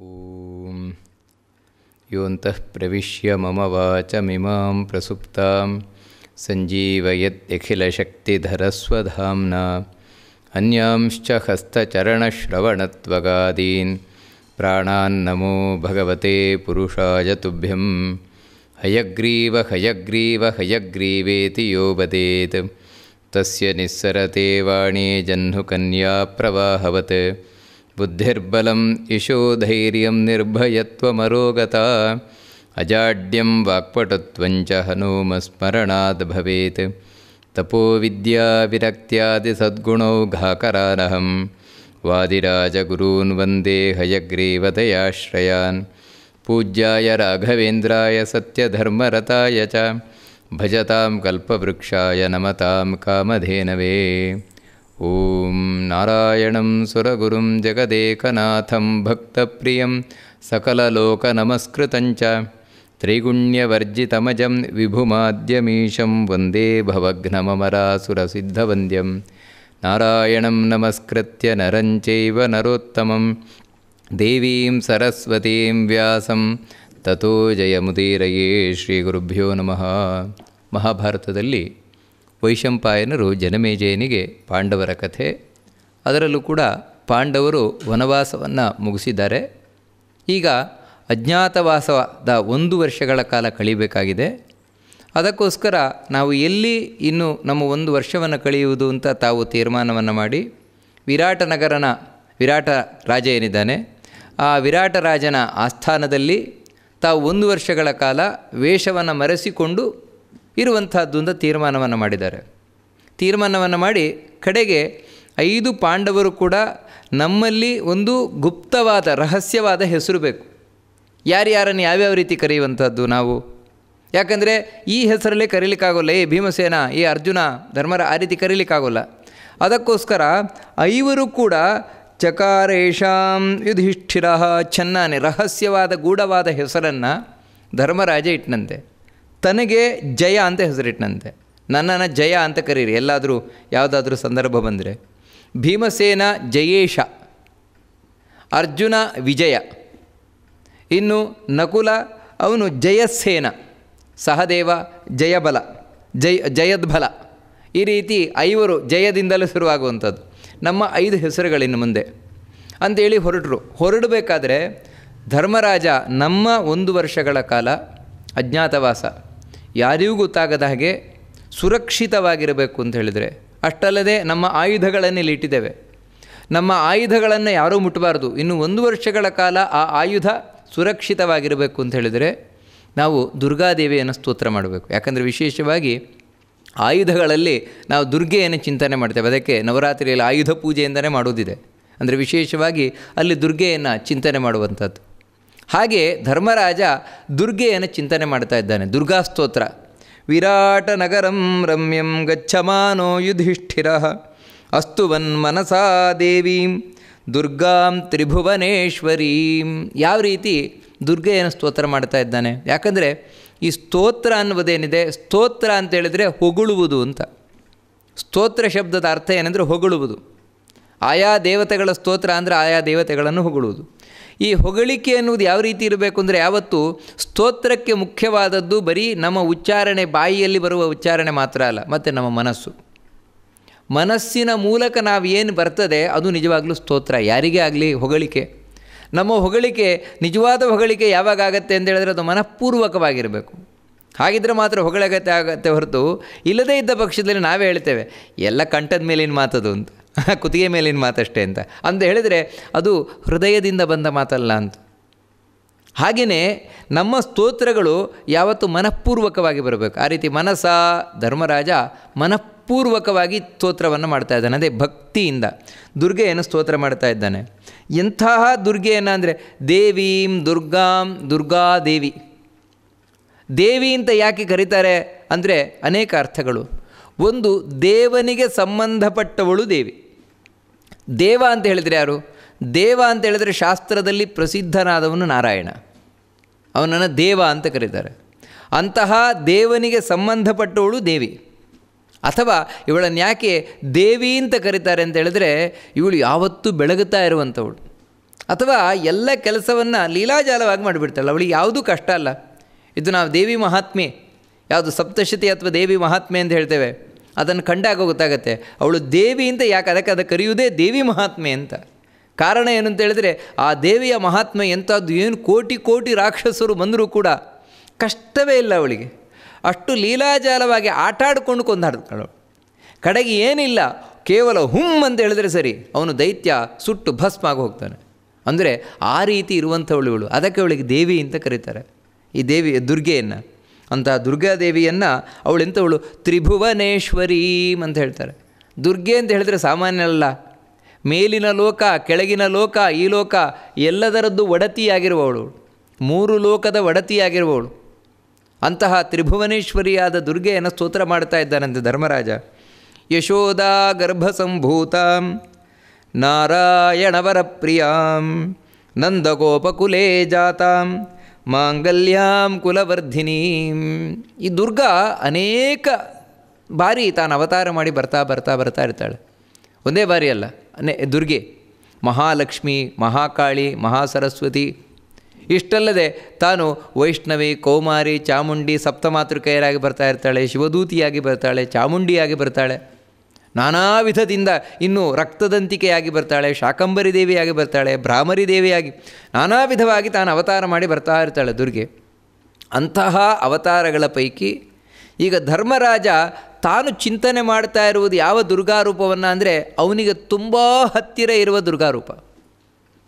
ॐ योऽन्तः प्रविश्य मम वाचमिमां प्रसुप्तां सञ्जीवयद्यखिलशक्तिधरस्वधाम्ना अन्यांश्च हस्तचरणश्रवणत्वगादीन् प्राणान् नमो भगवते पुरुषाय तुभ्यं हयग्रीव हयग्रीव हयग्रीवेति यो तस्य निःसरते वाणी प्रवाहवत् बुद्धिर्बलम् इशो धैर्यं निर्भयत्वमरोगता अजाड्यं वाक्पटुत्वं च हनूमस्मरणाद्भवेत् तपोविद्याविरक्त्यादिसद्गुणौ घाकरानहं वादिराजगुरून् वन्दे हयग्रीवतयाश्रयान् पूज्याय राघवेन्द्राय सत्यधर्मरताय च भजतां कल्पवृक्षाय नमतां कामधेनवे ॐ नारायणं सुरगुरुं जगदेकनाथं भक्तप्रियं सकललोकनमस्कृतं च त्रिगुण्यवर्जितमजं विभुमाद्यमीशं वन्दे भवघ्नममरासुरसिद्धवन्द्यं नारायणं नमस्कृत्य नरञ्चैव नरोत्तमं देवीं सरस्वतीं व्यासं ततो जयमुदीरये श्रीगुरुभ्यो नमः महाभारतदल्ली ವೈಶಂಪಾಯನರು ಜನಮೇಜಯನಿಗೆ ಪಾಂಡವರ ಕಥೆ ಅದರಲ್ಲೂ ಕೂಡ ಪಾಂಡವರು ವನವಾಸವನ್ನು ಮುಗಿಸಿದ್ದಾರೆ ಈಗ ಅಜ್ಞಾತವಾಸದ ಒಂದು ವರ್ಷಗಳ ಕಾಲ ಕಳೀಬೇಕಾಗಿದೆ ಅದಕ್ಕೋಸ್ಕರ ನಾವು ಎಲ್ಲಿ ಇನ್ನು ನಮ್ಮ ಒಂದು ವರ್ಷವನ್ನು ಕಳೆಯುವುದು ಅಂತ ತಾವು ತೀರ್ಮಾನವನ್ನು ಮಾಡಿ ವಿರಾಟ ನಗರನ ವಿರಾಟ ರಾಜ ಏನಿದ್ದಾನೆ ಆ ವಿರಾಟ ರಾಜನ ಆಸ್ಥಾನದಲ್ಲಿ ತಾವು ಒಂದು ವರ್ಷಗಳ ಕಾಲ ವೇಷವನ್ನು ಮರೆಸಿಕೊಂಡು ಇರುವಂತಹದ್ದು ಅಂತ ತೀರ್ಮಾನವನ್ನು ಮಾಡಿದ್ದಾರೆ ತೀರ್ಮಾನವನ್ನು ಮಾಡಿ ಕಡೆಗೆ ಐದು ಪಾಂಡವರು ಕೂಡ ನಮ್ಮಲ್ಲಿ ಒಂದು ಗುಪ್ತವಾದ ರಹಸ್ಯವಾದ ಹೆಸರು ಬೇಕು ಯಾರ್ಯಾರನ್ನು ಯಾವ್ಯಾವ ರೀತಿ ಕರೆಯುವಂಥದ್ದು ನಾವು ಯಾಕಂದರೆ ಈ ಹೆಸರಲ್ಲೇ ಕರೀಲಿಕ್ಕಾಗೋಲ್ಲ ಏ ಭೀಮಸೇನ ಏ ಅರ್ಜುನ ಧರ್ಮರ ಆ ರೀತಿ ಕರೀಲಿಕ್ಕಾಗೋಲ್ಲ ಅದಕ್ಕೋಸ್ಕರ ಐವರು ಕೂಡ ಚಕಾರೇಶಾಂ ಯುಧಿಷ್ಠಿರ ಚೆನ್ನಾನೆ ರಹಸ್ಯವಾದ ಗೂಢವಾದ ಹೆಸರನ್ನು ಧರ್ಮರಾಜ ಇಟ್ಟನಂತೆ ತನಗೆ ಜಯ ಅಂತ ಹೆಸರಿಟ್ಟನಂತೆ ನನ್ನನ್ನು ಜಯ ಅಂತ ಕರೀರಿ ಎಲ್ಲಾದರೂ ಯಾವುದಾದ್ರೂ ಸಂದರ್ಭ ಬಂದರೆ ಭೀಮಸೇನ ಜಯೇಶ ಅರ್ಜುನ ವಿಜಯ ಇನ್ನು ನಕುಲ ಅವನು ಜಯಸೇನ ಸಹದೇವ ಜಯಬಲ ಜಯ ಜಯದ್ಬಲ ಈ ರೀತಿ ಐವರು ಜಯದಿಂದಲೂ ಶುರುವಾಗುವಂಥದ್ದು ನಮ್ಮ ಐದು ಹೆಸರುಗಳಿನ್ನು ಮುಂದೆ ಅಂತೇಳಿ ಹೊರಟರು ಹೊರಡಬೇಕಾದ್ರೆ ಧರ್ಮರಾಜ ನಮ್ಮ ಒಂದು ವರ್ಷಗಳ ಕಾಲ ಅಜ್ಞಾತವಾಸ ಯಾರಿಗೂ ಗೊತ್ತಾಗದ ಹಾಗೆ ಸುರಕ್ಷಿತವಾಗಿರಬೇಕು ಅಂತ ಹೇಳಿದರೆ ಅಷ್ಟಲ್ಲದೆ ನಮ್ಮ ಆಯುಧಗಳನ್ನು ಇಲ್ಲಿ ಇಟ್ಟಿದ್ದೇವೆ ನಮ್ಮ ಆಯುಧಗಳನ್ನು ಯಾರೂ ಮುಟ್ಟಬಾರ್ದು ಇನ್ನು ಒಂದು ವರ್ಷಗಳ ಕಾಲ ಆ ಆಯುಧ ಸುರಕ್ಷಿತವಾಗಿರಬೇಕು ಅಂತ ಹೇಳಿದರೆ ನಾವು ದುರ್ಗಾದೇವಿಯನ್ನು ಸ್ತೋತ್ರ ಮಾಡಬೇಕು ಯಾಕಂದರೆ ವಿಶೇಷವಾಗಿ ಆಯುಧಗಳಲ್ಲಿ ನಾವು ದುರ್ಗೆಯನ್ನು ಚಿಂತನೆ ಮಾಡ್ತೇವೆ ಅದಕ್ಕೆ ನವರಾತ್ರಿಯಲ್ಲಿ ಆಯುಧ ಪೂಜೆ ಮಾಡೋದಿದೆ ಅಂದರೆ ವಿಶೇಷವಾಗಿ ಅಲ್ಲಿ ದುರ್ಗೆಯನ್ನು ಚಿಂತನೆ ಮಾಡುವಂಥದ್ದು ಹಾಗೆ ಧರ್ಮರಾಜ ದುರ್ಗೆಯನ್ನು ಚಿಂತನೆ ಮಾಡ್ತಾ ಇದ್ದಾನೆ ದುರ್ಗಾ ಸ್ತೋತ್ರ ವಿರಾಟ ನಗರಂ ರಮ್ಯಂ ಗಚ್ಚಮಾನೋ ಯುಧಿಷ್ಠಿರ ಅಸ್ತುವನ್ ಮನಸಾ ದೇವೀಂ ದುರ್ಗಾಂ ತ್ರಿಭುವನೇಶ್ವರೀಂ ಯಾವ ರೀತಿ ದುರ್ಗೆಯನ್ನು ಸ್ತೋತ್ರ ಮಾಡ್ತಾ ಇದ್ದಾನೆ ಯಾಕಂದರೆ ಈ ಸ್ತೋತ್ರ ಅನ್ನುವುದೇನಿದೆ ಸ್ತೋತ್ರ ಅಂತೇಳಿದರೆ ಹೊಗಳುವುದು ಅಂತ ಸ್ತೋತ್ರ ಶಬ್ದದ ಅರ್ಥ ಏನೆಂದರೆ ಹೊಗಳುವುದು ಆಯಾ ದೇವತೆಗಳ ಸ್ತೋತ್ರ ಅಂದರೆ ಆಯಾ ದೇವತೆಗಳನ್ನು ಹೊಗಳುವುದು ಈ ಹೊಗಳಿಕೆ ಅನ್ನುವುದು ಯಾವ ರೀತಿ ಇರಬೇಕು ಅಂದರೆ ಯಾವತ್ತು ಸ್ತೋತ್ರಕ್ಕೆ ಮುಖ್ಯವಾದದ್ದು ಬರೀ ನಮ್ಮ ಉಚ್ಚಾರಣೆ ಬಾಯಿಯಲ್ಲಿ ಬರುವ ಉಚ್ಚಾರಣೆ ಮಾತ್ರ ಅಲ್ಲ ಮತ್ತು ನಮ್ಮ ಮನಸ್ಸು ಮನಸ್ಸಿನ ಮೂಲಕ ನಾವು ಏನು ಬರ್ತದೆ ಅದು ನಿಜವಾಗಲೂ ಸ್ತೋತ್ರ ಯಾರಿಗೇ ಆಗಲಿ ಹೊಗಳಿಕೆ ನಮ್ಮ ಹೊಗಳಿಕೆ ನಿಜವಾದ ಹೊಗಳಿಕೆ ಯಾವಾಗ ಆಗತ್ತೆ ಅಂತ ಹೇಳಿದ್ರೆ ಅದು ಮನಃಪೂರ್ವಕವಾಗಿರಬೇಕು ಹಾಗಿದ್ರೆ ಮಾತ್ರ ಹೊಗಳಗತ್ತೆ ಆಗತ್ತೆ ಹೊರತು ಇಲ್ಲದೇ ಇದ್ದ ಪಕ್ಷದಲ್ಲಿ ನಾವೇ ಹೇಳ್ತೇವೆ ಎಲ್ಲ ಕಂಠದ ಮೇಲಿನ ಮಾತದು ಅಂತ ಕುತ್ತಿಗೆ ಮೇಲಿನ ಮಾತಷ್ಟೇ ಅಂತ ಅಂತ ಹೇಳಿದರೆ ಅದು ಹೃದಯದಿಂದ ಬಂದ ಮಾತಲ್ಲ ಅಂತ ಹಾಗೆಯೇ ನಮ್ಮ ಸ್ತೋತ್ರಗಳು ಯಾವತ್ತು ಮನಃಪೂರ್ವಕವಾಗಿ ಬರಬೇಕು ಆ ರೀತಿ ಮನಸ ಧರ್ಮರಾಜ ಮನಃಪೂರ್ವಕವಾಗಿ ಸ್ತೋತ್ರವನ್ನು ಮಾಡ್ತಾ ಇದ್ದಾನೆ ಅದೇ ಭಕ್ತಿಯಿಂದ ದುರ್ಗೆಯನ್ನು ಸ್ತೋತ್ರ ಮಾಡ್ತಾ ಇದ್ದಾನೆ ಎಂತಹ ದುರ್ಗೆಯನ್ನು ಅಂದರೆ ದೇವೀಂ ದುರ್ಗಾಂ ದುರ್ಗಾದೇವಿ ದೇವಿ ಅಂತ ಯಾಕೆ ಕರೀತಾರೆ ಅಂದರೆ ಅನೇಕ ಅರ್ಥಗಳು ಒಂದು ದೇವನಿಗೆ ಸಂಬಂಧಪಟ್ಟವಳು ದೇವಿ ದೇವ ಅಂತ ಹೇಳಿದರೆ ಯಾರು ದೇವ ಅಂತ ಹೇಳಿದರೆ ಶಾಸ್ತ್ರದಲ್ಲಿ ಪ್ರಸಿದ್ಧನಾದವನು ನಾರಾಯಣ ಅವನನ್ನು ದೇವ ಅಂತ ಕರೀತಾರೆ ಅಂತಹ ದೇವನಿಗೆ ಸಂಬಂಧಪಟ್ಟವಳು ದೇವಿ ಅಥವಾ ಇವಳನ್ನು ಯಾಕೆ ದೇವಿ ಅಂತ ಕರೀತಾರೆ ಅಂತ ಹೇಳಿದ್ರೆ ಇವಳು ಯಾವತ್ತೂ ಬೆಳಗುತ್ತಾ ಇರುವಂಥವಳು ಅಥವಾ ಎಲ್ಲ ಕೆಲಸವನ್ನು ಲೀಲಾಜಾಲವಾಗಿ ಮಾಡಿಬಿಡ್ತಾಳೆ ಅವಳಿಗೆ ಯಾವುದೂ ಕಷ್ಟ ಅಲ್ಲ ಇದು ನಾವು ದೇವಿ ಮಹಾತ್ಮೆ ಯಾವುದು ಸಪ್ತಶತಿ ಅಥವಾ ದೇವಿ ಮಹಾತ್ಮೆ ಅಂತ ಹೇಳ್ತೇವೆ ಅದನ್ನು ಕಂಡಾಗ ಗೊತ್ತಾಗತ್ತೆ ಅವಳು ದೇವಿ ಅಂತ ಯಾಕೆ ಅದಕ್ಕೆ ಅದಕ್ಕೆ ಕರೆಯುವುದೇ ದೇವಿ ಮಹಾತ್ಮೆ ಅಂತ ಕಾರಣ ಏನು ಅಂತ ಆ ದೇವಿಯ ಮಹಾತ್ಮೆ ಎಂಥದ್ದು ಏನು ಕೋಟಿ ಕೋಟಿ ರಾಕ್ಷಸರು ಬಂದರೂ ಕೂಡ ಕಷ್ಟವೇ ಇಲ್ಲ ಅವಳಿಗೆ ಅಷ್ಟು ಲೀಲಾಜಾಲವಾಗಿ ಆಟಾಡಿಕೊಂಡು ಕೊಂದಾಡ್ತಾಳು ಕಡೆಗೆ ಏನಿಲ್ಲ ಕೇವಲ ಹುಮ್ ಅಂತ ಹೇಳಿದ್ರೆ ಸರಿ ಅವನು ದೈತ್ಯ ಸುಟ್ಟು ಭಸ್ಮ ಆಗಿ ಹೋಗ್ತಾನೆ ಅಂದರೆ ಆ ರೀತಿ ಇರುವಂಥವಳು ಇವಳು ಅದಕ್ಕೆ ಅವಳಿಗೆ ದೇವಿ ಅಂತ ಕರೀತಾರೆ ಈ ದೇವಿ ದುರ್ಗೆಯನ್ನು ಅಂತಹ ದುರ್ಗಾದೇವಿಯನ್ನು ಅವಳೆಂಥವಳು ತ್ರಿಭುವನೇಶ್ವರೀಂ ಅಂತ ಹೇಳ್ತಾರೆ ದುರ್ಗೆ ಅಂತ ಹೇಳಿದರೆ ಸಾಮಾನ್ಯ ಅಲ್ಲ ಮೇಲಿನ ಲೋಕ ಕೆಳಗಿನ ಲೋಕ ಈ ಲೋಕ ಎಲ್ಲದರದ್ದು ಒಡತಿಯಾಗಿರುವವಳು ಮೂರು ಲೋಕದ ಒಡತಿಯಾಗಿರುವವಳು ಅಂತಹ ತ್ರಿಭುವನೇಶ್ವರಿಯಾದ ದುರ್ಗೆಯನ್ನು ಸ್ತೋತ್ರ ಮಾಡ್ತಾ ಇದ್ದಾನಂತೆ ಧರ್ಮರಾಜ ಯಶೋದಾ ಗರ್ಭಸಂಭೂತಾಂ ನಾರಾಯಣವರ ಪ್ರಿಯಾಂ ನಂದಗೋಪಕುಲೇ ಜಾತಾಂ ಮಾಂಗಲ್ಯಾಂ ಕುಲವರ್ಧಿನಿ ಈ ದುರ್ಗ ಅನೇಕ ಬಾರಿ ತಾನು ಅವತಾರ ಮಾಡಿ ಬರ್ತಾ ಬರ್ತಾ ಬರ್ತಾ ಇರ್ತಾಳೆ ಒಂದೇ ಬಾರಿ ಅಲ್ಲ ಅನೇ ದುರ್ಗೆ ಮಹಾಲಕ್ಷ್ಮಿ ಮಹಾಕಾಳಿ ಮಹಾಸರಸ್ವತಿ ಇಷ್ಟಲ್ಲದೆ ತಾನು ವೈಷ್ಣವಿ ಕೌಮಾರಿ ಚಾಮುಂಡಿ ಸಪ್ತಮಾತೃಕೆಯರಾಗಿ ಬರ್ತಾ ಇರ್ತಾಳೆ ಶಿವದೂತಿಯಾಗಿ ಬರ್ತಾಳೆ ಚಾಮುಂಡಿಯಾಗಿ ಬರ್ತಾಳೆ ನಾನಾ ವಿಧದಿಂದ ಇನ್ನು ರಕ್ತದಂತಿಕೆಯಾಗಿ ಬರ್ತಾಳೆ ಶಾಕಂಬರಿ ದೇವಿಯಾಗಿ ಬರ್ತಾಳೆ ಭ್ರಾಮರಿ ದೇವಿಯಾಗಿ ನಾನಾ ವಿಧವಾಗಿ ತಾನು ಅವತಾರ ಮಾಡಿ ಬರ್ತಾ ಇರ್ತಾಳೆ ದುರ್ಗೆ ಅಂತಹ ಅವತಾರಗಳ ಪೈಕಿ ಈಗ ಧರ್ಮರಾಜ ತಾನು ಚಿಂತನೆ ಮಾಡ್ತಾ ಇರುವುದು ಯಾವ ದುರ್ಗಾರೂಪವನ್ನು ಅಂದರೆ ಅವನಿಗೆ ತುಂಬ ಹತ್ತಿರ ಇರುವ ದುರ್ಗಾರೂಪ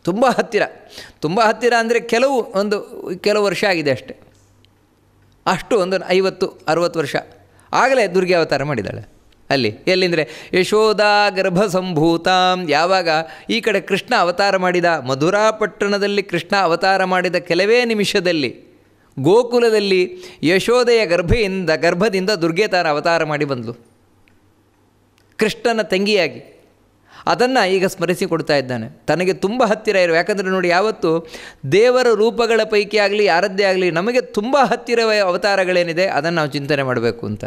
ತುಂಬ ಹತ್ತಿರ ತುಂಬ ಹತ್ತಿರ ಅಂದರೆ ಕೆಲವು ಒಂದು ಕೆಲವು ವರ್ಷ ಆಗಿದೆ ಅಷ್ಟೆ ಅಷ್ಟು ಒಂದು ಐವತ್ತು ಅರುವತ್ತು ವರ್ಷ ಆಗಲೇ ದುರ್ಗೆ ಅವತಾರ ಮಾಡಿದ್ದಾಳೆ ಅಲ್ಲಿ ಎಲ್ಲಿಂದರೆ ಯಶೋಧಾ ಗರ್ಭಸಂಭೂತಾಂ ಯಾವಾಗ ಈ ಕಡೆ ಕೃಷ್ಣ ಅವತಾರ ಮಾಡಿದ ಮಧುರಾಪಟ್ಟಣದಲ್ಲಿ ಕೃಷ್ಣ ಅವತಾರ ಮಾಡಿದ ಕೆಲವೇ ನಿಮಿಷದಲ್ಲಿ ಗೋಕುಲದಲ್ಲಿ ಯಶೋದೆಯ ಗರ್ಭೆಯಿಂದ ಗರ್ಭದಿಂದ ದುರ್ಗೇತಾರ ಅವತಾರ ಮಾಡಿ ಬಂದಳು ಕೃಷ್ಣನ ತಂಗಿಯಾಗಿ ಅದನ್ನು ಈಗ ಸ್ಮರಿಸಿಕೊಡ್ತಾ ಇದ್ದಾನೆ ತನಗೆ ತುಂಬ ಹತ್ತಿರ ಇರುವ ಯಾಕಂದರೆ ನೋಡಿ ಯಾವತ್ತು ದೇವರ ರೂಪಗಳ ಪೈಕಿ ಆಗಲಿ ಯಾರದ್ದೇ ಆಗಲಿ ನಮಗೆ ತುಂಬ ಹತ್ತಿರ ಅವತಾರಗಳೇನಿದೆ ಅದನ್ನು ನಾವು ಚಿಂತನೆ ಮಾಡಬೇಕು ಅಂತ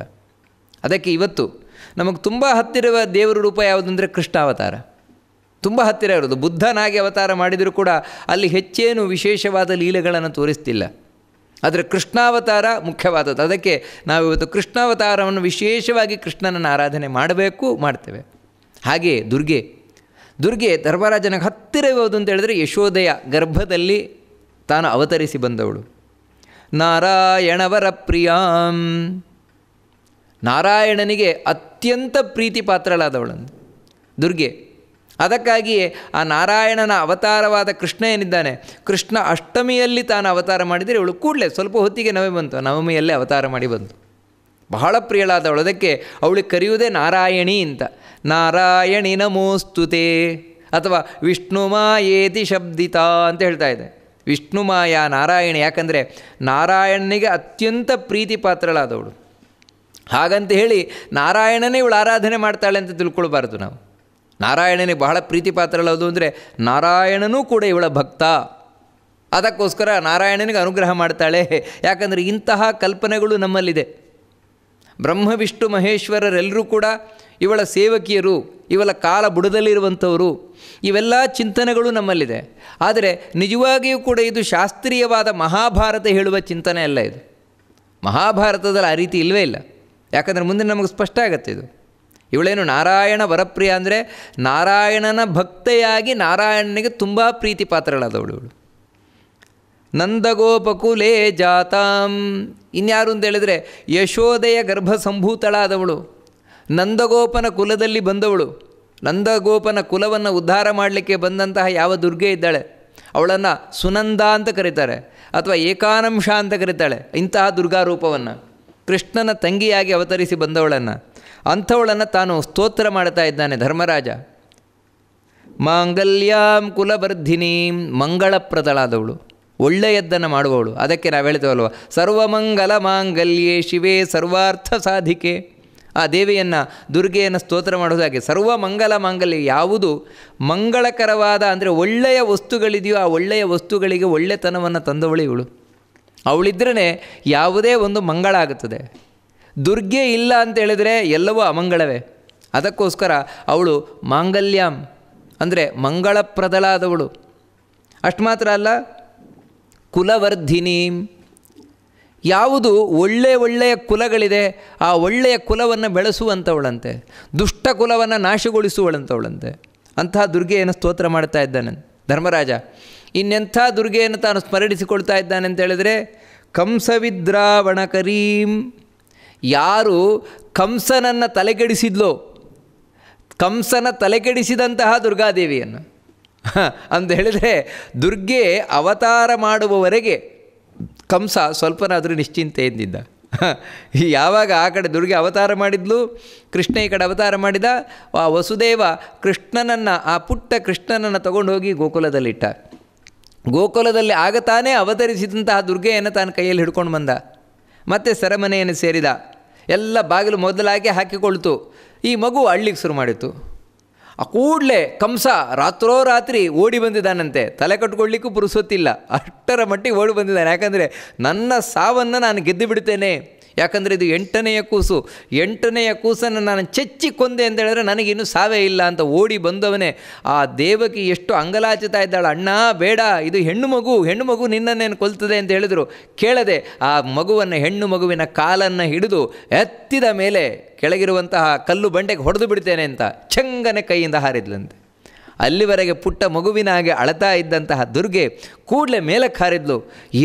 ಅದಕ್ಕೆ ಇವತ್ತು ನಮಗೆ ತುಂಬ ಹತ್ತಿರುವ ದೇವರ ರೂಪ ಯಾವುದು ಅಂದರೆ ಕೃಷ್ಣಾವತಾರ ತುಂಬ ಹತ್ತಿರ ಇರೋದು ಬುದ್ಧನಾಗಿ ಅವತಾರ ಮಾಡಿದರೂ ಕೂಡ ಅಲ್ಲಿ ಹೆಚ್ಚೇನು ವಿಶೇಷವಾದ ಲೀಲೆಗಳನ್ನು ತೋರಿಸ್ತಿಲ್ಲ ಆದರೆ ಕೃಷ್ಣಾವತಾರ ಮುಖ್ಯವಾದದ್ದು ಅದಕ್ಕೆ ನಾವಿವತ್ತು ಕೃಷ್ಣಾವತಾರವನ್ನು ವಿಶೇಷವಾಗಿ ಕೃಷ್ಣನನ್ನು ಆರಾಧನೆ ಮಾಡಬೇಕು ಮಾಡ್ತೇವೆ ಹಾಗೆಯೇ ದುರ್ಗೆ ದುರ್ಗೆ ಧರ್ಮರಾಜನಿಗೆ ಹತ್ತಿರ ಇರೋದು ಅಂತ ಹೇಳಿದ್ರೆ ಯಶೋದಯ ಗರ್ಭದಲ್ಲಿ ತಾನು ಅವತರಿಸಿ ಬಂದವಳು ನಾರಾಯಣವರ ಪ್ರಿಯಾಂ ನಾರಾಯಣನಿಗೆ ಅತ್ ಅತ್ಯಂತ ಪ್ರೀತಿ ಪಾತ್ರಳಾದವಳಂದು ದುರ್ಗೆ ಅದಕ್ಕಾಗಿಯೇ ಆ ನಾರಾಯಣನ ಅವತಾರವಾದ ಕೃಷ್ಣ ಏನಿದ್ದಾನೆ ಕೃಷ್ಣ ಅಷ್ಟಮಿಯಲ್ಲಿ ತಾನು ಅವತಾರ ಮಾಡಿದರೆ ಇವಳು ಕೂಡಲೇ ಸ್ವಲ್ಪ ಹೊತ್ತಿಗೆ ನವೆ ಬಂತು ನವಮಿಯಲ್ಲೇ ಅವತಾರ ಮಾಡಿ ಬಂತು ಬಹಳ ಪ್ರಿಯಳಾದವಳು ಅದಕ್ಕೆ ಅವಳಿಗೆ ಕರೆಯುವುದೇ ನಾರಾಯಣಿ ಅಂತ ನಾರಾಯಣಿ ನಮೋಸ್ತುತೆ ಅಥವಾ ವಿಷ್ಣು ಮಾಯೇತಿ ಶಬ್ದಿತಾ ಅಂತ ಹೇಳ್ತಾ ಇದೆ ವಿಷ್ಣು ಮಾಯಾ ನಾರಾಯಣ ಯಾಕಂದರೆ ನಾರಾಯಣನಿಗೆ ಅತ್ಯಂತ ಪ್ರೀತಿ ಪಾತ್ರಳಾದವಳು ಹಾಗಂತ ಹೇಳಿ ನಾರಾಯಣನೇ ಇವಳು ಆರಾಧನೆ ಮಾಡ್ತಾಳೆ ಅಂತ ತಿಳ್ಕೊಳ್ಬಾರ್ದು ನಾವು ನಾರಾಯಣನಿಗೆ ಬಹಳ ಪ್ರೀತಿ ಅಂದರೆ ನಾರಾಯಣನೂ ಕೂಡ ಇವಳ ಭಕ್ತ ಅದಕ್ಕೋಸ್ಕರ ನಾರಾಯಣನಿಗೆ ಅನುಗ್ರಹ ಮಾಡ್ತಾಳೆ ಯಾಕಂದರೆ ಇಂತಹ ಕಲ್ಪನೆಗಳು ನಮ್ಮಲ್ಲಿದೆ ಬ್ರಹ್ಮ ವಿಷ್ಣು ಮಹೇಶ್ವರರೆಲ್ಲರೂ ಕೂಡ ಇವಳ ಸೇವಕಿಯರು ಇವಳ ಕಾಲ ಬುಡದಲ್ಲಿರುವಂಥವರು ಇವೆಲ್ಲ ಚಿಂತನೆಗಳು ನಮ್ಮಲ್ಲಿದೆ ಆದರೆ ನಿಜವಾಗಿಯೂ ಕೂಡ ಇದು ಶಾಸ್ತ್ರೀಯವಾದ ಮಹಾಭಾರತ ಹೇಳುವ ಚಿಂತನೆ ಅಲ್ಲ ಇದು ಮಹಾಭಾರತದಲ್ಲಿ ಆ ರೀತಿ ಇಲ್ಲವೇ ಇಲ್ಲ ಯಾಕಂದರೆ ಮುಂದೆ ನಮಗೆ ಸ್ಪಷ್ಟ ಆಗುತ್ತೆ ಇದು ಇವಳೇನು ನಾರಾಯಣ ವರಪ್ರಿಯ ಅಂದರೆ ನಾರಾಯಣನ ಭಕ್ತೆಯಾಗಿ ನಾರಾಯಣನಿಗೆ ತುಂಬ ಪ್ರೀತಿ ಪಾತ್ರಳಾದವಳು ಇವಳು ನಂದಗೋಪಕುಲೇ ಜಾತಾಂ ಇನ್ಯಾರು ಅಂತ ಹೇಳಿದರೆ ಯಶೋದೆಯ ಗರ್ಭ ಸಂಭೂತಳಾದವಳು ನಂದಗೋಪನ ಕುಲದಲ್ಲಿ ಬಂದವಳು ನಂದಗೋಪನ ಕುಲವನ್ನು ಉದ್ಧಾರ ಮಾಡಲಿಕ್ಕೆ ಬಂದಂತಹ ಯಾವ ದುರ್ಗೆ ಇದ್ದಾಳೆ ಅವಳನ್ನು ಸುನಂದ ಅಂತ ಕರೀತಾರೆ ಅಥವಾ ಏಕಾನಂಶ ಅಂತ ಕರೀತಾಳೆ ಇಂತಹ ದುರ್ಗಾರೂಪವನ್ನು ಕೃಷ್ಣನ ತಂಗಿಯಾಗಿ ಅವತರಿಸಿ ಬಂದವಳನ್ನು ಅಂಥವಳನ್ನು ತಾನು ಸ್ತೋತ್ರ ಮಾಡ್ತಾ ಇದ್ದಾನೆ ಧರ್ಮರಾಜ ಮಾಂಗಲ್ಯಾಂ ಕುಲವರ್ಧಿನೀಂ ಮಂಗಳಪ್ರದಳಾದವಳು ಒಳ್ಳೆಯದ್ದನ್ನು ಮಾಡುವವಳು ಅದಕ್ಕೆ ನಾವು ಹೇಳ್ತೇವಲ್ವ ಸರ್ವಮಂಗಲ ಮಾಂಗಲ್ಯೇ ಶಿವೇ ಸರ್ವಾರ್ಥ ಸಾಧಿಕೆ ಆ ದೇವಿಯನ್ನು ದುರ್ಗೆಯನ್ನು ಸ್ತೋತ್ರ ಮಾಡುವುದಾಗಿ ಸರ್ವ ಮಂಗಲ ಮಾಂಗಲ್ಯ ಯಾವುದು ಮಂಗಳಕರವಾದ ಅಂದರೆ ಒಳ್ಳೆಯ ವಸ್ತುಗಳಿದೆಯೋ ಆ ಒಳ್ಳೆಯ ವಸ್ತುಗಳಿಗೆ ಒಳ್ಳೆತನವನ್ನು ತಂದವಳು ಇವಳು ಅವಳಿದ್ರೇ ಯಾವುದೇ ಒಂದು ಮಂಗಳ ಆಗುತ್ತದೆ ದುರ್ಗೆ ಇಲ್ಲ ಅಂತ ಹೇಳಿದರೆ ಎಲ್ಲವೂ ಅಮಂಗಳವೇ ಅದಕ್ಕೋಸ್ಕರ ಅವಳು ಮಾಂಗಲ್ಯಂ ಅಂದರೆ ಮಂಗಳಪ್ರದಳಾದವಳು ಅಷ್ಟು ಮಾತ್ರ ಅಲ್ಲ ಕುಲವರ್ಧಿನಿ ಯಾವುದು ಒಳ್ಳೆಯ ಒಳ್ಳೆಯ ಕುಲಗಳಿದೆ ಆ ಒಳ್ಳೆಯ ಕುಲವನ್ನು ಬೆಳೆಸುವಂಥವಳಂತೆ ದುಷ್ಟ ಕುಲವನ್ನು ನಾಶಗೊಳಿಸುವಳಂಥವಳಂತೆ ಅಂತಹ ದುರ್ಗೆಯನ್ನು ಸ್ತೋತ್ರ ಮಾಡ್ತಾ ಇದ್ದಾನೆ ಧರ್ಮರಾಜ ಇನ್ನೆಂಥ ದುರ್ಗೆಯನ್ನು ತಾನು ಸ್ಮರಣಿಸಿಕೊಳ್ತಾ ಇದ್ದಾನೆ ಅಂತ ಹೇಳಿದರೆ ಕಂಸವಿದ್ರಾವಣ ಕರೀಂ ಯಾರು ಕಂಸನನ್ನು ತಲೆಗೆಡಿಸಿದ್ಲೋ ಕಂಸನ ತಲೆಕೆಡಿಸಿದಂತಹ ದುರ್ಗಾದೇವಿಯನ್ನು ಅಂತ ಹೇಳಿದರೆ ದುರ್ಗೆ ಅವತಾರ ಮಾಡುವವರೆಗೆ ಕಂಸ ಸ್ವಲ್ಪನಾದರೂ ಎಂದಿದ್ದ ಯಾವಾಗ ಆ ಕಡೆ ದುರ್ಗೆ ಅವತಾರ ಮಾಡಿದ್ಲು ಕೃಷ್ಣ ಈ ಕಡೆ ಅವತಾರ ಮಾಡಿದ ಆ ವಸುದೇವ ಕೃಷ್ಣನನ್ನು ಆ ಪುಟ್ಟ ಕೃಷ್ಣನನ್ನು ತಗೊಂಡು ಹೋಗಿ ಗೋಕುಲದಲ್ಲಿಟ್ಟ ಗೋಕುಲದಲ್ಲಿ ತಾನೇ ಅವತರಿಸಿದಂತಹ ದುರ್ಗೆಯನ್ನು ತಾನು ಕೈಯಲ್ಲಿ ಹಿಡ್ಕೊಂಡು ಬಂದ ಮತ್ತೆ ಸೆರೆಮನೆಯನ್ನು ಸೇರಿದ ಎಲ್ಲ ಬಾಗಿಲು ಮೊದಲಾಗಿ ಹಾಕಿಕೊಳ್ತು ಈ ಮಗು ಹಳ್ಳಿಗೆ ಶುರು ಮಾಡಿತು ಆ ಕೂಡಲೇ ಕಂಸ ರಾತ್ರೋರಾತ್ರಿ ಓಡಿ ಬಂದಿದ್ದಾನಂತೆ ತಲೆ ಕಟ್ಕೊಳ್ಳಿಕ್ಕೂ ಪುರುಸೊತ್ತಿಲ್ಲ ಅಷ್ಟರ ಮಟ್ಟಿಗೆ ಓಡಿ ಬಂದಿದ್ದಾನೆ ಯಾಕಂದರೆ ನನ್ನ ಸಾವನ್ನು ನಾನು ಗೆದ್ದು ಬಿಡ್ತೇನೆ ಯಾಕಂದರೆ ಇದು ಎಂಟನೆಯ ಕೂಸು ಎಂಟನೆಯ ಕೂಸನ್ನು ನಾನು ಚಚ್ಚಿ ಕೊಂದೆ ಅಂತ ಹೇಳಿದ್ರೆ ನನಗಿನ್ನೂ ಸಾವೇ ಇಲ್ಲ ಅಂತ ಓಡಿ ಬಂದವನೇ ಆ ದೇವಕಿ ಎಷ್ಟು ಅಂಗಲಾಚಿತ ಇದ್ದಾಳೆ ಅಣ್ಣ ಬೇಡ ಇದು ಹೆಣ್ಣು ಮಗು ಹೆಣ್ಣು ಮಗು ನಿನ್ನನ್ನೇನು ಕೊಲ್ತದೆ ಅಂತ ಹೇಳಿದರು ಕೇಳದೆ ಆ ಮಗುವನ್ನು ಹೆಣ್ಣು ಮಗುವಿನ ಕಾಲನ್ನು ಹಿಡಿದು ಎತ್ತಿದ ಮೇಲೆ ಕೆಳಗಿರುವಂತಹ ಕಲ್ಲು ಬಂಡೆಗೆ ಹೊಡೆದು ಬಿಡ್ತೇನೆ ಅಂತ ಚಂಗನೆ ಕೈಯಿಂದ ಹಾರಿದ್ಲಂತೆ ಅಲ್ಲಿವರೆಗೆ ಪುಟ್ಟ ಮಗುವಿನ ಹಾಗೆ ಅಳತಾ ಇದ್ದಂತಹ ದುರ್ಗೆ ಕೂಡಲೇ ಮೇಲೆ ಕಾರಿದ್ಲು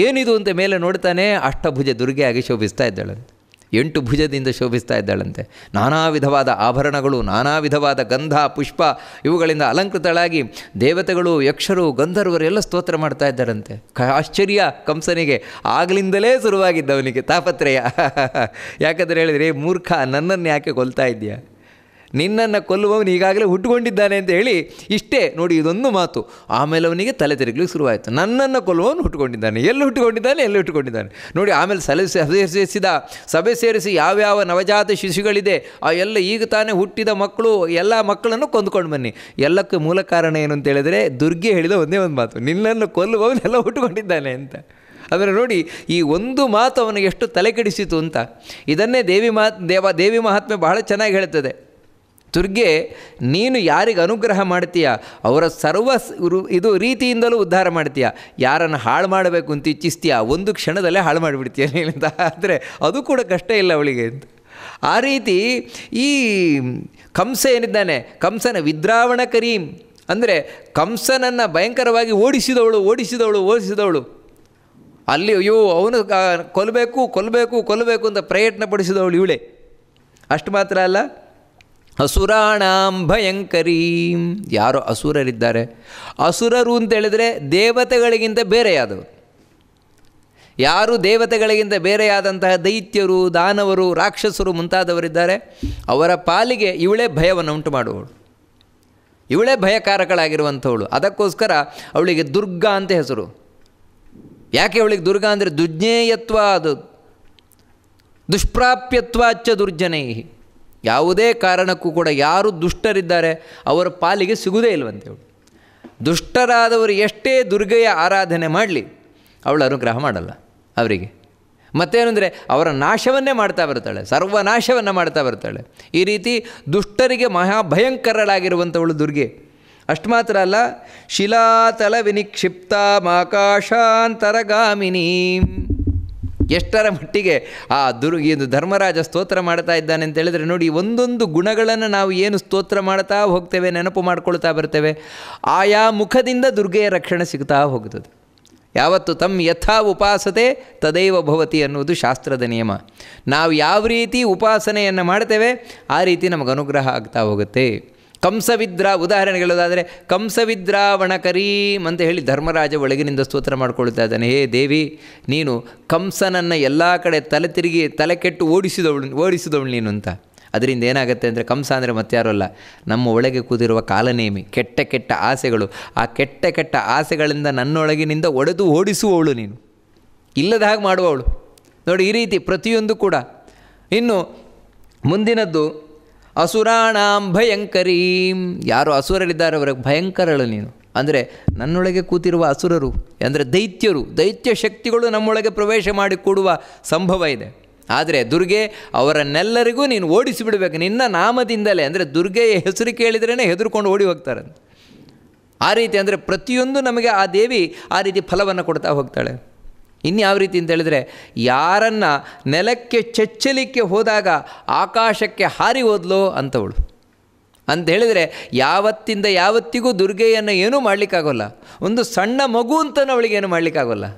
ಏನಿದು ಅಂತ ಮೇಲೆ ನೋಡ್ತಾನೆ ಅಷ್ಟಭುಜ ದುರ್ಗೆ ಆಗಿ ಶೋಭಿಸ್ತಾ ಇದ್ದಾಳಂತೆ ಎಂಟು ಭುಜದಿಂದ ಶೋಭಿಸ್ತಾ ಇದ್ದಾಳಂತೆ ನಾನಾ ವಿಧವಾದ ಆಭರಣಗಳು ನಾನಾ ವಿಧವಾದ ಗಂಧ ಪುಷ್ಪ ಇವುಗಳಿಂದ ಅಲಂಕೃತಳಾಗಿ ದೇವತೆಗಳು ಯಕ್ಷರು ಗಂಧರ್ವರೆಲ್ಲ ಸ್ತೋತ್ರ ಮಾಡ್ತಾ ಇದ್ದಾರಂತೆ ಆಶ್ಚರ್ಯ ಕಂಸನಿಗೆ ಆಗಲಿಂದಲೇ ಶುರುವಾಗಿದ್ದವನಿಗೆ ತಾಪತ್ರಯ ಯಾಕಂದರೆ ಹೇಳಿದರೆ ಮೂರ್ಖ ನನ್ನನ್ನು ಯಾಕೆ ಕೊಲ್ತಾ ಇದೆಯಾ ನಿನ್ನನ್ನು ಕೊಲ್ಲುವವನು ಈಗಾಗಲೇ ಹುಟ್ಟುಕೊಂಡಿದ್ದಾನೆ ಅಂತ ಹೇಳಿ ಇಷ್ಟೇ ನೋಡಿ ಇದೊಂದು ಮಾತು ಆಮೇಲೆ ಅವನಿಗೆ ತಲೆ ತಿರುಗಲಿಕ್ಕೆ ಶುರುವಾಯಿತು ನನ್ನನ್ನು ಕೊಲ್ಲುವವನು ಹುಟ್ಟುಕೊಂಡಿದ್ದಾನೆ ಎಲ್ಲಿ ಹುಟ್ಟುಕೊಂಡಿದ್ದಾನೆ ಎಲ್ಲಿ ಹುಟ್ಟುಕೊಂಡಿದ್ದಾನೆ ನೋಡಿ ಆಮೇಲೆ ಸಲ ಸಭೆ ಸೇರಿಸಿದ ಸಭೆ ಸೇರಿಸಿ ಯಾವ್ಯಾವ ನವಜಾತ ಶಿಶುಗಳಿದೆ ಆ ಎಲ್ಲ ಈಗ ತಾನೇ ಹುಟ್ಟಿದ ಮಕ್ಕಳು ಎಲ್ಲ ಮಕ್ಕಳನ್ನು ಕೊಂದುಕೊಂಡು ಬನ್ನಿ ಎಲ್ಲಕ್ಕೂ ಮೂಲ ಕಾರಣ ಏನು ಅಂತ ಹೇಳಿದರೆ ದುರ್ಗೆ ಹೇಳಿದ ಒಂದೇ ಒಂದು ಮಾತು ನಿನ್ನನ್ನು ಎಲ್ಲ ಹುಟ್ಟುಕೊಂಡಿದ್ದಾನೆ ಅಂತ ಅದನ್ನು ನೋಡಿ ಈ ಒಂದು ಮಾತು ಅವನಿಗೆ ಎಷ್ಟು ತಲೆ ಕೆಡಿಸಿತು ಅಂತ ಇದನ್ನೇ ದೇವಿ ಮಾ ದೇವ ದೇವಿ ಮಹಾತ್ಮೆ ಬಹಳ ಚೆನ್ನಾಗಿ ಹೇಳುತ್ತದೆ ದುರ್ಗೆ ನೀನು ಯಾರಿಗೆ ಅನುಗ್ರಹ ಮಾಡ್ತೀಯ ಅವರ ಸರ್ವ ಇದು ರೀತಿಯಿಂದಲೂ ಉದ್ಧಾರ ಮಾಡ್ತೀಯ ಯಾರನ್ನು ಹಾಳು ಮಾಡಬೇಕು ಅಂತ ಇಚ್ಛಿಸ್ತೀಯ ಒಂದು ಕ್ಷಣದಲ್ಲೇ ಹಾಳು ಮಾಡಿಬಿಡ್ತೀಯ ನೀನಂತ ಆದರೆ ಅದು ಕೂಡ ಕಷ್ಟ ಇಲ್ಲ ಅವಳಿಗೆ ಅಂತ ಆ ರೀತಿ ಈ ಕಂಸ ಏನಿದ್ದಾನೆ ಕಂಸನ ವಿದ್ರಾವಣ ಕರೀಂ ಅಂದರೆ ಕಂಸನನ್ನು ಭಯಂಕರವಾಗಿ ಓಡಿಸಿದವಳು ಓಡಿಸಿದವಳು ಓಡಿಸಿದವಳು ಅಲ್ಲಿ ಅಯ್ಯೋ ಅವನು ಕೊಲ್ಲಬೇಕು ಕೊಲ್ಲಬೇಕು ಕೊಲ್ಲಬೇಕು ಅಂತ ಪ್ರಯತ್ನ ಪಡಿಸಿದವಳು ಇವಳೆ ಅಷ್ಟು ಮಾತ್ರ ಅಲ್ಲ ಅಸುರಾಣಾಂ ಭಯಂಕರೀಂ ಯಾರೋ ಅಸುರರಿದ್ದಾರೆ ಅಸುರರು ಅಂತ ದೇವತೆಗಳಿಗಿಂತ ಬೇರೆಯಾದವರು ಯಾರು ದೇವತೆಗಳಿಗಿಂತ ಬೇರೆಯಾದಂತಹ ದೈತ್ಯರು ದಾನವರು ರಾಕ್ಷಸರು ಮುಂತಾದವರಿದ್ದಾರೆ ಅವರ ಪಾಲಿಗೆ ಇವಳೇ ಭಯವನ್ನು ಉಂಟು ಮಾಡುವವಳು ಇವಳೇ ಭಯಕಾರಕಳಾಗಿರುವಂಥವಳು ಅದಕ್ಕೋಸ್ಕರ ಅವಳಿಗೆ ದುರ್ಗಾ ಅಂತ ಹೆಸರು ಯಾಕೆ ಅವಳಿಗೆ ದುರ್ಗಾ ಅಂದರೆ ದುಜ್ಞೇಯತ್ವ ಅದು ದುಷ್ಪ್ರಾಪ್ಯತ್ವಾಚ್ಚ ದುರ್ಜನೈ ಯಾವುದೇ ಕಾರಣಕ್ಕೂ ಕೂಡ ಯಾರು ದುಷ್ಟರಿದ್ದಾರೆ ಅವರ ಪಾಲಿಗೆ ಸಿಗುವುದೇ ಇಲ್ಲವಂತೇಳು ದುಷ್ಟರಾದವರು ಎಷ್ಟೇ ದುರ್ಗೆಯ ಆರಾಧನೆ ಮಾಡಲಿ ಅವಳು ಅನುಗ್ರಹ ಮಾಡಲ್ಲ ಅವರಿಗೆ ಮತ್ತೇನೆಂದರೆ ಅವರ ನಾಶವನ್ನೇ ಮಾಡ್ತಾ ಬರ್ತಾಳೆ ಸರ್ವನಾಶವನ್ನು ಮಾಡ್ತಾ ಬರ್ತಾಳೆ ಈ ರೀತಿ ದುಷ್ಟರಿಗೆ ಮಹಾಭಯಂಕರಳಾಗಿರುವಂಥವಳು ದುರ್ಗೆ ಅಷ್ಟು ಮಾತ್ರ ಅಲ್ಲ ಶಿಲಾತಲ ವಿನಿಕ್ಷಿಪ್ತ ಎಷ್ಟರ ಮಟ್ಟಿಗೆ ಆ ದುರ್ಗ ಇದು ಧರ್ಮರಾಜ ಸ್ತೋತ್ರ ಮಾಡ್ತಾ ಇದ್ದಾನೆ ಅಂತ ಹೇಳಿದರೆ ನೋಡಿ ಒಂದೊಂದು ಗುಣಗಳನ್ನು ನಾವು ಏನು ಸ್ತೋತ್ರ ಮಾಡ್ತಾ ಹೋಗ್ತೇವೆ ನೆನಪು ಮಾಡ್ಕೊಳ್ತಾ ಬರ್ತೇವೆ ಆಯಾ ಮುಖದಿಂದ ದುರ್ಗೆಯ ರಕ್ಷಣೆ ಸಿಗ್ತಾ ಹೋಗ್ತದೆ ಯಾವತ್ತು ತಮ್ಮ ಯಥಾ ಉಪಾಸತೆ ತದೈವ ಭವತಿ ಅನ್ನುವುದು ಶಾಸ್ತ್ರದ ನಿಯಮ ನಾವು ಯಾವ ರೀತಿ ಉಪಾಸನೆಯನ್ನು ಮಾಡ್ತೇವೆ ಆ ರೀತಿ ನಮಗೆ ಅನುಗ್ರಹ ಆಗ್ತಾ ಹೋಗುತ್ತೆ ಕಂಸವಿದ್ರ ಉದಾಹರಣೆಗೆ ಹೇಳೋದಾದರೆ ಕಂಸವಿದ್ರಾವಣಕರೀ ಅಂತ ಹೇಳಿ ಧರ್ಮರಾಜ ಒಳಗಿನಿಂದ ಸ್ತೋತ್ರ ಮಾಡಿಕೊಳ್ತಾ ಇದ್ದಾನೆ ಹೇ ದೇವಿ ನೀನು ಕಂಸನನ್ನು ಎಲ್ಲ ಕಡೆ ತಲೆ ತಿರುಗಿ ತಲೆ ಕೆಟ್ಟು ಓಡಿಸಿದವಳು ಓಡಿಸಿದವಳು ನೀನು ಅಂತ ಅದರಿಂದ ಏನಾಗುತ್ತೆ ಅಂದರೆ ಕಂಸ ಅಂದರೆ ಮತ್ತಾರೂ ಅಲ್ಲ ನಮ್ಮ ಒಳಗೆ ಕೂತಿರುವ ಕಾಲನೇಮಿ ಕೆಟ್ಟ ಕೆಟ್ಟ ಆಸೆಗಳು ಆ ಕೆಟ್ಟ ಕೆಟ್ಟ ಆಸೆಗಳಿಂದ ನನ್ನೊಳಗಿನಿಂದ ಒಡೆದು ಓಡಿಸುವವಳು ನೀನು ಇಲ್ಲದ ಹಾಗೆ ಮಾಡುವವಳು ನೋಡಿ ಈ ರೀತಿ ಪ್ರತಿಯೊಂದು ಕೂಡ ಇನ್ನು ಮುಂದಿನದ್ದು ಅಸುರಾಣಾಂ ಭಯಂಕರೀಂ ಯಾರು ಅಸುರರಿದ್ದಾರೆ ಅವರಿಗೆ ಭಯಂಕರಳು ನೀನು ಅಂದರೆ ನನ್ನೊಳಗೆ ಕೂತಿರುವ ಅಸುರರು ಅಂದರೆ ದೈತ್ಯರು ದೈತ್ಯ ಶಕ್ತಿಗಳು ನಮ್ಮೊಳಗೆ ಪ್ರವೇಶ ಮಾಡಿ ಕೂಡುವ ಸಂಭವ ಇದೆ ಆದರೆ ದುರ್ಗೆ ಅವರನ್ನೆಲ್ಲರಿಗೂ ನೀನು ಓಡಿಸಿಬಿಡಬೇಕು ನಿನ್ನ ನಾಮದಿಂದಲೇ ಅಂದರೆ ದುರ್ಗೆಯ ಹೆಸರು ಕೇಳಿದ್ರೇ ಹೆದರ್ಕೊಂಡು ಓಡಿ ಹೋಗ್ತಾರೆ ಆ ರೀತಿ ಅಂದರೆ ಪ್ರತಿಯೊಂದು ನಮಗೆ ಆ ದೇವಿ ಆ ರೀತಿ ಫಲವನ್ನು ಕೊಡ್ತಾ ಹೋಗ್ತಾಳೆ ಯಾವ ರೀತಿ ಅಂತ ಹೇಳಿದರೆ ಯಾರನ್ನು ನೆಲಕ್ಕೆ ಚಚ್ಚಲಿಕ್ಕೆ ಹೋದಾಗ ಆಕಾಶಕ್ಕೆ ಹಾರಿ ಹೋದ್ಲು ಅಂತವಳು ಅಂತ ಹೇಳಿದರೆ ಯಾವತ್ತಿಂದ ಯಾವತ್ತಿಗೂ ದುರ್ಗೆಯನ್ನು ಏನೂ ಮಾಡಲಿಕ್ಕಾಗೋಲ್ಲ ಒಂದು ಸಣ್ಣ ಮಗು ಅಂತಲೂ ಅವಳಿಗೇನು ಮಾಡಲಿಕ್ಕಾಗೋಲ್ಲ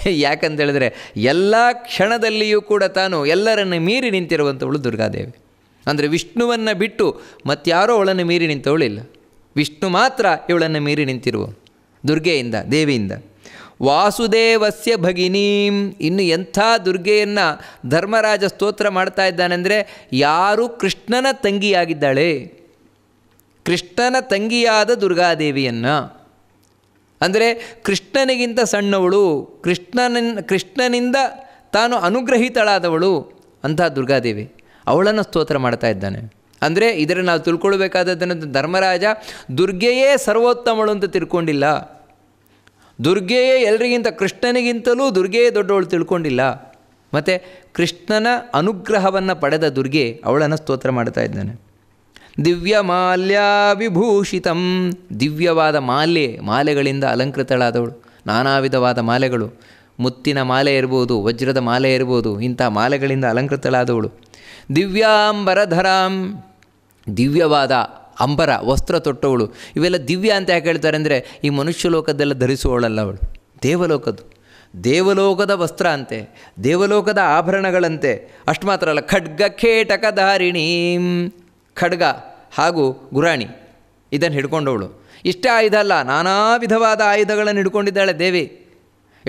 ಯಾಕಂತೇಳಿದರೆ ಎಲ್ಲ ಕ್ಷಣದಲ್ಲಿಯೂ ಕೂಡ ತಾನು ಎಲ್ಲರನ್ನು ಮೀರಿ ನಿಂತಿರುವಂಥವಳು ದುರ್ಗಾದೇವಿ ಅಂದರೆ ವಿಷ್ಣುವನ್ನು ಬಿಟ್ಟು ಮತ್ತಾರೋ ಅವಳನ್ನು ಮೀರಿ ನಿಂತವಳಿಲ್ಲ ವಿಷ್ಣು ಮಾತ್ರ ಇವಳನ್ನು ಮೀರಿ ನಿಂತಿರುವ ದುರ್ಗೆಯಿಂದ ದೇವಿಯಿಂದ ವಾಸುದೇವಸ್ಯ ಭಗಿನೀಂ ಇನ್ನು ಎಂಥ ದುರ್ಗೆಯನ್ನು ಧರ್ಮರಾಜ ಸ್ತೋತ್ರ ಮಾಡ್ತಾ ಇದ್ದಾನೆಂದರೆ ಯಾರು ಕೃಷ್ಣನ ತಂಗಿಯಾಗಿದ್ದಾಳೆ ಕೃಷ್ಣನ ತಂಗಿಯಾದ ದುರ್ಗಾದೇವಿಯನ್ನು ಅಂದರೆ ಕೃಷ್ಣನಿಗಿಂತ ಸಣ್ಣವಳು ಕೃಷ್ಣನ ಕೃಷ್ಣನಿಂದ ತಾನು ಅನುಗ್ರಹಿತಳಾದವಳು ಅಂತಹ ದುರ್ಗಾದೇವಿ ಅವಳನ್ನು ಸ್ತೋತ್ರ ಮಾಡ್ತಾ ಇದ್ದಾನೆ ಅಂದರೆ ಇದರ ನಾವು ತಿಳ್ಕೊಳ್ಬೇಕಾದದ್ದನ್ನು ಧರ್ಮರಾಜ ದುರ್ಗೆಯೇ ಸರ್ವೋತ್ತಮಳು ಅಂತ ತಿಳ್ಕೊಂಡಿಲ್ಲ ದುರ್ಗೆಯೇ ಎಲ್ರಿಗಿಂತ ಕೃಷ್ಣನಿಗಿಂತಲೂ ದುರ್ಗೆಯೇ ದೊಡ್ಡವಳು ತಿಳ್ಕೊಂಡಿಲ್ಲ ಮತ್ತು ಕೃಷ್ಣನ ಅನುಗ್ರಹವನ್ನು ಪಡೆದ ದುರ್ಗೆ ಅವಳನ್ನು ಸ್ತೋತ್ರ ಮಾಡ್ತಾ ಇದ್ದಾನೆ ದಿವ್ಯ ವಿಭೂಷಿತಂ ದಿವ್ಯವಾದ ಮಾಲೆ ಮಾಲೆಗಳಿಂದ ಅಲಂಕೃತಳಾದವಳು ನಾನಾ ವಿಧವಾದ ಮಾಲೆಗಳು ಮುತ್ತಿನ ಮಾಲೆ ಇರ್ಬೋದು ವಜ್ರದ ಮಾಲೆ ಇರ್ಬೋದು ಇಂಥ ಮಾಲೆಗಳಿಂದ ಅಲಂಕೃತಳಾದವಳು ದಿವ್ಯಾಂಬರಧರಾಂ ದಿವ್ಯವಾದ ಅಂಬರ ವಸ್ತ್ರ ತೊಟ್ಟವಳು ಇವೆಲ್ಲ ದಿವ್ಯ ಅಂತ ಯಾಕೆ ಹೇಳ್ತಾರೆ ಅಂದರೆ ಈ ಮನುಷ್ಯ ಲೋಕದೆಲ್ಲ ಧರಿಸುವವಳಲ್ಲ ಅವಳು ದೇವಲೋಕದ್ದು ದೇವಲೋಕದ ವಸ್ತ್ರ ಅಂತೆ ದೇವಲೋಕದ ಆಭರಣಗಳಂತೆ ಅಷ್ಟು ಮಾತ್ರ ಅಲ್ಲ ಖಡ್ಗ ಖೇಟಕ ಧಾರಿಣಿ ಖಡ್ಗ ಹಾಗೂ ಗುರಾಣಿ ಇದನ್ನು ಹಿಡ್ಕೊಂಡವಳು ಇಷ್ಟೇ ಆಯುಧ ಅಲ್ಲ ನಾನಾ ವಿಧವಾದ ಆಯುಧಗಳನ್ನು ಹಿಡ್ಕೊಂಡಿದ್ದಾಳೆ ದೇವಿ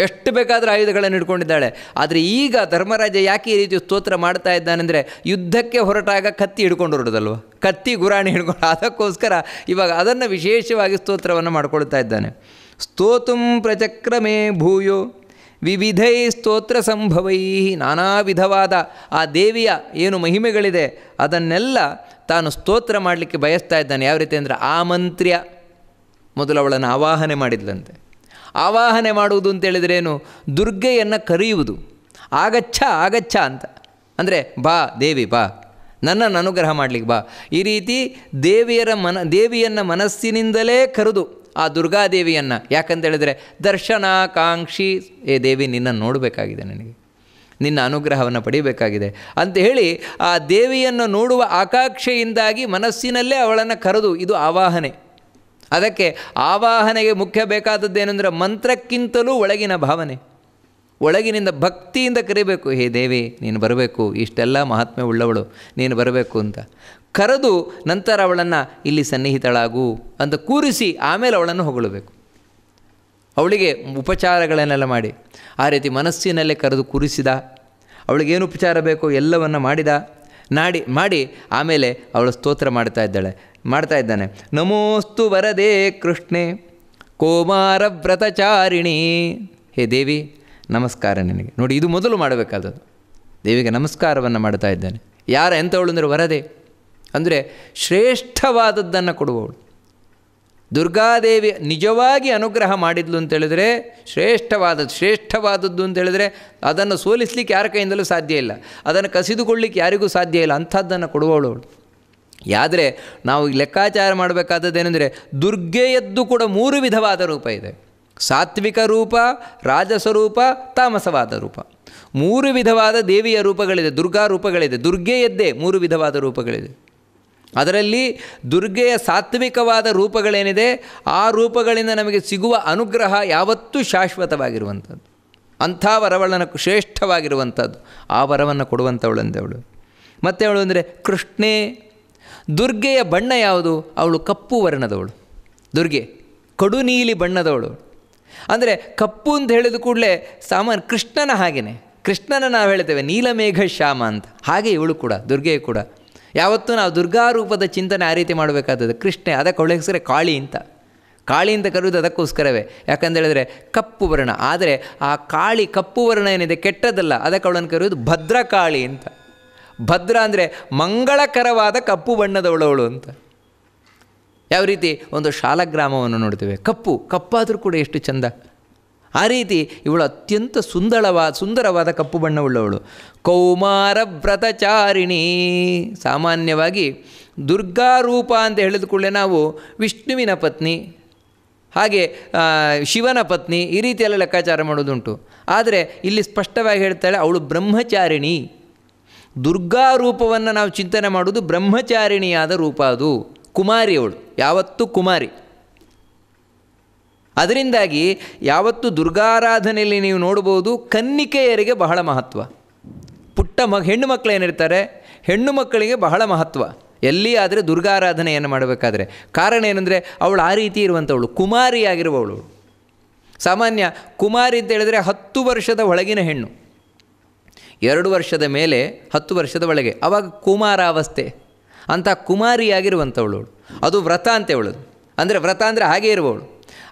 ಎಷ್ಟು ಬೇಕಾದರೂ ಆಯುಧಗಳನ್ನು ಹಿಡ್ಕೊಂಡಿದ್ದಾಳೆ ಆದರೆ ಈಗ ಧರ್ಮರಾಜ ಯಾಕೆ ಈ ರೀತಿ ಸ್ತೋತ್ರ ಮಾಡ್ತಾ ಇದ್ದಾನೆಂದರೆ ಯುದ್ಧಕ್ಕೆ ಹೊರಟಾಗ ಕತ್ತಿ ಹಿಡ್ಕೊಂಡು ಹೊರಡೋದಲ್ವ ಕತ್ತಿ ಗುರಾಣಿ ಹಿಡ್ಕೊಂಡು ಅದಕ್ಕೋಸ್ಕರ ಇವಾಗ ಅದನ್ನು ವಿಶೇಷವಾಗಿ ಸ್ತೋತ್ರವನ್ನು ಮಾಡಿಕೊಳ್ತಾ ಇದ್ದಾನೆ ಸ್ತೋತುಂ ಪ್ರಚಕ್ರಮೇ ಭೂಯೋ ವಿವಿಧೈ ಸ್ತೋತ್ರ ಸಂಭವೈ ನಾನಾ ವಿಧವಾದ ಆ ದೇವಿಯ ಏನು ಮಹಿಮೆಗಳಿದೆ ಅದನ್ನೆಲ್ಲ ತಾನು ಸ್ತೋತ್ರ ಮಾಡಲಿಕ್ಕೆ ಬಯಸ್ತಾ ಇದ್ದಾನೆ ಯಾವ ರೀತಿ ಅಂದರೆ ಆಮಂತ್ರ್ಯ ಮೊದಲು ಅವಳನ್ನು ಆವಾಹನೆ ಮಾಡಿದ್ಲಂತೆ ಆವಾಹನೆ ಮಾಡುವುದು ಅಂತೇಳಿದ್ರೇನು ದುರ್ಗೆಯನ್ನು ಕರೆಯುವುದು ಆಗಚ್ಚ ಆಗಚ್ಚ ಅಂತ ಅಂದರೆ ಬಾ ದೇವಿ ಬಾ ನನ್ನನ್ನು ಅನುಗ್ರಹ ಮಾಡಲಿಕ್ಕೆ ಬಾ ಈ ರೀತಿ ದೇವಿಯರ ಮನ ದೇವಿಯನ್ನು ಮನಸ್ಸಿನಿಂದಲೇ ಕರೆದು ಆ ದುರ್ಗಾದೇವಿಯನ್ನು ಯಾಕಂತೇಳಿದರೆ ದರ್ಶನಾಕಾಂಕ್ಷಿ ಏ ದೇವಿ ನಿನ್ನನ್ನು ನೋಡಬೇಕಾಗಿದೆ ನನಗೆ ನಿನ್ನ ಅನುಗ್ರಹವನ್ನು ಪಡಿಬೇಕಾಗಿದೆ ಅಂತ ಹೇಳಿ ಆ ದೇವಿಯನ್ನು ನೋಡುವ ಆಕಾಂಕ್ಷೆಯಿಂದಾಗಿ ಮನಸ್ಸಿನಲ್ಲೇ ಅವಳನ್ನು ಕರೆದು ಇದು ಆವಾಹನೆ ಅದಕ್ಕೆ ಆವಾಹನೆಗೆ ಮುಖ್ಯ ಬೇಕಾದದ್ದೇನೆಂದರೆ ಮಂತ್ರಕ್ಕಿಂತಲೂ ಒಳಗಿನ ಭಾವನೆ ಒಳಗಿನಿಂದ ಭಕ್ತಿಯಿಂದ ಕರಿಬೇಕು ಹೇ ದೇವಿ ನೀನು ಬರಬೇಕು ಇಷ್ಟೆಲ್ಲ ಮಹಾತ್ಮೆ ಉಳ್ಳವಳು ನೀನು ಬರಬೇಕು ಅಂತ ಕರೆದು ನಂತರ ಅವಳನ್ನು ಇಲ್ಲಿ ಸನ್ನಿಹಿತಳಾಗು ಅಂತ ಕೂರಿಸಿ ಆಮೇಲೆ ಅವಳನ್ನು ಹೊಗಳಬೇಕು ಅವಳಿಗೆ ಉಪಚಾರಗಳನ್ನೆಲ್ಲ ಮಾಡಿ ಆ ರೀತಿ ಮನಸ್ಸಿನಲ್ಲೇ ಕರೆದು ಕೂರಿಸಿದ ಅವಳಿಗೇನು ಉಪಚಾರ ಬೇಕೋ ಎಲ್ಲವನ್ನು ಮಾಡಿದ ನಾಡಿ ಮಾಡಿ ಆಮೇಲೆ ಅವಳು ಸ್ತೋತ್ರ ಮಾಡ್ತಾ ಇದ್ದಾಳೆ ಮಾಡ್ತಾ ಇದ್ದಾನೆ ನಮೋಸ್ತು ವರದೇ ಕೃಷ್ಣೆ ಕೋಮಾರ ವ್ರತಚಾರಿಣಿ ಹೇ ದೇವಿ ನಮಸ್ಕಾರ ನಿನಗೆ ನೋಡಿ ಇದು ಮೊದಲು ಮಾಡಬೇಕಾದದ್ದು ದೇವಿಗೆ ನಮಸ್ಕಾರವನ್ನು ಮಾಡ್ತಾ ಇದ್ದಾನೆ ಯಾರ ಎಂಥವಳು ಅಂದರೆ ವರದೆ ಅಂದರೆ ಶ್ರೇಷ್ಠವಾದದ್ದನ್ನು ಕೊಡುವವಳು ದುರ್ಗಾದೇವಿ ನಿಜವಾಗಿ ಅನುಗ್ರಹ ಮಾಡಿದ್ಲು ಅಂತೇಳಿದರೆ ಶ್ರೇಷ್ಠವಾದದ್ದು ಶ್ರೇಷ್ಠವಾದದ್ದು ಅಂತೇಳಿದರೆ ಅದನ್ನು ಸೋಲಿಸ್ಲಿಕ್ಕೆ ಯಾರ ಕೈಯಿಂದಲೂ ಸಾಧ್ಯ ಇಲ್ಲ ಅದನ್ನು ಕಸಿದುಕೊಳ್ಳಿಕ್ಕೆ ಯಾರಿಗೂ ಸಾಧ್ಯ ಇಲ್ಲ ಅಂಥದ್ದನ್ನು ಕೊಡುವವಳು ಆದರೆ ನಾವು ಲೆಕ್ಕಾಚಾರ ಮಾಡಬೇಕಾದದ್ದೇನೆಂದರೆ ದುರ್ಗೆಯದ್ದು ಕೂಡ ಮೂರು ವಿಧವಾದ ರೂಪ ಇದೆ ಸಾತ್ವಿಕ ರೂಪ ರಾಜಸ್ವರೂಪ ತಾಮಸವಾದ ರೂಪ ಮೂರು ವಿಧವಾದ ದೇವಿಯ ರೂಪಗಳಿದೆ ದುರ್ಗಾ ರೂಪಗಳಿದೆ ದುರ್ಗೆಯದ್ದೇ ಮೂರು ವಿಧವಾದ ರೂಪಗಳಿದೆ ಅದರಲ್ಲಿ ದುರ್ಗೆಯ ಸಾತ್ವಿಕವಾದ ರೂಪಗಳೇನಿದೆ ಆ ರೂಪಗಳಿಂದ ನಮಗೆ ಸಿಗುವ ಅನುಗ್ರಹ ಯಾವತ್ತೂ ಶಾಶ್ವತವಾಗಿರುವಂಥದ್ದು ಅಂಥ ವರವಳನ ಶ್ರೇಷ್ಠವಾಗಿರುವಂಥದ್ದು ಆ ವರವನ್ನು ಅವಳು ಮತ್ತೆ ಅವಳು ಅಂದರೆ ಕೃಷ್ಣೇ ದುರ್ಗೆಯ ಬಣ್ಣ ಯಾವುದು ಅವಳು ಕಪ್ಪು ವರ್ಣದವಳು ದುರ್ಗೆ ಕಡು ನೀಲಿ ಬಣ್ಣದವಳು ಅಂದರೆ ಕಪ್ಪು ಅಂತ ಹೇಳಿದ ಕೂಡಲೇ ಸಾಮಾನ್ಯ ಕೃಷ್ಣನ ಹಾಗೆಯೇ ಕೃಷ್ಣನ ನಾವು ಹೇಳ್ತೇವೆ ನೀಲಮೇಘ ಶ್ಯಾಮ ಅಂತ ಹಾಗೆ ಇವಳು ಕೂಡ ದುರ್ಗೆ ಕೂಡ ಯಾವತ್ತೂ ನಾವು ದುರ್ಗಾ ರೂಪದ ಚಿಂತನೆ ಆ ರೀತಿ ಮಾಡಬೇಕಾದದ್ದು ಕೃಷ್ಣೆ ಅದಕ್ಕೆ ಅವಳ ಹೆಸರೇ ಕಾಳಿ ಅಂತ ಕಾಳಿ ಅಂತ ಕರೆಯುವುದು ಅದಕ್ಕೋಸ್ಕರವೇ ಹೇಳಿದರೆ ಕಪ್ಪು ವರ್ಣ ಆದರೆ ಆ ಕಾಳಿ ಕಪ್ಪು ವರ್ಣ ಏನಿದೆ ಕೆಟ್ಟದಲ್ಲ ಅದಕ್ಕೆ ಅವಳನ್ನು ಕರೆಯುವುದು ಭದ್ರಕಾಳಿ ಅಂತ ಭದ್ರ ಅಂದರೆ ಮಂಗಳಕರವಾದ ಕಪ್ಪು ಬಣ್ಣದವಳವಳು ಅಂತ ಯಾವ ರೀತಿ ಒಂದು ಶಾಲಗ್ರಾಮವನ್ನು ನೋಡ್ತೇವೆ ಕಪ್ಪು ಕಪ್ಪಾದರೂ ಕೂಡ ಎಷ್ಟು ಚಂದ ಆ ರೀತಿ ಇವಳು ಅತ್ಯಂತ ಸುಂದರವಾದ ಸುಂದರವಾದ ಕಪ್ಪು ಬಣ್ಣವುಳ್ಳವಳು ಕೌಮಾರ ವ್ರತಚಾರಿಣಿ ಸಾಮಾನ್ಯವಾಗಿ ದುರ್ಗಾರೂಪ ಅಂತ ಹೇಳಿದ ಕೂಡಲೇ ನಾವು ವಿಷ್ಣುವಿನ ಪತ್ನಿ ಹಾಗೆ ಶಿವನ ಪತ್ನಿ ಈ ರೀತಿಯೆಲ್ಲ ಲೆಕ್ಕಾಚಾರ ಮಾಡೋದುಂಟು ಆದರೆ ಇಲ್ಲಿ ಸ್ಪಷ್ಟವಾಗಿ ಹೇಳ್ತಾಳೆ ಅವಳು ಬ್ರಹ್ಮಚಾರಿಣಿ ದುರ್ಗಾ ರೂಪವನ್ನು ನಾವು ಚಿಂತನೆ ಮಾಡುವುದು ಬ್ರಹ್ಮಚಾರಿಣಿಯಾದ ರೂಪ ಅದು ಕುಮಾರಿ ಅವಳು ಯಾವತ್ತೂ ಕುಮಾರಿ ಅದರಿಂದಾಗಿ ಯಾವತ್ತು ದುರ್ಗಾರಾಧನೆಯಲ್ಲಿ ನೀವು ನೋಡ್ಬೋದು ಕನ್ನಿಕೆಯರಿಗೆ ಬಹಳ ಮಹತ್ವ ಪುಟ್ಟ ಮ ಹೆಣ್ಣು ಮಕ್ಕಳು ಏನಿರ್ತಾರೆ ಹೆಣ್ಣು ಮಕ್ಕಳಿಗೆ ಬಹಳ ಮಹತ್ವ ಎಲ್ಲಿ ಆದರೆ ದುರ್ಗಾರಾಧನೆಯನ್ನು ಮಾಡಬೇಕಾದ್ರೆ ಕಾರಣ ಏನಂದರೆ ಅವಳು ಆ ರೀತಿ ಇರುವಂಥವಳು ಕುಮಾರಿಯಾಗಿರುವವಳು ಸಾಮಾನ್ಯ ಕುಮಾರಿ ಅಂತ ಹೇಳಿದರೆ ಹತ್ತು ವರ್ಷದ ಒಳಗಿನ ಹೆಣ್ಣು ಎರಡು ವರ್ಷದ ಮೇಲೆ ಹತ್ತು ವರ್ಷದ ಒಳಗೆ ಅವಾಗ ಕುಮಾರಾವಸ್ಥೆ ಅಂತ ಕುಮಾರಿಯಾಗಿರುವಂಥವಳು ಅದು ವ್ರತ ಅಂತ ಹೇಳೋದು ಅಂದರೆ ವ್ರತ ಅಂದರೆ ಹಾಗೆ ಇರುವವಳು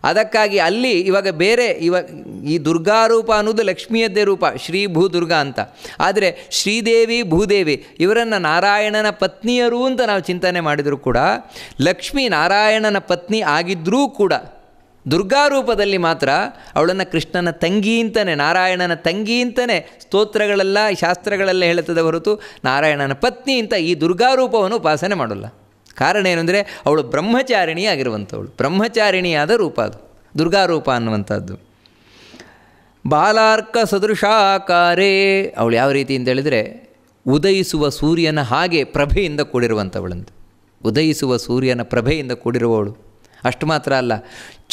ಅದಕ್ಕಾಗಿ ಅಲ್ಲಿ ಇವಾಗ ಬೇರೆ ಇವಾಗ ಈ ದುರ್ಗಾರೂಪ ಅನ್ನೋದು ಲಕ್ಷ್ಮಿಯದ್ದೇ ರೂಪ ಶ್ರೀ ಭೂ ಅಂತ ಆದರೆ ಶ್ರೀದೇವಿ ಭೂದೇವಿ ಇವರನ್ನು ನಾರಾಯಣನ ಪತ್ನಿಯರು ಅಂತ ನಾವು ಚಿಂತನೆ ಮಾಡಿದರೂ ಕೂಡ ಲಕ್ಷ್ಮೀ ನಾರಾಯಣನ ಪತ್ನಿ ಆಗಿದ್ದರೂ ಕೂಡ ದುರ್ಗಾ ರೂಪದಲ್ಲಿ ಮಾತ್ರ ಅವಳನ್ನು ಕೃಷ್ಣನ ತಂಗಿ ಅಂತಲೇ ನಾರಾಯಣನ ತಂಗಿ ಅಂತಲೇ ಸ್ತೋತ್ರಗಳೆಲ್ಲ ಶಾಸ್ತ್ರಗಳೆಲ್ಲ ಹೇಳುತ್ತದೆ ಹೊರತು ನಾರಾಯಣನ ಪತ್ನಿ ಅಂತ ಈ ದುರ್ಗಾ ರೂಪವನ್ನು ಉಪಾಸನೆ ಮಾಡಲ್ಲ ಕಾರಣ ಏನು ಅವಳು ಬ್ರಹ್ಮಚಾರಿಣಿಯಾಗಿರುವಂಥವಳು ಬ್ರಹ್ಮಚಾರಿಣಿಯಾದ ರೂಪ ಅದು ದುರ್ಗಾರೂಪ ಅನ್ನುವಂಥದ್ದು ಬಾಲಾರ್ಕ ಸದೃಶಾಕಾರೇ ಅವಳು ಯಾವ ರೀತಿ ಅಂತ ಹೇಳಿದರೆ ಉದಯಿಸುವ ಸೂರ್ಯನ ಹಾಗೆ ಪ್ರಭೆಯಿಂದ ಕೂಡಿರುವಂಥವಳಂತೆ ಉದಯಿಸುವ ಸೂರ್ಯನ ಪ್ರಭೆಯಿಂದ ಕೂಡಿರುವವಳು ಅಷ್ಟು ಮಾತ್ರ ಅಲ್ಲ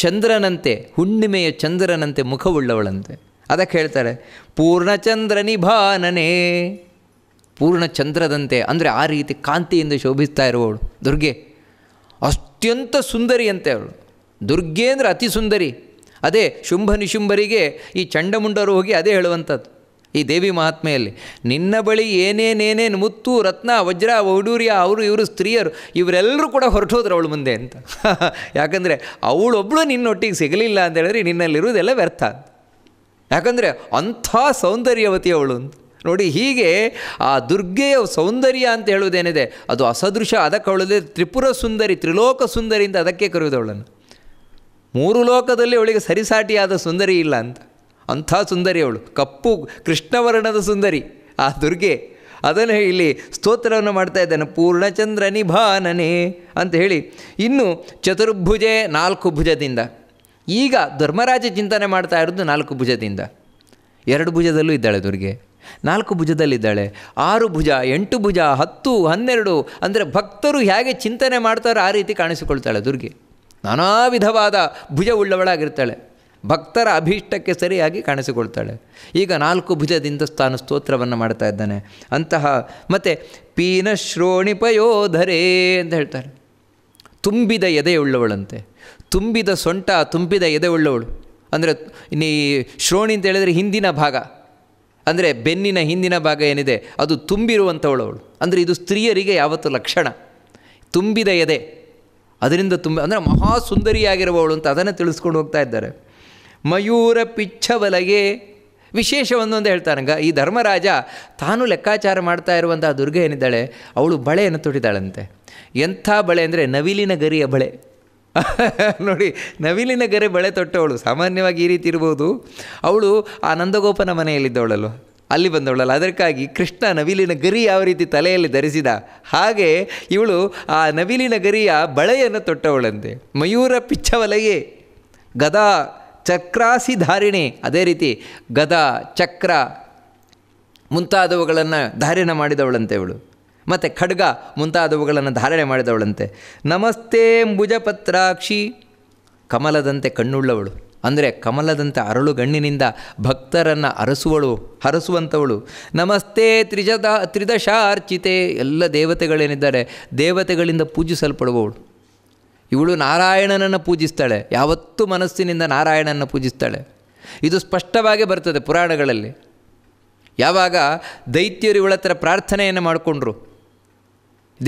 ಚಂದ್ರನಂತೆ ಹುಣ್ಣಿಮೆಯ ಚಂದ್ರನಂತೆ ಮುಖವುಳ್ಳವಳಂತೆ ಅದಕ್ಕೆ ಹೇಳ್ತಾರೆ ಪೂರ್ಣಚಂದ್ರ ನಿಭಾನನೇ ಚಂದ್ರದಂತೆ ಅಂದರೆ ಆ ರೀತಿ ಕಾಂತಿಯಿಂದ ಶೋಭಿಸ್ತಾ ಇರುವವಳು ದುರ್ಗೆ ಅತ್ಯಂತ ಸುಂದರಿಯಂತೆ ಅವಳು ದುರ್ಗೆ ಅಂದರೆ ಅತಿ ಸುಂದರಿ ಅದೇ ಶುಂಭ ನಿಶುಂಭರಿಗೆ ಈ ಚಂಡಮುಂಡರು ಹೋಗಿ ಅದೇ ಹೇಳುವಂಥದ್ದು ಈ ದೇವಿ ಮಹಾತ್ಮೆಯಲ್ಲಿ ನಿನ್ನ ಬಳಿ ಏನೇನೇನೇನು ಮುತ್ತು ರತ್ನ ವಜ್ರ ವೌಡೂರ್ಯ ಅವರು ಇವರು ಸ್ತ್ರೀಯರು ಇವರೆಲ್ಲರೂ ಕೂಡ ಹೊರಟೋದ್ರು ಅವಳು ಮುಂದೆ ಅಂತ ಯಾಕಂದರೆ ಅವಳೊಬ್ಬಳು ನಿನ್ನೊಟ್ಟಿಗೆ ಸಿಗಲಿಲ್ಲ ಅಂತ ಹೇಳಿದ್ರೆ ನಿನ್ನಲ್ಲಿರುವುದೆಲ್ಲ ವ್ಯರ್ಥ ಯಾಕಂದರೆ ಅಂಥ ಸೌಂದರ್ಯವತಿ ಅವಳು ನೋಡಿ ಹೀಗೆ ಆ ದುರ್ಗೆಯ ಸೌಂದರ್ಯ ಅಂತ ಹೇಳುವುದೇನಿದೆ ಅದು ಅಸದೃಶ ಅದಕ್ಕೆ ಅವಳದೇ ತ್ರಿಪುರ ಸುಂದರಿ ತ್ರಿಲೋಕ ಸುಂದರಿ ಅಂತ ಅದಕ್ಕೆ ಕರೆಯುವುದು ಅವಳನ್ನು ಮೂರು ಲೋಕದಲ್ಲಿ ಅವಳಿಗೆ ಸರಿಸಾಟಿಯಾದ ಸುಂದರಿ ಇಲ್ಲ ಅಂತ ಅಂಥ ಸುಂದರಿ ಅವಳು ಕಪ್ಪು ಕೃಷ್ಣವರ್ಣದ ಸುಂದರಿ ಆ ದುರ್ಗೆ ಅದನ್ನು ಇಲ್ಲಿ ಸ್ತೋತ್ರವನ್ನು ಮಾಡ್ತಾ ಇದ್ದಾನೆ ಪೂರ್ಣಚಂದ್ರ ನಿಭಾನನೆ ಅಂತ ಹೇಳಿ ಇನ್ನು ಚತುರ್ಭುಜೆ ನಾಲ್ಕು ಭುಜದಿಂದ ಈಗ ಧರ್ಮರಾಜ ಚಿಂತನೆ ಮಾಡ್ತಾ ಇರೋದು ನಾಲ್ಕು ಭುಜದಿಂದ ಎರಡು ಭುಜದಲ್ಲೂ ಇದ್ದಾಳೆ ದುರ್ಗೆ ನಾಲ್ಕು ಭುಜದಲ್ಲಿದ್ದಾಳೆ ಆರು ಭುಜ ಎಂಟು ಭುಜ ಹತ್ತು ಹನ್ನೆರಡು ಅಂದರೆ ಭಕ್ತರು ಹೇಗೆ ಚಿಂತನೆ ಮಾಡ್ತಾರೋ ಆ ರೀತಿ ಕಾಣಿಸಿಕೊಳ್ತಾಳೆ ದುರ್ಗೆ ನಾನಾ ವಿಧವಾದ ಭುಜ ಉಳ್ಳವಳಾಗಿರ್ತಾಳೆ ಭಕ್ತರ ಅಭೀಷ್ಟಕ್ಕೆ ಸರಿಯಾಗಿ ಕಾಣಿಸಿಕೊಳ್ತಾಳೆ ಈಗ ನಾಲ್ಕು ಭುಜದಿಂದ ಸ್ಥಾನ ಸ್ತೋತ್ರವನ್ನು ಮಾಡ್ತಾ ಇದ್ದಾನೆ ಅಂತಹ ಮತ್ತು ಪೀನಶ್ರೋಣಿಪಯೋಧರೇ ಅಂತ ಹೇಳ್ತಾರೆ ತುಂಬಿದ ಎದೆಯುಳ್ಳವಳಂತೆ ತುಂಬಿದ ಸೊಂಟ ತುಂಬಿದ ಉಳ್ಳವಳು ಅಂದರೆ ನೀ ಶ್ರೋಣಿ ಅಂತ ಹೇಳಿದರೆ ಹಿಂದಿನ ಭಾಗ ಅಂದರೆ ಬೆನ್ನಿನ ಹಿಂದಿನ ಭಾಗ ಏನಿದೆ ಅದು ತುಂಬಿರುವಂಥವಳವಳು ಅಂದರೆ ಇದು ಸ್ತ್ರೀಯರಿಗೆ ಯಾವತ್ತು ಲಕ್ಷಣ ತುಂಬಿದ ಎದೆ ಅದರಿಂದ ತುಂಬ ಅಂದರೆ ಮಹಾ ಸುಂದರಿಯಾಗಿರುವವಳು ಅಂತ ಅದನ್ನು ತಿಳಿಸ್ಕೊಂಡು ಹೋಗ್ತಾ ಇದ್ದಾರೆ ಮಯೂರ ಪಿಚ್ಛವಲಯೇ ವಿಶೇಷವನ್ನು ಅಂತ ಹೇಳ್ತಾರಂಗ ಈ ಧರ್ಮರಾಜ ತಾನು ಲೆಕ್ಕಾಚಾರ ಮಾಡ್ತಾ ಇರುವಂಥ ದುರ್ಗೆ ಏನಿದ್ದಾಳೆ ಅವಳು ಬಳೆಯನ್ನು ತೊಡಿದಾಳಂತೆ ಎಂಥ ಬಳೆ ಅಂದರೆ ನವಿಲಿನ ಗರಿಯ ಬಳೆ ನೋಡಿ ನವಿಲಿನ ಗರಿ ಬಳೆ ತೊಟ್ಟವಳು ಸಾಮಾನ್ಯವಾಗಿ ಈ ರೀತಿ ಇರ್ಬೋದು ಅವಳು ಆ ನಂದಗೋಪನ ಮನೆಯಲ್ಲಿದ್ದವಳಲ್ಲ ಅಲ್ಲಿ ಬಂದವಳಲ್ಲ ಅದಕ್ಕಾಗಿ ಕೃಷ್ಣ ನವಿಲಿನ ಗರಿ ಯಾವ ರೀತಿ ತಲೆಯಲ್ಲಿ ಧರಿಸಿದ ಹಾಗೆ ಇವಳು ಆ ನವಿಲಿನ ಗರಿಯ ಬಳೆಯನ್ನು ತೊಟ್ಟವಳಂತೆ ಮಯೂರ ಪಿಚ್ಚವಲೆಯೇ ಗದಾ ಚಕ್ರಾಸಿ ಧಾರಿಣಿ ಅದೇ ರೀತಿ ಗದ ಚಕ್ರ ಮುಂತಾದವುಗಳನ್ನು ಧಾರಣೆ ಮಾಡಿದವಳಂತೆ ಇವಳು ಮತ್ತು ಖಡ್ಗ ಮುಂತಾದವುಗಳನ್ನು ಧಾರಣೆ ಮಾಡಿದವಳಂತೆ ನಮಸ್ತೆ ಭುಜಪತ್ರಾಕ್ಷಿ ಕಮಲದಂತೆ ಕಣ್ಣುಳ್ಳವಳು ಅಂದರೆ ಕಮಲದಂತೆ ಅರಳು ಗಣ್ಣಿನಿಂದ ಭಕ್ತರನ್ನು ಅರಸುವಳು ಹರಸುವಂಥವಳು ನಮಸ್ತೆ ತ್ರಿಜದ ಅರ್ಚಿತೆ ಎಲ್ಲ ದೇವತೆಗಳೇನಿದ್ದಾರೆ ದೇವತೆಗಳಿಂದ ಪೂಜಿಸಲ್ಪಡುವವಳು ಇವಳು ನಾರಾಯಣನನ್ನು ಪೂಜಿಸ್ತಾಳೆ ಯಾವತ್ತೂ ಮನಸ್ಸಿನಿಂದ ನಾರಾಯಣನನ್ನು ಪೂಜಿಸ್ತಾಳೆ ಇದು ಸ್ಪಷ್ಟವಾಗಿ ಬರ್ತದೆ ಪುರಾಣಗಳಲ್ಲಿ ಯಾವಾಗ ದೈತ್ಯರು ಇವಳ ಹತ್ರ ಪ್ರಾರ್ಥನೆಯನ್ನು ಮಾಡಿಕೊಂಡ್ರು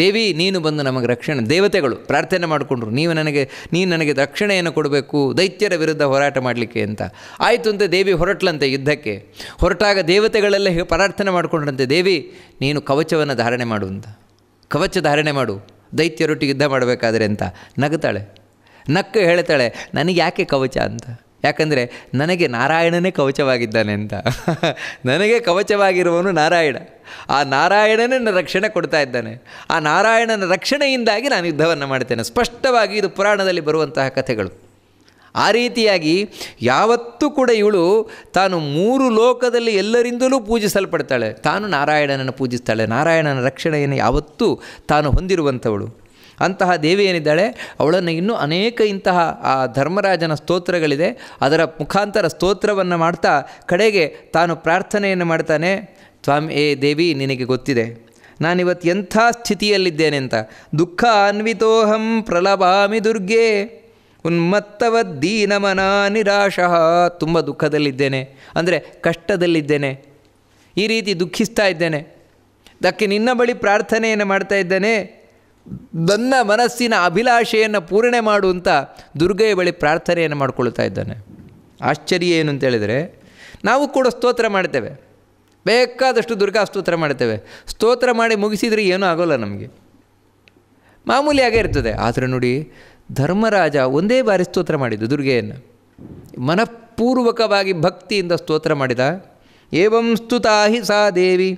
ದೇವಿ ನೀನು ಬಂದು ನಮಗೆ ರಕ್ಷಣೆ ದೇವತೆಗಳು ಪ್ರಾರ್ಥನೆ ಮಾಡಿಕೊಂಡ್ರು ನೀವು ನನಗೆ ನೀನು ನನಗೆ ರಕ್ಷಣೆಯನ್ನು ಕೊಡಬೇಕು ದೈತ್ಯರ ವಿರುದ್ಧ ಹೋರಾಟ ಮಾಡಲಿಕ್ಕೆ ಅಂತ ಆಯಿತು ಅಂತ ದೇವಿ ಹೊರಟ್ಲಂತೆ ಯುದ್ಧಕ್ಕೆ ಹೊರಟಾಗ ದೇವತೆಗಳೆಲ್ಲ ಪ್ರಾರ್ಥನೆ ಮಾಡಿಕೊಂಡ್ರಂತೆ ದೇವಿ ನೀನು ಕವಚವನ್ನು ಧಾರಣೆ ಮಾಡು ಅಂತ ಕವಚ ಧಾರಣೆ ಮಾಡು ದೈತ್ಯರೊಟ್ಟಿಗೆ ಯುದ್ಧ ಮಾಡಬೇಕಾದ್ರೆ ಅಂತ ನಗ್ತಾಳೆ ನಕ್ಕು ಹೇಳ್ತಾಳೆ ನನಗೆ ಯಾಕೆ ಕವಚ ಅಂತ ಯಾಕಂದರೆ ನನಗೆ ನಾರಾಯಣನೇ ಕವಚವಾಗಿದ್ದಾನೆ ಅಂತ ನನಗೆ ಕವಚವಾಗಿರುವವನು ನಾರಾಯಣ ಆ ನಾರಾಯಣನೇ ನನ್ನ ರಕ್ಷಣೆ ಕೊಡ್ತಾ ಇದ್ದಾನೆ ಆ ನಾರಾಯಣನ ರಕ್ಷಣೆಯಿಂದಾಗಿ ನಾನು ಯುದ್ಧವನ್ನು ಮಾಡ್ತೇನೆ ಸ್ಪಷ್ಟವಾಗಿ ಇದು ಪುರಾಣದಲ್ಲಿ ಬರುವಂತಹ ಕಥೆಗಳು ಆ ರೀತಿಯಾಗಿ ಯಾವತ್ತೂ ಕೂಡ ಇವಳು ತಾನು ಮೂರು ಲೋಕದಲ್ಲಿ ಎಲ್ಲರಿಂದಲೂ ಪೂಜಿಸಲ್ಪಡ್ತಾಳೆ ತಾನು ನಾರಾಯಣನನ್ನು ಪೂಜಿಸ್ತಾಳೆ ನಾರಾಯಣನ ರಕ್ಷಣೆಯನ್ನು ಯಾವತ್ತೂ ತಾನು ಹೊಂದಿರುವಂಥವಳು ಅಂತಹ ದೇವಿ ಏನಿದ್ದಾಳೆ ಅವಳನ್ನು ಇನ್ನೂ ಅನೇಕ ಇಂತಹ ಆ ಧರ್ಮರಾಜನ ಸ್ತೋತ್ರಗಳಿದೆ ಅದರ ಮುಖಾಂತರ ಸ್ತೋತ್ರವನ್ನು ಮಾಡ್ತಾ ಕಡೆಗೆ ತಾನು ಪ್ರಾರ್ಥನೆಯನ್ನು ಮಾಡ್ತಾನೆ ಸ್ವಾಮಿ ಏ ದೇವಿ ನಿನಗೆ ಗೊತ್ತಿದೆ ನಾನಿವತ್ತು ಎಂಥ ಸ್ಥಿತಿಯಲ್ಲಿದ್ದೇನೆ ಅಂತ ದುಃಖ ಅನ್ವಿತೋಹಂ ಪ್ರಲಭಾಮಿ ದುರ್ಗೆ ಉನ್ಮತ್ತವ ದೀನಮನ ನಿರಾಶಃ ತುಂಬ ದುಃಖದಲ್ಲಿದ್ದೇನೆ ಅಂದರೆ ಕಷ್ಟದಲ್ಲಿದ್ದೇನೆ ಈ ರೀತಿ ದುಃಖಿಸ್ತಾ ಇದ್ದೇನೆ ಅದಕ್ಕೆ ನಿನ್ನ ಬಳಿ ಪ್ರಾರ್ಥನೆಯನ್ನು ಮಾಡ್ತಾ ಇದ್ದೇನೆ ನನ್ನ ಮನಸ್ಸಿನ ಅಭಿಲಾಷೆಯನ್ನು ಪೂರ್ಣೆ ಮಾಡುವಂತ ದುರ್ಗೆಯ ಬಳಿ ಪ್ರಾರ್ಥನೆಯನ್ನು ಮಾಡಿಕೊಳ್ತಾ ಇದ್ದಾನೆ ಆಶ್ಚರ್ಯ ಏನು ಅಂತೇಳಿದರೆ ನಾವು ಕೂಡ ಸ್ತೋತ್ರ ಮಾಡ್ತೇವೆ ಬೇಕಾದಷ್ಟು ದುರ್ಗಾ ಸ್ತೋತ್ರ ಮಾಡ್ತೇವೆ ಸ್ತೋತ್ರ ಮಾಡಿ ಮುಗಿಸಿದರೆ ಏನೂ ಆಗೋಲ್ಲ ನಮಗೆ ಮಾಮೂಲಿಯಾಗೇ ಇರ್ತದೆ ಆದರೆ ನೋಡಿ ಧರ್ಮರಾಜ ಒಂದೇ ಬಾರಿ ಸ್ತೋತ್ರ ಮಾಡಿದ್ದು ದುರ್ಗೆಯನ್ನು ಮನಃಪೂರ್ವಕವಾಗಿ ಭಕ್ತಿಯಿಂದ ಸ್ತೋತ್ರ ಮಾಡಿದ ಏವಂ ಸ್ತುತಾ ಹಿ ಸಾ ದೇವಿ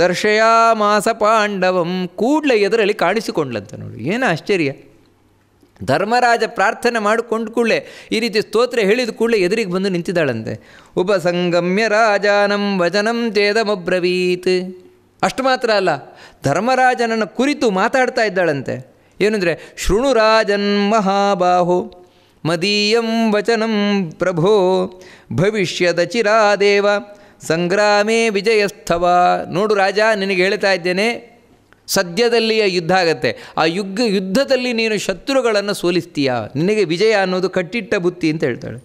ದರ್ಶಯಾಮಾಸ ಪಾಂಡವಂ ಕೂಡಲೇ ಎದರಲ್ಲಿ ಕಾಣಿಸಿಕೊಂಡ್ಲಂತ ನೋಡಿ ಏನು ಆಶ್ಚರ್ಯ ಧರ್ಮರಾಜ ಪ್ರಾರ್ಥನೆ ಮಾಡಿಕೊಂಡು ಕೂಡಲೇ ಈ ರೀತಿ ಸ್ತೋತ್ರ ಹೇಳಿದ ಕೂಡಲೇ ಎದುರಿಗೆ ಬಂದು ನಿಂತಿದ್ದಾಳಂತೆ ಉಪಸಂಗಮ್ಯ ರಾಜಾನಂ ವಚನಂ ಚೇದಮಬ್ರವೀತ್ ಅಷ್ಟು ಮಾತ್ರ ಅಲ್ಲ ಧರ್ಮರಾಜನನ್ನು ಕುರಿತು ಮಾತಾಡ್ತಾ ಇದ್ದಾಳಂತೆ ಏನಂದರೆ ಶೃಣುರಾಜನ್ ಮಹಾಬಾಹು ಮದೀಯಂ ವಚನಂ ಪ್ರಭೋ ಭವಿಷ್ಯದ ಚಿರಾದೇವ ಸಂಗ್ರಾಮೇ ವಿಜಯಸ್ಥವ ನೋಡು ರಾಜ ನಿನಗೆ ಹೇಳ್ತಾ ಇದ್ದೇನೆ ಸದ್ಯದಲ್ಲಿಯ ಯುದ್ಧ ಆಗತ್ತೆ ಆ ಯುಗ್ ಯುದ್ಧದಲ್ಲಿ ನೀನು ಶತ್ರುಗಳನ್ನು ಸೋಲಿಸ್ತೀಯ ನಿನಗೆ ವಿಜಯ ಅನ್ನೋದು ಕಟ್ಟಿಟ್ಟ ಬುತ್ತಿ ಅಂತ ಹೇಳ್ತಾಳೆ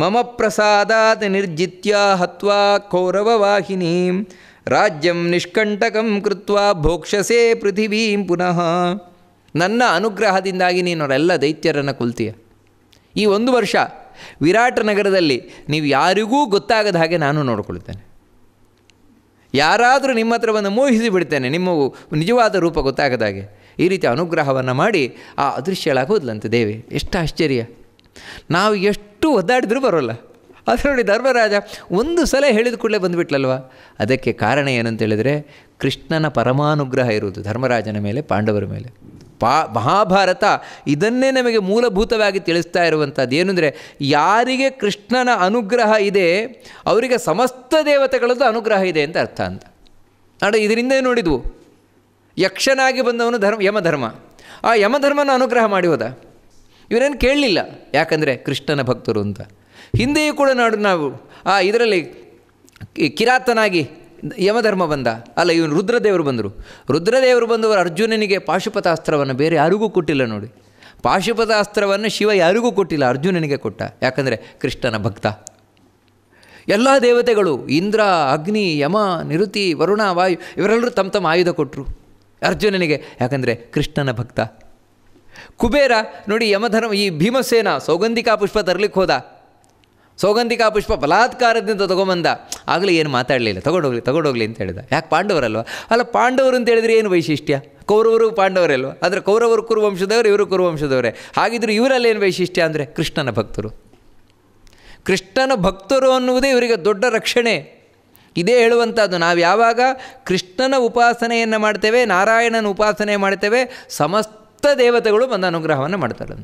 ಮಮ ಪ್ರಸಾದಾತ್ ನಿರ್ಜಿತ್ಯ ಹತ್ವಾ ಕೌರವ ವಾಹಿನಿ ರಾಜ್ಯಂ ನಿಷ್ಕಂಟಕಂ ಕೃತ್ವ ಭೋಕ್ಷಸೇ ಪೃಥಿವೀಂ ಪುನಃ ನನ್ನ ಅನುಗ್ರಹದಿಂದಾಗಿ ನೀನವರೆಲ್ಲ ದೈತ್ಯರನ್ನು ಕುಲ್ತೀಯ ಈ ಒಂದು ವರ್ಷ ವಿರಾಟ್ ನಗರದಲ್ಲಿ ನೀವು ಯಾರಿಗೂ ಗೊತ್ತಾಗದ ಹಾಗೆ ನಾನು ನೋಡಿಕೊಳ್ತೇನೆ ಯಾರಾದರೂ ನಿಮ್ಮ ಹತ್ರ ಬಂದು ಮೋಹಿಸಿ ಬಿಡ್ತೇನೆ ನಿಮ್ಮ ನಿಜವಾದ ರೂಪ ಗೊತ್ತಾಗದ ಹಾಗೆ ಈ ರೀತಿ ಅನುಗ್ರಹವನ್ನು ಮಾಡಿ ಆ ಅದೃಶ್ಯಳಾಗೋದ್ಲಂತೆ ದೇವಿ ಎಷ್ಟು ಆಶ್ಚರ್ಯ ನಾವು ಎಷ್ಟು ಒದ್ದಾಡಿದ್ರೂ ಬರೋಲ್ಲ ಅದು ನೋಡಿ ಧರ್ಮರಾಜ ಒಂದು ಸಲ ಹೇಳಿದ ಕೂಡಲೇ ಬಂದುಬಿಟ್ಲಲ್ವ ಅದಕ್ಕೆ ಕಾರಣ ಏನಂತೇಳಿದರೆ ಕೃಷ್ಣನ ಪರಮಾನುಗ್ರಹ ಇರುವುದು ಧರ್ಮರಾಜನ ಮೇಲೆ ಪಾಂಡವರ ಮೇಲೆ ಪಾ ಮಹಾಭಾರತ ಇದನ್ನೇ ನಮಗೆ ಮೂಲಭೂತವಾಗಿ ತಿಳಿಸ್ತಾ ಇರುವಂಥದ್ದು ಏನೆಂದರೆ ಯಾರಿಗೆ ಕೃಷ್ಣನ ಅನುಗ್ರಹ ಇದೆ ಅವರಿಗೆ ಸಮಸ್ತ ದೇವತೆಗಳದ್ದು ಅನುಗ್ರಹ ಇದೆ ಅಂತ ಅರ್ಥ ಅಂತ ನಾಡು ಇದರಿಂದೇ ನೋಡಿದ್ವು ಯಕ್ಷನಾಗಿ ಬಂದವನು ಧರ್ಮ ಯಮಧರ್ಮ ಆ ಯಮಧರ್ಮನ ಅನುಗ್ರಹ ಮಾಡಿ ಹೋದ ಇವರೇನು ಕೇಳಲಿಲ್ಲ ಯಾಕಂದರೆ ಕೃಷ್ಣನ ಭಕ್ತರು ಅಂತ ಹಿಂದೆಯೂ ಕೂಡ ನಾಡು ನಾವು ಆ ಇದರಲ್ಲಿ ಕಿರಾತನಾಗಿ ಯಮಧರ್ಮ ಬಂದ ಅಲ್ಲ ಇವನು ರುದ್ರದೇವರು ಬಂದರು ರುದ್ರದೇವರು ಬಂದವರು ಅರ್ಜುನನಿಗೆ ಪಾಶುಪತಾಸ್ತ್ರವನ್ನು ಬೇರೆ ಯಾರಿಗೂ ಕೊಟ್ಟಿಲ್ಲ ನೋಡಿ ಪಾಶುಪತಾಸ್ತ್ರವನ್ನು ಶಿವ ಯಾರಿಗೂ ಕೊಟ್ಟಿಲ್ಲ ಅರ್ಜುನನಿಗೆ ಕೊಟ್ಟ ಯಾಕಂದರೆ ಕೃಷ್ಣನ ಭಕ್ತ ಎಲ್ಲ ದೇವತೆಗಳು ಇಂದ್ರ ಅಗ್ನಿ ಯಮ ನಿರುತಿ ವರುಣ ವಾಯು ಇವರೆಲ್ಲರೂ ತಮ್ಮ ತಮ್ಮ ಆಯುಧ ಕೊಟ್ಟರು ಅರ್ಜುನನಿಗೆ ಯಾಕಂದರೆ ಕೃಷ್ಣನ ಭಕ್ತ ಕುಬೇರ ನೋಡಿ ಯಮಧರ್ಮ ಈ ಭೀಮಸೇನ ಸೌಗಂಧಿಕಾ ಪುಷ್ಪ ತರಲಿಕ್ಕೆ ಹೋದ ಸೌಗಂಧಿಕಾ ಪುಷ್ಪ ಬಲಾತ್ಕಾರದಿಂದ ತೊಗೊಂಬಂದ ಆಗಲೇ ಏನು ಮಾತಾಡಲಿಲ್ಲ ತಗೊಂಡೋಗ್ಲಿ ತಗೊಂಡೋಗ್ಲಿ ಅಂತ ಹೇಳಿದ ಯಾಕೆ ಪಾಂಡವರಲ್ವ ಅಲ್ಲ ಪಾಂಡವರು ಅಂತ ಹೇಳಿದ್ರೆ ಏನು ವೈಶಿಷ್ಟ್ಯ ಕೌರವರು ಪಾಂಡವರಲ್ವ ಆದರೆ ಕೌರವರು ಕುರುವಂಶದವರು ಇವರು ಕುರುವಂಶದವರೇ ಇವರಲ್ಲಿ ಏನು ವೈಶಿಷ್ಟ್ಯ ಅಂದರೆ ಕೃಷ್ಣನ ಭಕ್ತರು ಕೃಷ್ಣನ ಭಕ್ತರು ಅನ್ನುವುದೇ ಇವರಿಗೆ ದೊಡ್ಡ ರಕ್ಷಣೆ ಇದೇ ಹೇಳುವಂಥದ್ದು ನಾವು ಯಾವಾಗ ಕೃಷ್ಣನ ಉಪಾಸನೆಯನ್ನು ಮಾಡ್ತೇವೆ ನಾರಾಯಣನ ಉಪಾಸನೆ ಮಾಡ್ತೇವೆ ಸಮಸ್ತ ದೇವತೆಗಳು ಬಂದ ಅನುಗ್ರಹವನ್ನು ಮಾಡ್ತಾರೆ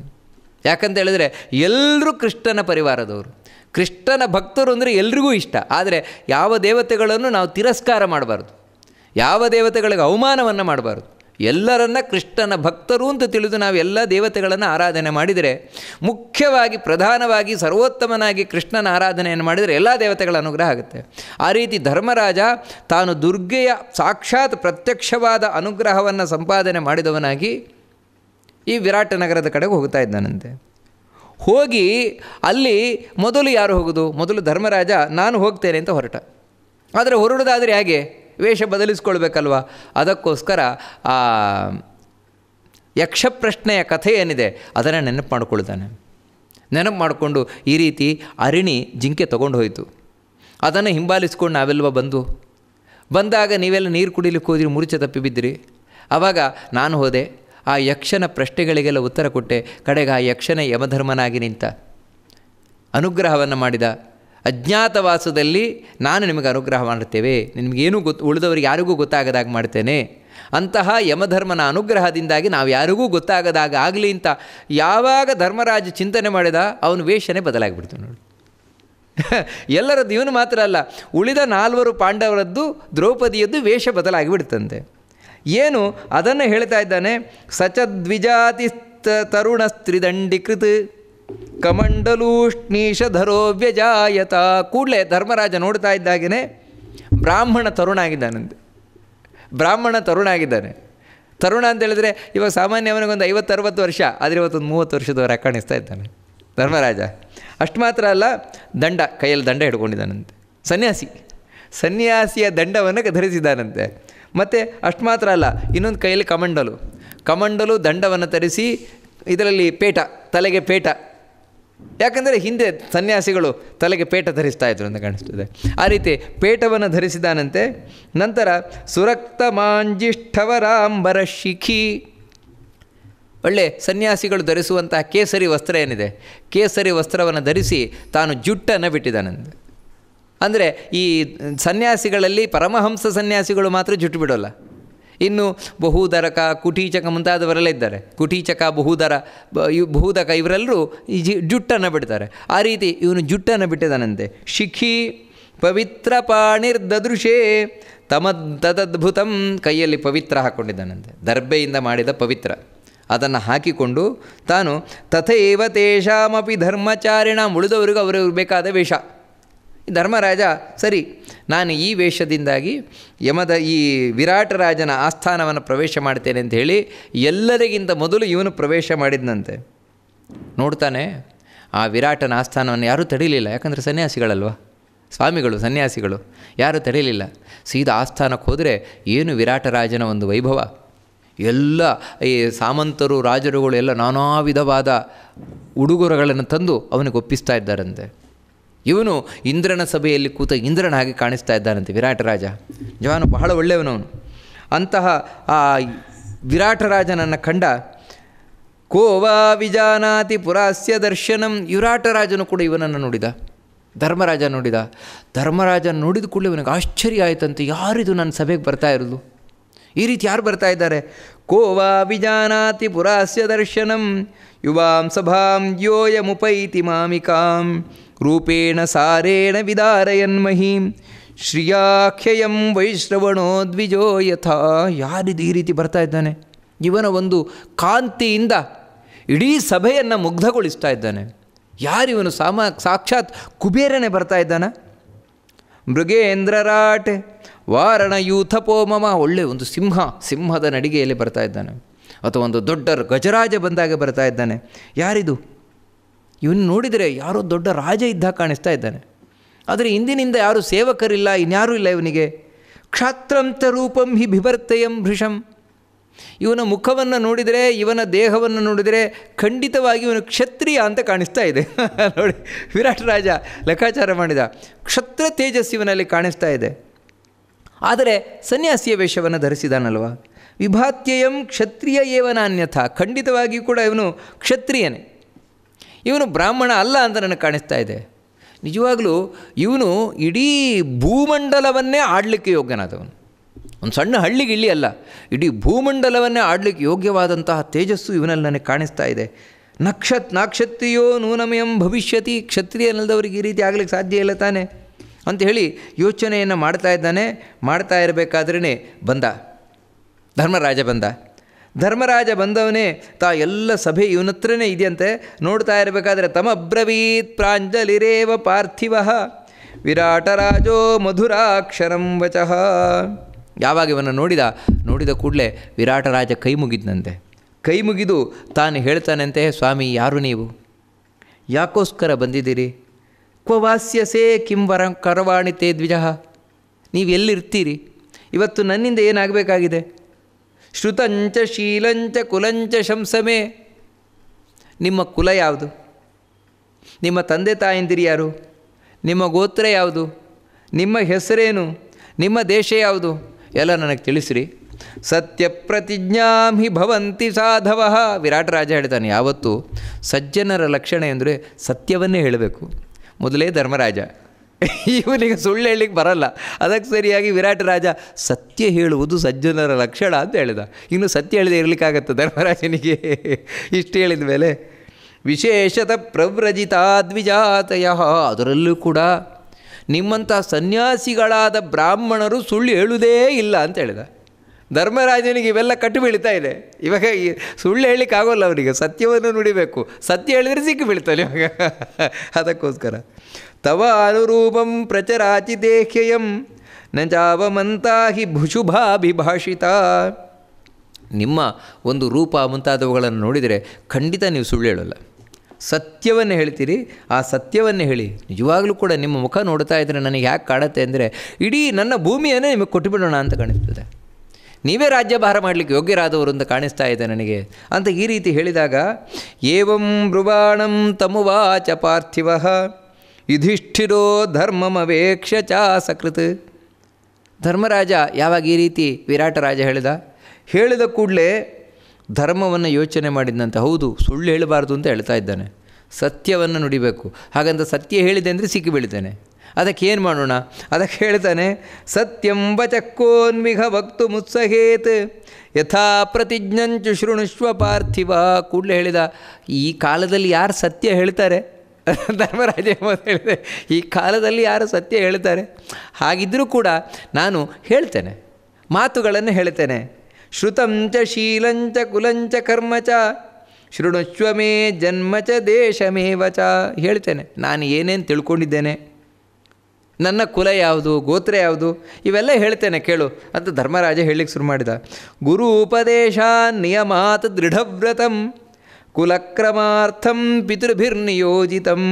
ಯಾಕಂತ ಹೇಳಿದರೆ ಎಲ್ಲರೂ ಕೃಷ್ಣನ ಪರಿವಾರದವರು ಕೃಷ್ಣನ ಭಕ್ತರು ಅಂದರೆ ಎಲ್ರಿಗೂ ಇಷ್ಟ ಆದರೆ ಯಾವ ದೇವತೆಗಳನ್ನು ನಾವು ತಿರಸ್ಕಾರ ಮಾಡಬಾರ್ದು ಯಾವ ದೇವತೆಗಳಿಗೆ ಅವಮಾನವನ್ನು ಮಾಡಬಾರ್ದು ಎಲ್ಲರನ್ನ ಕೃಷ್ಣನ ಭಕ್ತರು ಅಂತ ತಿಳಿದು ನಾವು ಎಲ್ಲ ದೇವತೆಗಳನ್ನು ಆರಾಧನೆ ಮಾಡಿದರೆ ಮುಖ್ಯವಾಗಿ ಪ್ರಧಾನವಾಗಿ ಸರ್ವೋತ್ತಮನಾಗಿ ಕೃಷ್ಣನ ಆರಾಧನೆಯನ್ನು ಮಾಡಿದರೆ ಎಲ್ಲ ದೇವತೆಗಳ ಅನುಗ್ರಹ ಆಗುತ್ತೆ ಆ ರೀತಿ ಧರ್ಮರಾಜ ತಾನು ದುರ್ಗೆಯ ಸಾಕ್ಷಾತ್ ಪ್ರತ್ಯಕ್ಷವಾದ ಅನುಗ್ರಹವನ್ನು ಸಂಪಾದನೆ ಮಾಡಿದವನಾಗಿ ಈ ವಿರಾಟನಗರದ ಕಡೆಗೆ ಹೋಗ್ತಾ ಇದ್ದಾನಂತೆ ಹೋಗಿ ಅಲ್ಲಿ ಮೊದಲು ಯಾರು ಹೋಗೋದು ಮೊದಲು ಧರ್ಮರಾಜ ನಾನು ಹೋಗ್ತೇನೆ ಅಂತ ಹೊರಟ ಆದರೆ ಹೊರಡೋದಾದರೆ ಹೇಗೆ ವೇಷ ಬದಲಿಸ್ಕೊಳ್ಬೇಕಲ್ವ ಅದಕ್ಕೋಸ್ಕರ ಆ ಯಕ್ಷಪ್ರಶ್ನೆಯ ಕಥೆ ಏನಿದೆ ಅದನ್ನು ನೆನಪು ಮಾಡಿಕೊಳ್ತಾನೆ ನೆನಪು ಮಾಡಿಕೊಂಡು ಈ ರೀತಿ ಅರಿಣಿ ಜಿಂಕೆ ತೊಗೊಂಡು ಹೋಯಿತು ಅದನ್ನು ಹಿಂಬಾಲಿಸ್ಕೊಂಡು ನಾವೆಲ್ವ ಬಂದು ಬಂದಾಗ ನೀವೆಲ್ಲ ನೀರು ಕುಡಿಲಿಕ್ಕೆ ಹೋದ್ರಿ ಮುರುಚೆ ತಪ್ಪಿ ಬಿದ್ದಿರಿ ಆವಾಗ ನಾನು ಹೋದೆ ಆ ಯಕ್ಷನ ಪ್ರಶ್ನೆಗಳಿಗೆಲ್ಲ ಉತ್ತರ ಕೊಟ್ಟೆ ಕಡೆಗೆ ಆ ಯಕ್ಷನ ಯಮಧರ್ಮನಾಗಿ ನಿಂತ ಅನುಗ್ರಹವನ್ನು ಮಾಡಿದ ಅಜ್ಞಾತವಾಸದಲ್ಲಿ ನಾನು ನಿಮಗೆ ಅನುಗ್ರಹ ಮಾಡುತ್ತೇವೆ ನಿಮಗೇನೂ ಗೊತ್ತು ಉಳಿದವರಿಗೆ ಯಾರಿಗೂ ಗೊತ್ತಾಗದಾಗ ಮಾಡ್ತೇನೆ ಅಂತಹ ಯಮಧರ್ಮನ ಅನುಗ್ರಹದಿಂದಾಗಿ ನಾವು ಯಾರಿಗೂ ಗೊತ್ತಾಗದಾಗ ಆಗಲಿ ಅಂತ ಯಾವಾಗ ಧರ್ಮರಾಜ ಚಿಂತನೆ ಮಾಡಿದ ಅವನ ವೇಷನೆ ಬದಲಾಗಿಬಿಡ್ತು ನೋಡಿ ಎಲ್ಲರದ್ದು ಇವನು ಮಾತ್ರ ಅಲ್ಲ ಉಳಿದ ನಾಲ್ವರು ಪಾಂಡವರದ್ದು ದ್ರೌಪದಿಯದ್ದು ವೇಷ ಬದಲಾಗಿಬಿಡ್ತಂತೆ ಏನು ಅದನ್ನು ಹೇಳ್ತಾ ಇದ್ದಾನೆ ಸಚದ್ವಿಜಾತಿ ತರುಣಸ್ತ್ರಿದಂಡಿಕೃತ್ ಕಮಂಡಲೂಷ್ಣೀಷಧರೋ ವ್ಯಜಾಯತ ಕೂಡಲೇ ಧರ್ಮರಾಜ ನೋಡ್ತಾ ಇದ್ದಾಗೇ ಬ್ರಾಹ್ಮಣ ತರುಣ ಆಗಿದ್ದಾನಂತೆ ಬ್ರಾಹ್ಮಣ ತರುಣ ಆಗಿದ್ದಾನೆ ತರುಣ ಅಂತ ಹೇಳಿದ್ರೆ ಇವಾಗ ಸಾಮಾನ್ಯವನಿಗೊಂದು ಐವತ್ತರವತ್ತು ವರ್ಷ ಆದರೆ ಇವತ್ತೊಂದು ಮೂವತ್ತು ವರ್ಷದವರೆ ಕಾಣಿಸ್ತಾ ಇದ್ದಾನೆ ಧರ್ಮರಾಜ ಅಷ್ಟು ಮಾತ್ರ ಅಲ್ಲ ದಂಡ ಕೈಯಲ್ಲಿ ದಂಡ ಹಿಡ್ಕೊಂಡಿದ್ದಾನಂತೆ ಸನ್ಯಾಸಿ ಸನ್ಯಾಸಿಯ ದಂಡವನ್ನು ಧರಿಸಿದ್ದಾನಂತೆ ಮತ್ತು ಅಷ್ಟು ಮಾತ್ರ ಅಲ್ಲ ಇನ್ನೊಂದು ಕೈಯಲ್ಲಿ ಕಮಂಡಲು ಕಮಂಡಲು ದಂಡವನ್ನು ತರಿಸಿ ಇದರಲ್ಲಿ ಪೇಟ ತಲೆಗೆ ಪೇಟ ಯಾಕಂದರೆ ಹಿಂದೆ ಸನ್ಯಾಸಿಗಳು ತಲೆಗೆ ಪೇಟ ಧರಿಸ್ತಾ ಇದ್ರು ಅಂತ ಕಾಣಿಸ್ತದೆ ಆ ರೀತಿ ಪೇಟವನ್ನು ಧರಿಸಿದಾನಂತೆ ನಂತರ ಸುರಕ್ತ ಮಾಂಜಿಷ್ಠವರಾಂಬರ ಶಿಖಿ ಒಳ್ಳೆ ಸನ್ಯಾಸಿಗಳು ಧರಿಸುವಂತಹ ಕೇಸರಿ ವಸ್ತ್ರ ಏನಿದೆ ಕೇಸರಿ ವಸ್ತ್ರವನ್ನು ಧರಿಸಿ ತಾನು ಜುಟ್ಟನ್ನು ಬಿಟ್ಟಿದ್ದಾನಂತೆ ಅಂದರೆ ಈ ಸನ್ಯಾಸಿಗಳಲ್ಲಿ ಪರಮಹಂಸ ಸನ್ಯಾಸಿಗಳು ಮಾತ್ರ ಜುಟ್ಟು ಬಿಡೋಲ್ಲ ಇನ್ನು ಬಹುದರಕ ಕುಟೀಚಕ ಮುಂತಾದವರೆಲ್ಲ ಇದ್ದಾರೆ ಕುಟೀಚಕ ಬಹುದರ ಬಹುದಕ ಇವರೆಲ್ಲರೂ ಈ ಜಿ ಜುಟ್ಟನ್ನು ಬಿಡ್ತಾರೆ ಆ ರೀತಿ ಇವನು ಜುಟ್ಟನ್ನು ಬಿಟ್ಟಿದ್ದಾನಂತೆ ಶಿಖಿ ಪವಿತ್ರ ಪಾಣಿರ್ದೃಶೇ ತಮದ್ ತದದ್ಭುತಂ ಕೈಯಲ್ಲಿ ಪವಿತ್ರ ಹಾಕ್ಕೊಂಡಿದ್ದಾನಂತೆ ದರ್ಬೆಯಿಂದ ಮಾಡಿದ ಪವಿತ್ರ ಅದನ್ನು ಹಾಕಿಕೊಂಡು ತಾನು ತಥೈವ ತೇಷಾಮಪಿ ಧರ್ಮಚಾರಿಣ ಮುಳಿದವರಿಗೂ ಅವರಿಗೆ ಬೇಕಾದ ವೇಷ ಧರ್ಮರಾಜ ಸರಿ ನಾನು ಈ ವೇಷದಿಂದಾಗಿ ಯಮದ ಈ ವಿರಾಟ ರಾಜನ ಆಸ್ಥಾನವನ್ನು ಪ್ರವೇಶ ಮಾಡ್ತೇನೆ ಅಂತ ಹೇಳಿ ಎಲ್ಲರಿಗಿಂತ ಮೊದಲು ಇವನು ಪ್ರವೇಶ ಮಾಡಿದ್ನಂತೆ ನೋಡ್ತಾನೆ ಆ ವಿರಾಟನ ಆಸ್ಥಾನವನ್ನು ಯಾರೂ ತಡೀಲಿಲ್ಲ ಯಾಕಂದರೆ ಸನ್ಯಾಸಿಗಳಲ್ವ ಸ್ವಾಮಿಗಳು ಸನ್ಯಾಸಿಗಳು ಯಾರೂ ತಡೀಲಿಲ್ಲ ಸೀದಾ ಆಸ್ಥಾನಕ್ಕೆ ಹೋದರೆ ಏನು ವಿರಾಟರಾಜನ ಒಂದು ವೈಭವ ಎಲ್ಲ ಈ ಸಾಮಂತರು ರಾಜರುಗಳು ಎಲ್ಲ ನಾನಾ ವಿಧವಾದ ಉಡುಗೊರೆಗಳನ್ನು ತಂದು ಅವನಿಗೆ ಒಪ್ಪಿಸ್ತಾ ಇದ್ದಾರಂತೆ ಇವನು ಇಂದ್ರನ ಸಭೆಯಲ್ಲಿ ಕೂತ ಇಂದ್ರನ ಹಾಗೆ ಕಾಣಿಸ್ತಾ ಇದ್ದಾನಂತೆ ವಿರಾಟರಾಜ ಜವಾನು ಬಹಳ ಒಳ್ಳೆಯವನವನು ಅಂತಹ ಆ ವಿರಾಟರಾಜನನ್ನು ಕಂಡ ಕೋವಾ ವಿಜಾನಾತಿ ಪುರಾಸ್ಯ ದರ್ಶನಂ ವಿರಾಟರಾಜನು ಕೂಡ ಇವನನ್ನು ನೋಡಿದ ಧರ್ಮರಾಜ ನೋಡಿದ ಧರ್ಮರಾಜ ನೋಡಿದ ಕೂಡಲೇ ಇವನಿಗೆ ಆಶ್ಚರ್ಯ ಆಯಿತಂತೆ ಯಾರಿದು ನನ್ನ ಸಭೆಗೆ ಬರ್ತಾ ಇರೋದು ಈ ರೀತಿ ಯಾರು ಬರ್ತಾ ಇದ್ದಾರೆ ಕೋವಾ ವಿಜಾನಾತಿ ಪುರಾಸ್ಯ ದರ್ಶನಂ ಯುವಾಂ ಸಭಾಂ ಮುಪೈತಿ ಮಾಮಿಕಾಂ ರೂಪೇಣ ಸಾರೇಣ ವಿದಾರಯನ್ಮಹೀಂ ಶ್ರಿಯಾಖ್ಯಯಂ ವೈಶ್ರವಣೋ ದ್ವಿಜೋ ಯಥಾ ಯಾರಿದು ಈ ರೀತಿ ಬರ್ತಾ ಇದ್ದಾನೆ ಇವನ ಒಂದು ಕಾಂತಿಯಿಂದ ಇಡೀ ಸಭೆಯನ್ನು ಮುಗ್ಧಗೊಳಿಸ್ತಾ ಇದ್ದಾನೆ ಯಾರಿವನು ಸಾಮ ಸಾಕ್ಷಾತ್ ಕುಬೇರನೆ ಬರ್ತಾ ಇದ್ದಾನ ಮೃಗೇಂದ್ರರಾಟೆ ವಾರಣಯೂಥಪೋ ಪೋಮಮ ಒಳ್ಳೆ ಒಂದು ಸಿಂಹ ಸಿಂಹದ ನಡಿಗೆಯಲ್ಲಿ ಬರ್ತಾ ಇದ್ದಾನೆ ಅಥವಾ ಒಂದು ದೊಡ್ಡ ಗಜರಾಜ ಬಂದಾಗ ಬರ್ತಾ ಇದ್ದಾನೆ ಯಾರಿದು ಇವನು ನೋಡಿದರೆ ಯಾರೋ ದೊಡ್ಡ ರಾಜ ಇದ್ದ ಕಾಣಿಸ್ತಾ ಇದ್ದಾನೆ ಆದರೆ ಇಂದಿನಿಂದ ಯಾರೂ ಸೇವಕರಿಲ್ಲ ಇನ್ಯಾರೂ ಇಲ್ಲ ಇವನಿಗೆ ಕ್ಷಾತ್ರಂತ ಹಿ ಬಿಭರ್ತಯಂ ಭೃಷಂ ಇವನ ಮುಖವನ್ನು ನೋಡಿದರೆ ಇವನ ದೇಹವನ್ನು ನೋಡಿದರೆ ಖಂಡಿತವಾಗಿ ಇವನು ಕ್ಷತ್ರಿಯ ಅಂತ ಕಾಣಿಸ್ತಾ ಇದೆ ನೋಡಿ ವಿರಾಟ್ ರಾಜ ಲೆಕ್ಕಾಚಾರ ಮಾಡಿದ ಕ್ಷತ್ರ ತೇಜಸ್ಸಿವನಲ್ಲಿ ಕಾಣಿಸ್ತಾ ಇದೆ ಆದರೆ ಸನ್ಯಾಸಿಯ ವೇಷವನ್ನು ಧರಿಸಿದಾನಲ್ವ ವಿಭಾತ್ಯಯಂ ಕ್ಷತ್ರಿಯ ಅನ್ಯಥ ಖಂಡಿತವಾಗಿಯೂ ಕೂಡ ಇವನು ಕ್ಷತ್ರಿಯನೇ ಇವನು ಬ್ರಾಹ್ಮಣ ಅಲ್ಲ ಅಂತ ನನಗೆ ಕಾಣಿಸ್ತಾ ಇದೆ ನಿಜವಾಗಲೂ ಇವನು ಇಡೀ ಭೂಮಂಡಲವನ್ನೇ ಆಡಲಿಕ್ಕೆ ಯೋಗ್ಯನಾದವನು ಒಂದು ಸಣ್ಣ ಹಳ್ಳಿಗಿಳ್ಳಿ ಅಲ್ಲ ಇಡೀ ಭೂಮಂಡಲವನ್ನೇ ಆಡಲಿಕ್ಕೆ ಯೋಗ್ಯವಾದಂತಹ ತೇಜಸ್ಸು ಇವನಲ್ಲಿ ನನಗೆ ಕಾಣಿಸ್ತಾ ಇದೆ ನಕ್ಷತ್ ನಾಕ್ಷತ್ರಿಯೋ ನೂನಮಯಂ ಭವಿಷ್ಯತಿ ಕ್ಷತ್ರಿಯನಲ್ಲದವರಿಗೆ ಈ ರೀತಿ ಆಗ್ಲಿಕ್ಕೆ ಸಾಧ್ಯ ಇಲ್ಲ ತಾನೆ ಅಂತ ಹೇಳಿ ಯೋಚನೆಯನ್ನು ಮಾಡ್ತಾ ಇದ್ದಾನೆ ಮಾಡ್ತಾ ಇರಬೇಕಾದ್ರೇ ಬಂದ ಧರ್ಮರಾಜ ಬಂದ ಧರ್ಮರಾಜ ಬಂದವನೇ ತಾ ಎಲ್ಲ ಸಭೆ ಇವನತ್ರನೇ ಇದೆಯಂತೆ ನೋಡ್ತಾ ಇರಬೇಕಾದ್ರೆ ತಮಬ್ರವೀತ್ ಪ್ರಾಂಜಲಿರೇವ ಪಾರ್ಥಿವ ವಿರಾಟರಾಜೋ ಮಧುರಾಕ್ಷರಂ ವಚಃ ಯಾವಾಗ ಇವನ ನೋಡಿದ ನೋಡಿದ ಕೂಡಲೇ ವಿರಾಟರಾಜ ಕೈ ಮುಗಿದನಂತೆ ಕೈ ಮುಗಿದು ತಾನು ಹೇಳ್ತಾನಂತೆ ಸ್ವಾಮಿ ಯಾರು ನೀವು ಯಾಕೋಸ್ಕರ ಬಂದಿದ್ದೀರಿ ಕ್ವವಾಸ್ಯಸೇ ಕಿಂ ವರ ಕರವಾಣಿತೇ ದ್ವಿಜಃ ನೀವು ಎಲ್ಲಿರ್ತೀರಿ ಇವತ್ತು ನನ್ನಿಂದ ಏನಾಗಬೇಕಾಗಿದೆ ಶ್ರುತಂಚ ಶೀಲಂಚ ಕುಲಂಚ ಶಂಸಮೆ ನಿಮ್ಮ ಕುಲ ಯಾವುದು ನಿಮ್ಮ ತಂದೆ ತಾಯಂದಿರು ಯಾರು ನಿಮ್ಮ ಗೋತ್ರ ಯಾವುದು ನಿಮ್ಮ ಹೆಸರೇನು ನಿಮ್ಮ ದೇಶ ಯಾವುದು ಎಲ್ಲ ನನಗೆ ತಿಳಿಸ್ರಿ ಸತ್ಯ ಪ್ರತಿಜ್ಞಾಂ ಹಿ ಭವಂತಿ ಸಾಧವ ರಾಜ ಹೇಳ್ತಾನೆ ಯಾವತ್ತು ಸಜ್ಜನರ ಲಕ್ಷಣ ಎಂದರೆ ಸತ್ಯವನ್ನೇ ಹೇಳಬೇಕು ಮೊದಲೇ ಧರ್ಮರಾಜ ಇವನಿಗೆ ಸುಳ್ಳು ಹೇಳಲಿಕ್ಕೆ ಬರಲ್ಲ ಅದಕ್ಕೆ ಸರಿಯಾಗಿ ವಿರಾಟ್ ರಾಜ ಸತ್ಯ ಹೇಳುವುದು ಸಜ್ಜನರ ಲಕ್ಷಣ ಅಂತ ಹೇಳಿದ ಇನ್ನು ಸತ್ಯ ಹೇಳಿದೆ ಇರಲಿಕ್ಕಾಗತ್ತೆ ಧರ್ಮರಾಜನಿಗೆ ಇಷ್ಟು ಹೇಳಿದ ಮೇಲೆ ವಿಶೇಷತ ಪ್ರವ್ರಜಿತ ಅದರಲ್ಲೂ ಕೂಡ ನಿಮ್ಮಂಥ ಸನ್ಯಾಸಿಗಳಾದ ಬ್ರಾಹ್ಮಣರು ಸುಳ್ಳು ಹೇಳುವುದೇ ಇಲ್ಲ ಅಂತ ಹೇಳಿದ ಧರ್ಮರಾಜನಿಗೆ ಇವೆಲ್ಲ ಕಟ್ಟು ಬೀಳ್ತಾ ಇದೆ ಇವಾಗ ಸುಳ್ಳು ಆಗೋಲ್ಲ ಅವರಿಗೆ ಸತ್ಯವನ್ನು ನುಡಿಬೇಕು ಸತ್ಯ ಹೇಳಿದರೆ ಸಿಕ್ಕಿ ಬೀಳ್ತಾನೆ ಇವಾಗ ಅದಕ್ಕೋಸ್ಕರ ತವ ಅನುರೂಪಂ ಪ್ರಚರಾಚಿ ದೇಹ್ಯಯಂ ನ ಚಾವಮಂತಾ ಹಿ ಭುಶುಭಾಭಿಭಾಷಿತ ನಿಮ್ಮ ಒಂದು ರೂಪ ಮುಂತಾದವುಗಳನ್ನು ನೋಡಿದರೆ ಖಂಡಿತ ನೀವು ಸುಳ್ಳು ಹೇಳಲ್ಲ ಸತ್ಯವನ್ನು ಹೇಳ್ತೀರಿ ಆ ಸತ್ಯವನ್ನು ಹೇಳಿ ನಿಜವಾಗಲೂ ಕೂಡ ನಿಮ್ಮ ಮುಖ ನೋಡ್ತಾ ಇದ್ದರೆ ನನಗೆ ಯಾಕೆ ಕಾಣುತ್ತೆ ಅಂದರೆ ಇಡೀ ನನ್ನ ಭೂಮಿಯನ್ನೇ ನಿಮಗೆ ಕೊಟ್ಟುಬಿಡೋಣ ಅಂತ ಕಾಣಿಸ್ತದೆ ನೀವೇ ರಾಜ್ಯ ಭಾರ ಮಾಡಲಿಕ್ಕೆ ಯೋಗ್ಯರಾದವರು ಅಂತ ಕಾಣಿಸ್ತಾ ಇದೆ ನನಗೆ ಅಂತ ಈ ರೀತಿ ಹೇಳಿದಾಗ ಏವಂ ಬ್ರುವಾಣಂ ತಮುವಾಚ ಪಾರ್ಥಿವ ಯುಧಿಷ್ಠಿರೋ ಧರ್ಮಮವೇಕ್ಷ ಚಾಸಕೃತ್ ಸಕೃತ್ ಧರ್ಮರಾಜ ಯಾವಾಗ ಈ ರೀತಿ ವಿರಾಟ ರಾಜ ಹೇಳಿದ ಹೇಳಿದ ಕೂಡಲೇ ಧರ್ಮವನ್ನು ಯೋಚನೆ ಮಾಡಿದ್ದಂತೆ ಹೌದು ಸುಳ್ಳು ಹೇಳಬಾರ್ದು ಅಂತ ಹೇಳ್ತಾ ಇದ್ದಾನೆ ಸತ್ಯವನ್ನು ನುಡಿಬೇಕು ಹಾಗಂತ ಸತ್ಯ ಹೇಳಿದೆ ಅಂದರೆ ಸಿಕ್ಕಿಬೀಳ್ತೇನೆ ಅದಕ್ಕೆ ಏನು ಮಾಡೋಣ ಅದಕ್ಕೆ ಹೇಳ್ತಾನೆ ಸತ್ಯಂಬ ಚಕ್ಕೋನ್ಮಿಘ ಭಕ್ತು ಮುತ್ಸಹೇತ್ ಯಥಾ ಪ್ರತಿಜ್ಞಂಚು ಶೃಣುಶ್ವ ಪಾರ್ಥಿವ ಕೂಡಲೇ ಹೇಳಿದ ಈ ಕಾಲದಲ್ಲಿ ಯಾರು ಸತ್ಯ ಹೇಳ್ತಾರೆ ಧರ್ಮರಾಜ ಎಂಬುದು ಹೇಳಿದೆ ಈ ಕಾಲದಲ್ಲಿ ಯಾರು ಸತ್ಯ ಹೇಳ್ತಾರೆ ಹಾಗಿದ್ದರೂ ಕೂಡ ನಾನು ಹೇಳ್ತೇನೆ ಮಾತುಗಳನ್ನು ಹೇಳ್ತೇನೆ ಶ್ರುತಂಚ ಶೀಲಂಚ ಕುಲಂಚ ಕರ್ಮಚ ಚ ಮೇ ಜನ್ಮ ಚ ದೇಶಮೇವ ಚ ಹೇಳ್ತೇನೆ ನಾನು ಏನೇನು ತಿಳ್ಕೊಂಡಿದ್ದೇನೆ ನನ್ನ ಕುಲ ಯಾವುದು ಗೋತ್ರ ಯಾವುದು ಇವೆಲ್ಲ ಹೇಳ್ತೇನೆ ಕೇಳು ಅಂತ ಧರ್ಮರಾಜ ಹೇಳಲಿಕ್ಕೆ ಶುರು ಮಾಡಿದ ಗುರು ಉಪದೇಶ ನಿಯಮಾತ್ ದೃಢವ್ರತಂ ಕುಲಕ್ರಮಾರ್ಥಂ ಪಿತೃಭಿರ್ನಿಯೋಜಿತಂ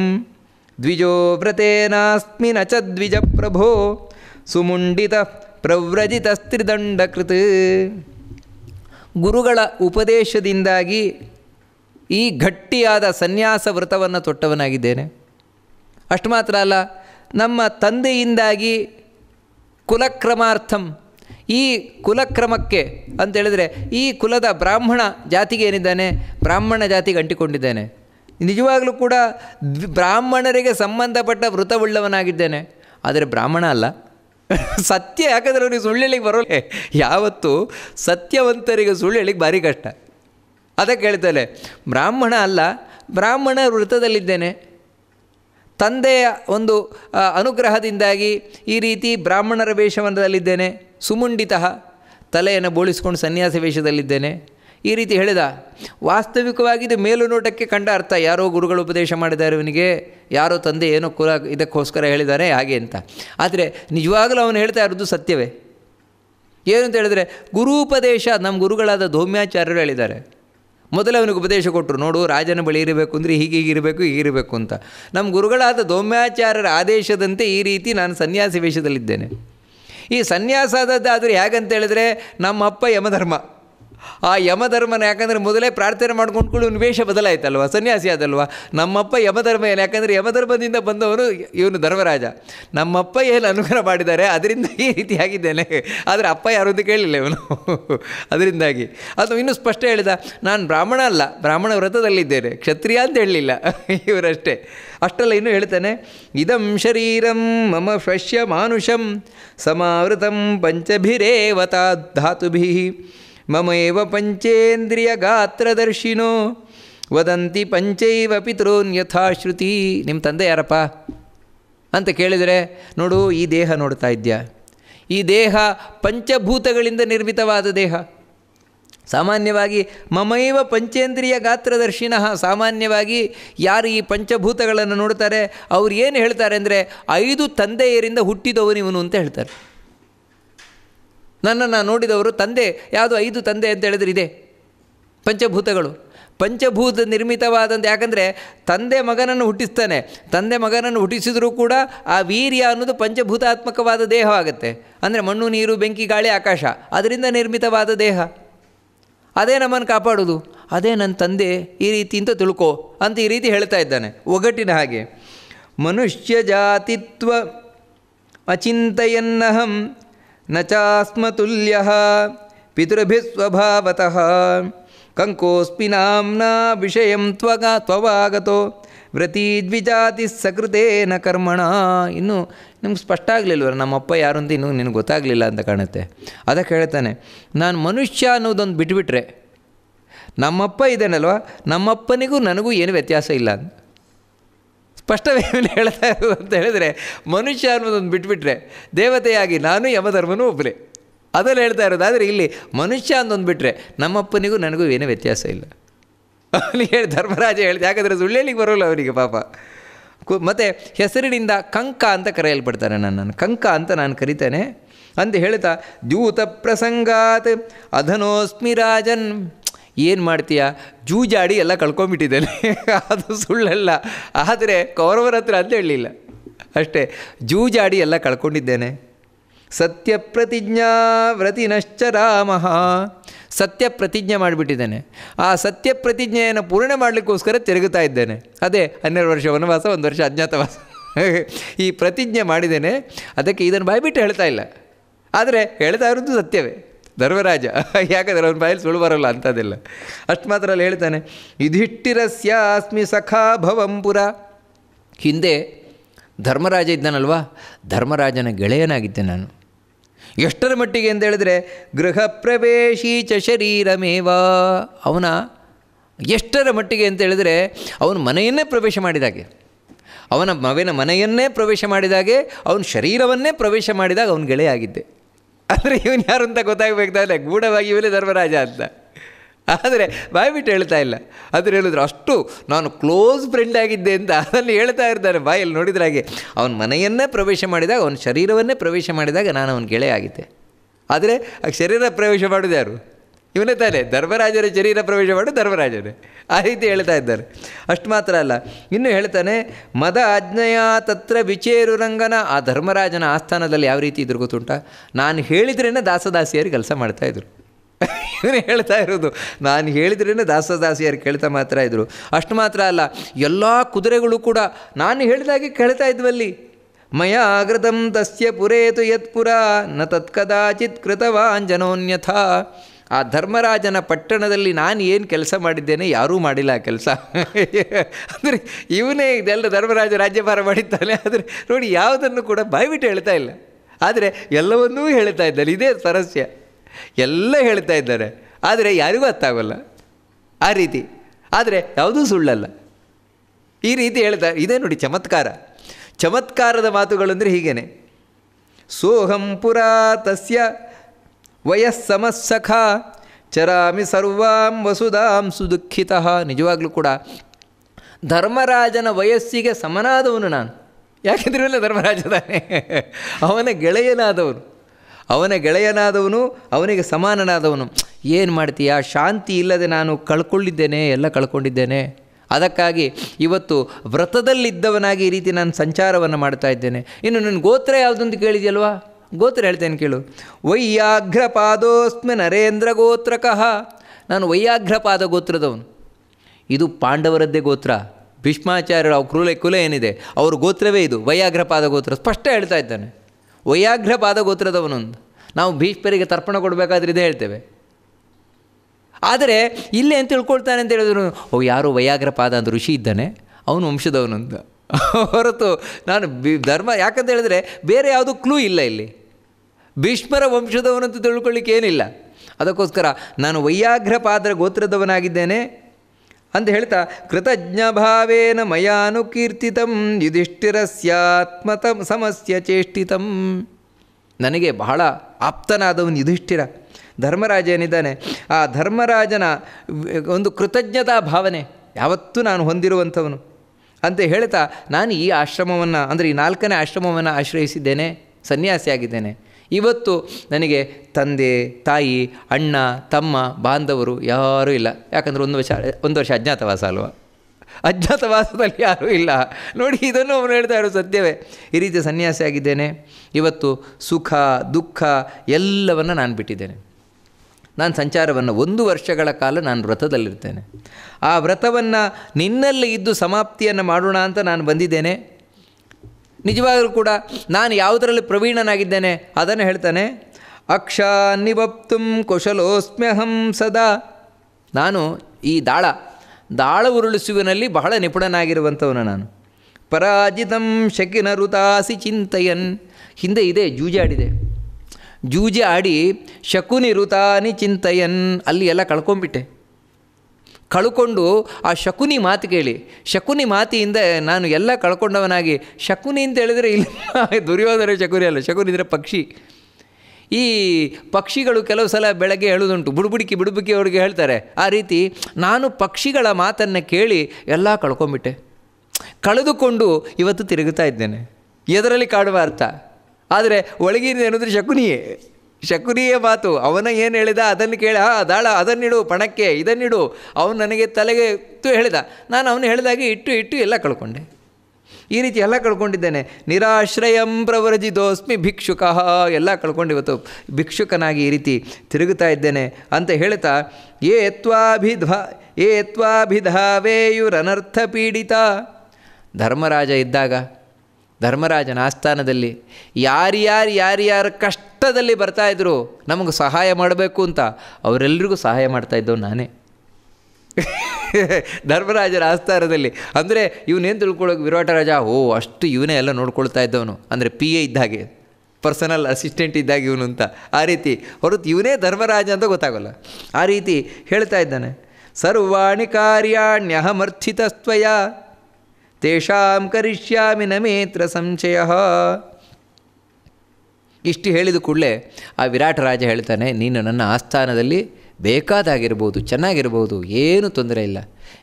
ದ್ವಿಜೋ ವ್ರತೇನಾಸ್ಮಿ ನ ಚ ದ್ವಿಜ ಪ್ರಭೋ ಸುಮುಂಡಿತ ಗುರುಗಳ ಉಪದೇಶದಿಂದಾಗಿ ಈ ಗಟ್ಟಿಯಾದ ಸನ್ಯಾಸ ವ್ರತವನ್ನು ತೊಟ್ಟವನಾಗಿದ್ದೇನೆ ಅಷ್ಟು ಮಾತ್ರ ಅಲ್ಲ ನಮ್ಮ ತಂದೆಯಿಂದಾಗಿ ಕುಲಕ್ರಮಾರ್ಥಂ ಈ ಕುಲಕ್ರಮಕ್ಕೆ ಅಂತೇಳಿದರೆ ಈ ಕುಲದ ಬ್ರಾಹ್ಮಣ ಜಾತಿಗೆ ಏನಿದ್ದಾನೆ ಬ್ರಾಹ್ಮಣ ಜಾತಿಗೆ ಅಂಟಿಕೊಂಡಿದ್ದೇನೆ ನಿಜವಾಗಲೂ ಕೂಡ ಬ್ರಾಹ್ಮಣರಿಗೆ ಸಂಬಂಧಪಟ್ಟ ವೃತವುಳ್ಳವನಾಗಿದ್ದೇನೆ ಆದರೆ ಬ್ರಾಹ್ಮಣ ಅಲ್ಲ ಸತ್ಯ ಯಾಕಂದರೆ ಅವರಿಗೆ ಸುಳ್ಳು ಹೇಳಿಗೆ ಬರೋಲ್ಲ ಯಾವತ್ತು ಸತ್ಯವಂತರಿಗೆ ಸುಳ್ಳು ಹೇಳಿಗೆ ಭಾರಿ ಕಷ್ಟ ಅದಕ್ಕೆ ಹೇಳ್ತಾರೆ ಬ್ರಾಹ್ಮಣ ಅಲ್ಲ ಬ್ರಾಹ್ಮಣ ವೃತದಲ್ಲಿದ್ದೇನೆ ತಂದೆಯ ಒಂದು ಅನುಗ್ರಹದಿಂದಾಗಿ ಈ ರೀತಿ ಬ್ರಾಹ್ಮಣರ ವೇಷವನ್ನದಲ್ಲಿದ್ದೇನೆ ಸುಮುಂಡಿತ ತಲೆಯನ್ನು ಬೋಳಿಸ್ಕೊಂಡು ಸನ್ಯಾಸಿ ವೇಷದಲ್ಲಿದ್ದೇನೆ ಈ ರೀತಿ ಹೇಳಿದ ವಾಸ್ತವಿಕವಾಗಿ ಇದು ಮೇಲು ನೋಟಕ್ಕೆ ಕಂಡ ಅರ್ಥ ಯಾರೋ ಗುರುಗಳು ಉಪದೇಶ ಮಾಡಿದ್ದಾರೆ ಅವನಿಗೆ ಯಾರೋ ತಂದೆ ಏನೋ ಕುಲ ಇದಕ್ಕೋಸ್ಕರ ಹೇಳಿದ್ದಾರೆ ಹಾಗೆ ಅಂತ ಆದರೆ ನಿಜವಾಗಲೂ ಅವನು ಹೇಳ್ತಾ ಇರೋದು ಸತ್ಯವೇ ಏನು ಅಂತ ಹೇಳಿದರೆ ಉಪದೇಶ ನಮ್ಮ ಗುರುಗಳಾದ ಧೋಮ್ಯಾಚಾರ್ಯರು ಹೇಳಿದ್ದಾರೆ ಮೊದಲು ಅವನಿಗೆ ಉಪದೇಶ ಕೊಟ್ಟರು ನೋಡು ರಾಜನ ಬಳಿ ಇರಬೇಕು ಅಂದರೆ ಹೀಗೆ ಹೀಗಿರಬೇಕು ಹೀಗಿರಬೇಕು ಅಂತ ನಮ್ಮ ಗುರುಗಳಾದ ಧೋಮ್ಯಾಚಾರ್ಯರ ಆದೇಶದಂತೆ ಈ ರೀತಿ ನಾನು ಸನ್ಯಾಸಿ ವೇಷದಲ್ಲಿದ್ದೇನೆ ಈ ಸನ್ಯಾಸ ಹೇಗಂತ ಹೇಳಿದ್ರೆ ನಮ್ಮ ಅಪ್ಪ ಯಮಧರ್ಮ ಆ ಯಮಧರ್ಮನ ಯಾಕಂದರೆ ಮೊದಲೇ ಪ್ರಾರ್ಥನೆ ಮಾಡ್ಕೊಂಡು ಇವನು ವೇಷ ಬದಲಾಯಿತಲ್ವ ಸನ್ಯಾಸಿ ಆದಲ್ವ ನಮ್ಮಪ್ಪ ಯಮಧರ್ಮ ಏನು ಯಾಕಂದರೆ ಯಮಧರ್ಮದಿಂದ ಬಂದವನು ಇವನು ಧರ್ಮರಾಜ ನಮ್ಮಪ್ಪ ಏನು ಅನುಗ್ರಹ ಮಾಡಿದ್ದಾರೆ ಅದರಿಂದ ಈ ರೀತಿಯಾಗಿದ್ದೇನೆ ಆದರೆ ಅಪ್ಪ ಯಾರು ಅಂತ ಕೇಳಿಲ್ಲ ಇವನು ಅದರಿಂದಾಗಿ ಅದು ಇನ್ನೂ ಸ್ಪಷ್ಟ ಹೇಳಿದ ನಾನು ಬ್ರಾಹ್ಮಣ ಅಲ್ಲ ಬ್ರಾಹ್ಮಣ ವ್ರತದಲ್ಲಿದ್ದೇನೆ ಕ್ಷತ್ರಿಯ ಅಂತ ಹೇಳಲಿಲ್ಲ ಇವರಷ್ಟೇ ಅಷ್ಟಲ್ಲ ಇನ್ನೂ ಹೇಳ್ತಾನೆ ಇದಂ ಶರೀರಂ ಮಮ ಶಶ್ಯ ಮಾನುಷಂ ಸಮಾವೃತಂ ಪಂಚಭಿರೇವತಾ ಧಾತುಭಿ ಮಮೇವ ಪಂಚೇಂದ್ರಿಯ ಗಾತ್ರದರ್ಶಿನೋ ವದಂತಿ ಪಂಚೈವ ಪಿತೃನ್ಯಥಾಶ್ರುತಿ ನಿಮ್ಮ ತಂದೆ ಯಾರಪ್ಪ ಅಂತ ಕೇಳಿದರೆ ನೋಡು ಈ ದೇಹ ನೋಡ್ತಾ ಇದೆಯಾ ಈ ದೇಹ ಪಂಚಭೂತಗಳಿಂದ ನಿರ್ಮಿತವಾದ ದೇಹ ಸಾಮಾನ್ಯವಾಗಿ ಮಮೈವ ಪಂಚೇಂದ್ರಿಯ ಗಾತ್ರದರ್ಶಿನ ಸಾಮಾನ್ಯವಾಗಿ ಯಾರು ಈ ಪಂಚಭೂತಗಳನ್ನು ನೋಡ್ತಾರೆ ಅವ್ರು ಏನು ಹೇಳ್ತಾರೆ ಅಂದರೆ ಐದು ತಂದೆಯರಿಂದ ಹುಟ್ಟಿದವನಿವನು ಅಂತ ಹೇಳ್ತಾರೆ ನನ್ನನ್ನು ನೋಡಿದವರು ತಂದೆ ಯಾವುದು ಐದು ತಂದೆ ಅಂತ ಹೇಳಿದ್ರೆ ಇದೆ ಪಂಚಭೂತಗಳು ಪಂಚಭೂತ ನಿರ್ಮಿತವಾದಂಥ ಯಾಕಂದರೆ ತಂದೆ ಮಗನನ್ನು ಹುಟ್ಟಿಸ್ತಾನೆ ತಂದೆ ಮಗನನ್ನು ಹುಟ್ಟಿಸಿದರೂ ಕೂಡ ಆ ವೀರ್ಯ ಅನ್ನೋದು ಪಂಚಭೂತಾತ್ಮಕವಾದ ದೇಹ ಆಗುತ್ತೆ ಅಂದರೆ ಮಣ್ಣು ನೀರು ಬೆಂಕಿ ಗಾಳಿ ಆಕಾಶ ಅದರಿಂದ ನಿರ್ಮಿತವಾದ ದೇಹ ಅದೇ ನಮ್ಮನ್ನು ಕಾಪಾಡೋದು ಅದೇ ನನ್ನ ತಂದೆ ಈ ರೀತಿ ಅಂತ ತಿಳ್ಕೊ ಅಂತ ಈ ರೀತಿ ಹೇಳ್ತಾ ಇದ್ದಾನೆ ಒಗಟಿನ ಹಾಗೆ ಮನುಷ್ಯ ಜಾತಿತ್ವ ಅಚಿಂತೆಯನ್ನಹಂ ನ ಪಿತೃಭಿ ಸ್ವಭಾವತಃ ಕಂಕೋಸ್ಮಿ ನಾಂನ ವಿಷಯ ತ್ವಗ ತ್ವವಾಗತೋ ವ್ರತೀ ದ್ವಿಜಾತಿ ಸಕೃತೇನ ಕರ್ಮಣ ಇನ್ನೂ ನಿಮ್ಗೆ ಸ್ಪಷ್ಟ ಆಗಲಿಲ್ವರ ನಮ್ಮಪ್ಪ ಯಾರು ಅಂತ ಇನ್ನೂ ನಿನಗೆ ಗೊತ್ತಾಗಲಿಲ್ಲ ಅಂತ ಕಾಣುತ್ತೆ ಅದಕ್ಕೆ ಹೇಳ್ತಾನೆ ನಾನು ಮನುಷ್ಯ ಅನ್ನೋದೊಂದು ಬಿಟ್ಬಿಟ್ರೆ ನಮ್ಮಪ್ಪ ಇದೇನಲ್ವ ನಮ್ಮಪ್ಪನಿಗೂ ನನಗೂ ಏನು ವ್ಯತ್ಯಾಸ ಇಲ್ಲ ಅಂತ ಸ್ಪಷ್ಟವೇವನ ಹೇಳ್ತಾ ಇರೋದು ಅಂತ ಹೇಳಿದರೆ ಮನುಷ್ಯ ಅನ್ನೋದೊಂದು ಬಿಟ್ಬಿಟ್ರೆ ದೇವತೆಯಾಗಿ ನಾನು ಯಮಧರ್ಮನೂ ಒಬ್ಬರೇ ಅದರಲ್ಲಿ ಹೇಳ್ತಾ ಇರೋದು ಆದರೆ ಇಲ್ಲಿ ಮನುಷ್ಯ ಒಂದು ಬಿಟ್ಟರೆ ನಮ್ಮಪ್ಪನಿಗೂ ನನಗೂ ಏನೂ ವ್ಯತ್ಯಾಸ ಇಲ್ಲ ಅವನಿಗೆ ಹೇಳಿ ಧರ್ಮರಾಜ ಹೇಳಿದೆ ಯಾಕಂದರೆ ಸುಳ್ಳೇಲಿಗೆ ಬರೋಲ್ಲ ಅವನಿಗೆ ಪಾಪ ಕು ಮತ್ತು ಹೆಸರಿನಿಂದ ಕಂಕ ಅಂತ ಕರೆಯಲ್ಪಡ್ತಾನೆ ನನ್ನನ್ನು ಕಂಕ ಅಂತ ನಾನು ಕರಿತೇನೆ ಅಂತ ಹೇಳ್ತಾ ದ್ಯೂತ ಪ್ರಸಂಗಾತ್ ಅಧನೋಸ್ಮಿ ರಾಜನ್ ಏನು ಮಾಡ್ತೀಯ ಜೂಜಾಡಿ ಎಲ್ಲ ಕಳ್ಕೊಂಬಿಟ್ಟಿದ್ದೇನೆ ಅದು ಸುಳ್ಳಲ್ಲ ಆದರೆ ಕೌರವರ ಹತ್ರ ಅಂತ ಹೇಳಲಿಲ್ಲ ಅಷ್ಟೇ ಜೂಜಾಡಿ ಎಲ್ಲ ಕಳ್ಕೊಂಡಿದ್ದೇನೆ ಸತ್ಯ ಪ್ರತಿಜ್ಞಾ ವ್ರತಿನಶ್ಚ ರಾಮ ಸತ್ಯ ಪ್ರತಿಜ್ಞೆ ಮಾಡಿಬಿಟ್ಟಿದ್ದೇನೆ ಆ ಸತ್ಯ ಪ್ರತಿಜ್ಞೆಯನ್ನು ಪೂರ್ಣ ಮಾಡಲಿಕ್ಕೋಸ್ಕರ ತಿರುಗುತ್ತಾ ಇದ್ದೇನೆ ಅದೇ ಹನ್ನೆರಡು ವರ್ಷ ವನವಾಸ ಒಂದು ವರ್ಷ ಅಜ್ಞಾತವಾಸ ಈ ಪ್ರತಿಜ್ಞೆ ಮಾಡಿದ್ದೇನೆ ಅದಕ್ಕೆ ಇದನ್ನು ಬಾಯ್ಬಿಟ್ಟು ಹೇಳ್ತಾ ಇಲ್ಲ ಆದರೆ ಹೇಳ್ತಾ ಇರೋದು ಸತ್ಯವೇ ಧರ್ಮರಾಜ ಯಾಕಂದರೆ ಅವನ ಬಾಯಲ್ಲಿ ಸುಳ್ಳು ಬರೋಲ್ಲ ಅಂಥದ್ದಿಲ್ಲ ಅಷ್ಟು ಮಾತ್ರ ಅಲ್ಲಿ ಹೇಳ್ತಾನೆ ಅಸ್ಮಿ ಸಖಾ ಭವಂಪುರ ಹಿಂದೆ ಧರ್ಮರಾಜ ಇದ್ದಾನಲ್ವಾ ಧರ್ಮರಾಜನ ಗೆಳೆಯನಾಗಿದ್ದೆ ನಾನು ಎಷ್ಟರ ಮಟ್ಟಿಗೆ ಅಂತ ಹೇಳಿದ್ರೆ ಗೃಹ ಪ್ರವೇಶಿ ಚ ಶರೀರಮೇವಾ ಅವನ ಎಷ್ಟರ ಮಟ್ಟಿಗೆ ಅಂತ ಹೇಳಿದರೆ ಅವನ ಮನೆಯನ್ನೇ ಪ್ರವೇಶ ಮಾಡಿದಾಗೆ ಅವನ ಮವಿನ ಮನೆಯನ್ನೇ ಪ್ರವೇಶ ಮಾಡಿದಾಗೆ ಅವನ ಶರೀರವನ್ನೇ ಪ್ರವೇಶ ಮಾಡಿದಾಗ ಅವನ ಗೆಳೆಯ ಆಗಿದ್ದೆ ಅಂದರೆ ಇವನು ಯಾರು ಅಂತ ಗೊತ್ತಾಗಬೇಕಾದ್ರೆ ಗೂಢವಾಗಿ ಇವನೇ ಧರ್ಮರಾಜ ಅಂತ ಆದರೆ ಬಾಯ್ಬಿಟ್ಟು ಹೇಳ್ತಾ ಇಲ್ಲ ಆದರೆ ಹೇಳಿದ್ರು ಅಷ್ಟು ನಾನು ಕ್ಲೋಸ್ ಫ್ರೆಂಡ್ ಆಗಿದ್ದೆ ಅಂತ ಅದನ್ನು ಹೇಳ್ತಾ ಇರ್ತಾರೆ ಬಾಯಲ್ಲಿ ನೋಡಿದ್ರೆ ಹಾಗೆ ಅವನ ಮನೆಯನ್ನೇ ಪ್ರವೇಶ ಮಾಡಿದಾಗ ಅವನ ಶರೀರವನ್ನೇ ಪ್ರವೇಶ ಮಾಡಿದಾಗ ನಾನು ಅವನ ಗೆಳೆಯಾಗಿದ್ದೆ ಆದರೆ ಆ ಶರೀರ ಪ್ರವೇಶ ಮಾಡೋದು ಯಾರು ಇವನೇ ತಾನೆ ಧರ್ಮರಾಜರ ಶರೀರ ಪ್ರವೇಶ ಮಾಡು ಧರ್ಮರಾಜನೇ ಆ ರೀತಿ ಹೇಳ್ತಾ ಇದ್ದಾರೆ ಅಷ್ಟು ಮಾತ್ರ ಅಲ್ಲ ಇನ್ನು ಹೇಳ್ತಾನೆ ಮದ ಆಜ್ಞೆಯ ತತ್ರ ವಿಚೇರು ರಂಗನ ಆ ಧರ್ಮರಾಜನ ಆಸ್ಥಾನದಲ್ಲಿ ಯಾವ ರೀತಿ ಇದ್ರ ಗೊತ್ತುಂಟ ನಾನು ಹೇಳಿದ್ರೇ ದಾಸದಾಸಿಯರು ಕೆಲಸ ಮಾಡ್ತಾಯಿದ್ರು ಇವನೇ ಹೇಳ್ತಾ ಇರೋದು ನಾನು ಹೇಳಿದ್ರೇ ದಾಸದಾಸಿಯರು ಕೇಳ್ತಾ ಮಾತ್ರ ಇದ್ದರು ಅಷ್ಟು ಮಾತ್ರ ಅಲ್ಲ ಎಲ್ಲ ಕುದುರೆಗಳು ಕೂಡ ನಾನು ಹೇಳಿದಾಗೆ ಕೇಳ್ತಾ ಇದ್ವಲ್ಲಿ ಮಯ ಆಗೃತಂ ತಸ್ಯ ಪುರೇತು ಯತ್ಪುರ ನ ತತ್ಕದಾಚಿತ್ ಕೃತವಾಂಜನೋನ್ಯಥಾ ಆ ಧರ್ಮರಾಜನ ಪಟ್ಟಣದಲ್ಲಿ ನಾನು ಏನು ಕೆಲಸ ಮಾಡಿದ್ದೇನೆ ಯಾರೂ ಮಾಡಿಲ್ಲ ಆ ಕೆಲಸ ಅಂದರೆ ಇವನೇ ಇದೆಲ್ಲ ಧರ್ಮರಾಜ ರಾಜ್ಯಭಾರ ಮಾಡಿದ್ದಾನೆ ಆದರೆ ನೋಡಿ ಯಾವುದನ್ನು ಕೂಡ ಬಾಯ್ಬಿಟ್ಟು ಹೇಳ್ತಾ ಇಲ್ಲ ಆದರೆ ಎಲ್ಲವನ್ನೂ ಹೇಳ್ತಾ ಇದ್ದಾರೆ ಇದೇ ಸರಸ್ಯ ಎಲ್ಲ ಹೇಳ್ತಾ ಇದ್ದಾರೆ ಆದರೆ ಯಾರಿಗೂ ಅರ್ಥಾಗಲ್ಲ ಆ ರೀತಿ ಆದರೆ ಯಾವುದೂ ಸುಳ್ಳಲ್ಲ ಈ ರೀತಿ ಹೇಳ್ತಾ ಇದೇ ನೋಡಿ ಚಮತ್ಕಾರ ಚಮತ್ಕಾರದ ಮಾತುಗಳಂದರೆ ಹೀಗೇನೆ ಸೋಹಂಪುರ ತಸ್ಯ ವಯಸ್ಸಮಸ್ಸಖ ಚರಾಮಿ ಸರ್ವಾಂ ವಸುಧಾಂ ಸುದುಃಖಿತ ನಿಜವಾಗ್ಲೂ ಕೂಡ ಧರ್ಮರಾಜನ ವಯಸ್ಸಿಗೆ ಸಮನಾದವನು ನಾನು ಯಾಕೆಂದ್ರೆ ಧರ್ಮರಾಜದಾನೆ ಅವನ ಗೆಳೆಯನಾದವನು ಅವನ ಗೆಳೆಯನಾದವನು ಅವನಿಗೆ ಸಮಾನನಾದವನು ಏನು ಮಾಡ್ತೀಯಾ ಶಾಂತಿ ಇಲ್ಲದೆ ನಾನು ಕಳ್ಕೊಂಡಿದ್ದೇನೆ ಎಲ್ಲ ಕಳ್ಕೊಂಡಿದ್ದೇನೆ ಅದಕ್ಕಾಗಿ ಇವತ್ತು ವ್ರತದಲ್ಲಿದ್ದವನಾಗಿ ಈ ರೀತಿ ನಾನು ಸಂಚಾರವನ್ನು ಮಾಡ್ತಾ ಇದ್ದೇನೆ ಇನ್ನು ನನ್ನ ಗೋತ್ರ ಯಾವುದಂತ ಕೇಳಿದೆಯಲ್ವಾ ಗೋತ್ರ ಹೇಳ್ತೇನೆ ಕೇಳು ವೈಯಾಘ್ರಪಾದೋಸ್ಮಿ ನರೇಂದ್ರ ಗೋತ್ರಕಃ ನಾನು ವೈಯಾಘ್ರಪಾದ ಗೋತ್ರದವನು ಇದು ಪಾಂಡವರದ್ದೇ ಗೋತ್ರ ಭೀಷ್ಮಾಚಾರ್ಯರು ಅವ್ರ ಕುಲೆ ಕುಲ ಏನಿದೆ ಅವ್ರ ಗೋತ್ರವೇ ಇದು ವೈಯಾಘ್ರಪಾದ ಗೋತ್ರ ಸ್ಪಷ್ಟ ಹೇಳ್ತಾ ಇದ್ದಾನೆ ವೈಯಾಘ್ರಪಾದ ಗೋತ್ರದವನೊಂದು ನಾವು ಭೀಷ್ಮರಿಗೆ ತರ್ಪಣ ಕೊಡಬೇಕಾದ್ರೆ ಇದೇ ಹೇಳ್ತೇವೆ ಆದರೆ ಇಲ್ಲೇ ಅಂತ ತಿಳ್ಕೊಳ್ತಾನೆ ಅಂತ ಹೇಳಿದ್ರು ಅವು ಯಾರು ವೈಯಾಗ್ರಪಾದ ಅಂತ ಋಷಿ ಇದ್ದಾನೆ ಅವನು ವಂಶದವನೊಂದು ಹೊರತು ನಾನು ಬಿ ಧರ್ಮ ಯಾಕಂತ ಹೇಳಿದ್ರೆ ಬೇರೆ ಯಾವುದೂ ಕ್ಲೂ ಇಲ್ಲ ಇಲ್ಲಿ ಭೀಷ್ಮರ ವಂಶದವನಂತೂ ತಿಳ್ಕೊಳ್ಳಿಕ್ಕೆ ಏನಿಲ್ಲ ಅದಕ್ಕೋಸ್ಕರ ನಾನು ವೈಯಾಘ್ರ ಗೋತ್ರದವನಾಗಿದ್ದೇನೆ ಅಂತ ಹೇಳ್ತಾ ಕೃತಜ್ಞ ಭಾವೇನ ಮಯಾನುಕೀರ್ತಿತಂ ಯುಧಿಷ್ಠಿರಸ್ಯಾತ್ಮತ ಸಮಸ್ಯ ಚೇಷ್ಟಿತಂ ನನಗೆ ಬಹಳ ಆಪ್ತನಾದವನು ಯುಧಿಷ್ಠಿರ ಧರ್ಮರಾಜ ಏನಿದ್ದಾನೆ ಆ ಧರ್ಮರಾಜನ ಒಂದು ಕೃತಜ್ಞತಾ ಭಾವನೆ ಯಾವತ್ತೂ ನಾನು ಹೊಂದಿರುವಂಥವನು ಅಂತ ಹೇಳ್ತಾ ನಾನು ಈ ಆಶ್ರಮವನ್ನು ಅಂದರೆ ಈ ನಾಲ್ಕನೇ ಆಶ್ರಮವನ್ನು ಆಶ್ರಯಿಸಿದ್ದೇನೆ ಸನ್ಯಾಸಿಯಾಗಿದ್ದೇನೆ ಇವತ್ತು ನನಗೆ ತಂದೆ ತಾಯಿ ಅಣ್ಣ ತಮ್ಮ ಬಾಂಧವರು ಯಾರೂ ಇಲ್ಲ ಯಾಕಂದರೆ ಒಂದು ವರ್ಷ ಒಂದು ವರ್ಷ ಅಜ್ಞಾತವಾಸ ಅಲ್ವ ಅಜ್ಞಾತವಾಸದಲ್ಲಿ ಯಾರೂ ಇಲ್ಲ ನೋಡಿ ಇದನ್ನು ಅವನು ಹೇಳ್ತಾ ಇರೋ ಸತ್ಯವೇ ಈ ರೀತಿ ಸನ್ಯಾಸಿಯಾಗಿದ್ದೇನೆ ಇವತ್ತು ಸುಖ ದುಃಖ ಎಲ್ಲವನ್ನು ನಾನು ಬಿಟ್ಟಿದ್ದೇನೆ ನಾನು ಸಂಚಾರವನ್ನು ಒಂದು ವರ್ಷಗಳ ಕಾಲ ನಾನು ವ್ರತದಲ್ಲಿರ್ತೇನೆ ಆ ವ್ರತವನ್ನು ನಿನ್ನಲ್ಲಿ ಇದ್ದು ಸಮಾಪ್ತಿಯನ್ನು ಮಾಡೋಣ ಅಂತ ನಾನು ಬಂದಿದ್ದೇನೆ ನಿಜವಾಗಲೂ ಕೂಡ ನಾನು ಯಾವುದರಲ್ಲಿ ಪ್ರವೀಣನಾಗಿದ್ದೇನೆ ಅದನ್ನು ಹೇಳ್ತಾನೆ ಅಕ್ಷ ನಿವಪ್ತು ಕುಶಲೋಸ್ಮ್ಯಹಂ ಸದಾ ನಾನು ಈ ದಾಳ ದಾಳ ಉರುಳಿಸುವಿನಲ್ಲಿ ಬಹಳ ನಿಪುಣನಾಗಿರುವಂಥವನು ನಾನು ಪರಾಜಿತಂ ಶಕಿನ ಋತಾಸಿ ಚಿಂತೆಯನ್ ಹಿಂದೆ ಇದೆ ಆಡಿದೆ ಜೂಜೆ ಆಡಿ ಶಕುನಿ ಋತಾನಿ ಚಿಂತೆಯನ್ ಅಲ್ಲಿ ಎಲ್ಲ ಕಳ್ಕೊಂಬಿಟ್ಟೆ ಕಳ್ಕೊಂಡು ಆ ಶಕುನಿ ಮಾತು ಕೇಳಿ ಶಕುನಿ ಮಾತಿಯಿಂದ ನಾನು ಎಲ್ಲ ಕಳ್ಕೊಂಡವನಾಗಿ ಶಕುನಿ ಅಂತ ಹೇಳಿದರೆ ಇಲ್ಲ ದುರ್ಯೋಧನ ಶಕುನಿ ಅಲ್ಲ ಶಕುನಿ ಪಕ್ಷಿ ಈ ಪಕ್ಷಿಗಳು ಕೆಲವು ಸಲ ಬೆಳಗ್ಗೆ ಹೇಳೋದುಂಟು ಬುಡುಬುಡಿಕಿ ಬುಡುಬುಕಿ ಅವರಿಗೆ ಹೇಳ್ತಾರೆ ಆ ರೀತಿ ನಾನು ಪಕ್ಷಿಗಳ ಮಾತನ್ನು ಕೇಳಿ ಎಲ್ಲ ಕಳ್ಕೊಂಬಿಟ್ಟೆ ಕಳೆದುಕೊಂಡು ಇವತ್ತು ತಿರುಗುತ್ತಾ ಇದ್ದೇನೆ ಎದರಲ್ಲಿ ಕಾಡುವ ಅರ್ಥ ಆದರೆ ಒಳಗಿನ ಏನಂದರೆ ಶಕುನಿಯೇ ಶಕುನಿಯ ಮಾತು ಅವನ ಏನು ಹೇಳಿದ ಅದನ್ನು ಕೇಳ ಹಾ ದಾಳ ಅದನ್ನಿಡು ಪಣಕ್ಕೆ ಇದನ್ನಿಡು ಅವನು ನನಗೆ ತಲೆಗೆ ಇತ್ತು ಹೇಳಿದ ನಾನು ಅವನು ಹೇಳಿದಾಗೆ ಇಟ್ಟು ಇಟ್ಟು ಎಲ್ಲ ಕಳ್ಕೊಂಡೆ ಈ ರೀತಿ ಎಲ್ಲ ಕಳ್ಕೊಂಡಿದ್ದೇನೆ ನಿರಾಶ್ರಯಂ ಪ್ರವರಜಿದೋಸ್ಮಿ ಭಿಕ್ಷುಕ ಎಲ್ಲ ಕಳ್ಕೊಂಡು ಇವತ್ತು ಭಿಕ್ಷುಕನಾಗಿ ಈ ರೀತಿ ತಿರುಗುತ್ತಾ ಇದ್ದೇನೆ ಅಂತ ಹೇಳ್ತಾ ಏ ತ್ವಾಭಿಧ್ವ ಏ ತ್ವಾಭಿಧಾವೇಯುರನರ್ಥ ಪೀಡಿತ ಧರ್ಮರಾಜ ಇದ್ದಾಗ ಧರ್ಮರಾಜನ ಆಸ್ಥಾನದಲ್ಲಿ ಯಾರ್ಯಾರು ಯಾರ್ಯಾರ ಕಷ್ಟದಲ್ಲಿ ಬರ್ತಾಯಿದ್ರು ನಮಗೆ ಸಹಾಯ ಮಾಡಬೇಕು ಅಂತ ಅವರೆಲ್ಲರಿಗೂ ಸಹಾಯ ಮಾಡ್ತಾಯಿದ್ದವು ನಾನೇ ಧರ್ಮರಾಜರ ಆಸ್ಥಾನದಲ್ಲಿ ಅಂದರೆ ಇವನೇನು ತಿಳ್ಕೊಳ್ಳೋಕೆ ವಿರಾಟರಾಜ ಓ ಅಷ್ಟು ಇವನೇ ಎಲ್ಲ ನೋಡ್ಕೊಳ್ತಾ ಇದ್ದವನು ಅಂದರೆ ಪಿ ಎ ಇದ್ದಾಗೆ ಪರ್ಸನಲ್ ಅಸಿಸ್ಟೆಂಟ್ ಇದ್ದಾಗ ಇವನು ಅಂತ ಆ ರೀತಿ ಹೊರತು ಇವನೇ ಧರ್ಮರಾಜ ಅಂತ ಗೊತ್ತಾಗಲ್ಲ ಆ ರೀತಿ ಹೇಳ್ತಾ ಇದ್ದಾನೆ ಸರ್ವಾಣಿ ಕಾರ್ಯಾಣ್ಯಹಮರ್ಥಿತಸ್ತ್ವಯ ತೇಷಾಂ ಕರಿಷ್ಯಾಮಿ ನಮೇತ್ರ ಸಂಶಯ ಇಷ್ಟು ಹೇಳಿದ ಕೂಡಲೇ ಆ ವಿರಾಟ ರಾಜ ಹೇಳ್ತಾನೆ ನೀನು ನನ್ನ ಆಸ್ಥಾನದಲ್ಲಿ ಬೇಕಾದಾಗಿರ್ಬೋದು ಚೆನ್ನಾಗಿರ್ಬೋದು ಏನು ತೊಂದರೆ ಇಲ್ಲ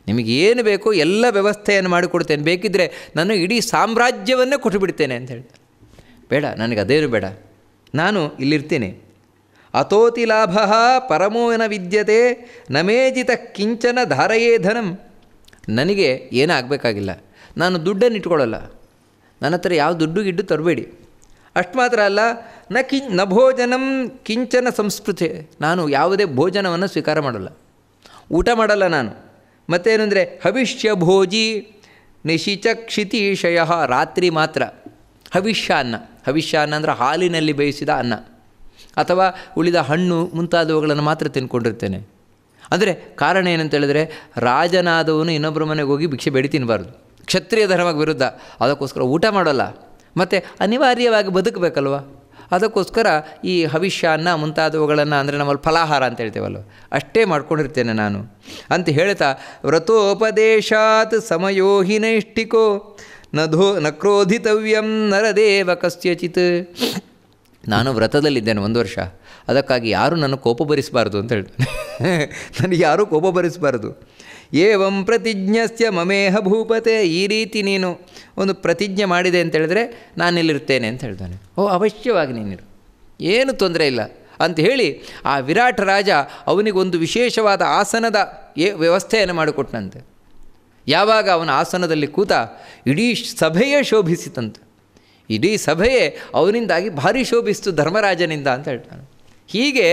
ನಿಮಗೆ ಏನು ಬೇಕೋ ಎಲ್ಲ ವ್ಯವಸ್ಥೆಯನ್ನು ಮಾಡಿಕೊಡ್ತೇನೆ ಬೇಕಿದ್ದರೆ ನಾನು ಇಡೀ ಸಾಮ್ರಾಜ್ಯವನ್ನೇ ಕೊಟ್ಟುಬಿಡ್ತೇನೆ ಅಂತ ಹೇಳ್ತಾನೆ ಬೇಡ ನನಗೆ ಅದೇನು ಬೇಡ ನಾನು ಇಲ್ಲಿರ್ತೀನಿ ಅತೋತಿ ಲಾಭ ಪರಮೋನ ವಿದ್ಯತೆ ನಮೇಜಿತ ಕಿಂಚನ ಧನಂ ನನಗೆ ಏನಾಗಬೇಕಾಗಿಲ್ಲ ನಾನು ದುಡ್ಡನ್ನು ಇಟ್ಕೊಳ್ಳಲ್ಲ ನನ್ನ ಹತ್ರ ಯಾವ ದುಡ್ಡು ಗಿಡ್ಡು ತರಬೇಡಿ ಅಷ್ಟು ಮಾತ್ರ ಅಲ್ಲ ನ ಕಿಂ ನ ಭೋಜನಂ ಕಿಂಚನ ಸಂಸ್ಕೃತಿ ನಾನು ಯಾವುದೇ ಭೋಜನವನ್ನು ಸ್ವೀಕಾರ ಮಾಡಲ್ಲ ಊಟ ಮಾಡಲ್ಲ ನಾನು ಮತ್ತೇನೆಂದರೆ ಹವಿಷ್ಯ ಭೋಜಿ ನಿಶಿಚ ಕ್ಷಿತಿಶಯ ರಾತ್ರಿ ಮಾತ್ರ ಹವಿಷ್ಯ ಅನ್ನ ಹವಿಷ್ಯ ಅನ್ನ ಅಂದರೆ ಹಾಲಿನಲ್ಲಿ ಬೇಯಿಸಿದ ಅನ್ನ ಅಥವಾ ಉಳಿದ ಹಣ್ಣು ಮುಂತಾದವುಗಳನ್ನು ಮಾತ್ರ ತಿನ್ಕೊಂಡಿರ್ತೇನೆ ಅಂದರೆ ಕಾರಣ ಏನಂತ ಹೇಳಿದ್ರೆ ರಾಜನಾದವನು ಇನ್ನೊಬ್ಬರ ಮನೆಗೆ ಹೋಗಿ ಭಿಕ್ಷೆ ಬೇಡಿ ತಿನ್ನಬಾರ್ದು ಕ್ಷತ್ರಿಯ ಧರ್ಮಕ್ಕೆ ವಿರುದ್ಧ ಅದಕ್ಕೋಸ್ಕರ ಊಟ ಮಾಡೋಲ್ಲ ಮತ್ತು ಅನಿವಾರ್ಯವಾಗಿ ಬದುಕಬೇಕಲ್ವ ಅದಕ್ಕೋಸ್ಕರ ಈ ಅನ್ನ ಮುಂತಾದವುಗಳನ್ನು ಅಂದರೆ ನಮ್ಮಲ್ಲಿ ಫಲಾಹಾರ ಅಂತ ಹೇಳ್ತೇವಲ್ಲ ಅಷ್ಟೇ ಮಾಡ್ಕೊಂಡಿರ್ತೇನೆ ನಾನು ಅಂತ ಹೇಳ್ತಾ ವ್ರತೋಪದೇಶಾತ್ ಸಮಯೋಹಿನೈಷ್ಟಿಕೋ ನ ನಧೋ ನ ಕ್ರೋಧಿತವ್ಯಂ ನರದೇವ ಕಸ್ಯಚಿತ್ ನಾನು ವ್ರತದಲ್ಲಿದ್ದೇನೆ ಒಂದು ವರ್ಷ ಅದಕ್ಕಾಗಿ ಯಾರೂ ನನ್ನ ಕೋಪ ಭರಿಸಬಾರ್ದು ಅಂತ ಹೇಳ್ತಾನೆ ನನಗೆ ಯಾರೂ ಕೋಪ ಭರಿಸಬಾರ್ದು ಏವಂ ಪ್ರತಿಜ್ಞಸ್ಯ ಮಮೇಹ ಭೂಪತೆ ಈ ರೀತಿ ನೀನು ಒಂದು ಪ್ರತಿಜ್ಞೆ ಮಾಡಿದೆ ಅಂತ ಹೇಳಿದ್ರೆ ನಾನಿಲ್ಲಿರ್ತೇನೆ ಅಂತ ಹೇಳ್ತಾನೆ ಓ ಅವಶ್ಯವಾಗಿ ನೀನಿರು ಏನು ತೊಂದರೆ ಇಲ್ಲ ಅಂತ ಹೇಳಿ ಆ ವಿರಾಟ ರಾಜ ಅವನಿಗೊಂದು ವಿಶೇಷವಾದ ಆಸನದ ವ್ಯವಸ್ಥೆಯನ್ನು ಮಾಡಿಕೊಟ್ಟನಂತೆ ಯಾವಾಗ ಅವನ ಆಸನದಲ್ಲಿ ಕೂತ ಇಡೀ ಸಭೆಯೇ ಶೋಭಿಸಿತಂತೆ ಇಡೀ ಸಭೆಯೇ ಅವನಿಂದಾಗಿ ಭಾರಿ ಶೋಭಿಸ್ತು ಧರ್ಮರಾಜನಿಂದ ಅಂತ ಹೇಳ್ತಾನೆ ಹೀಗೆ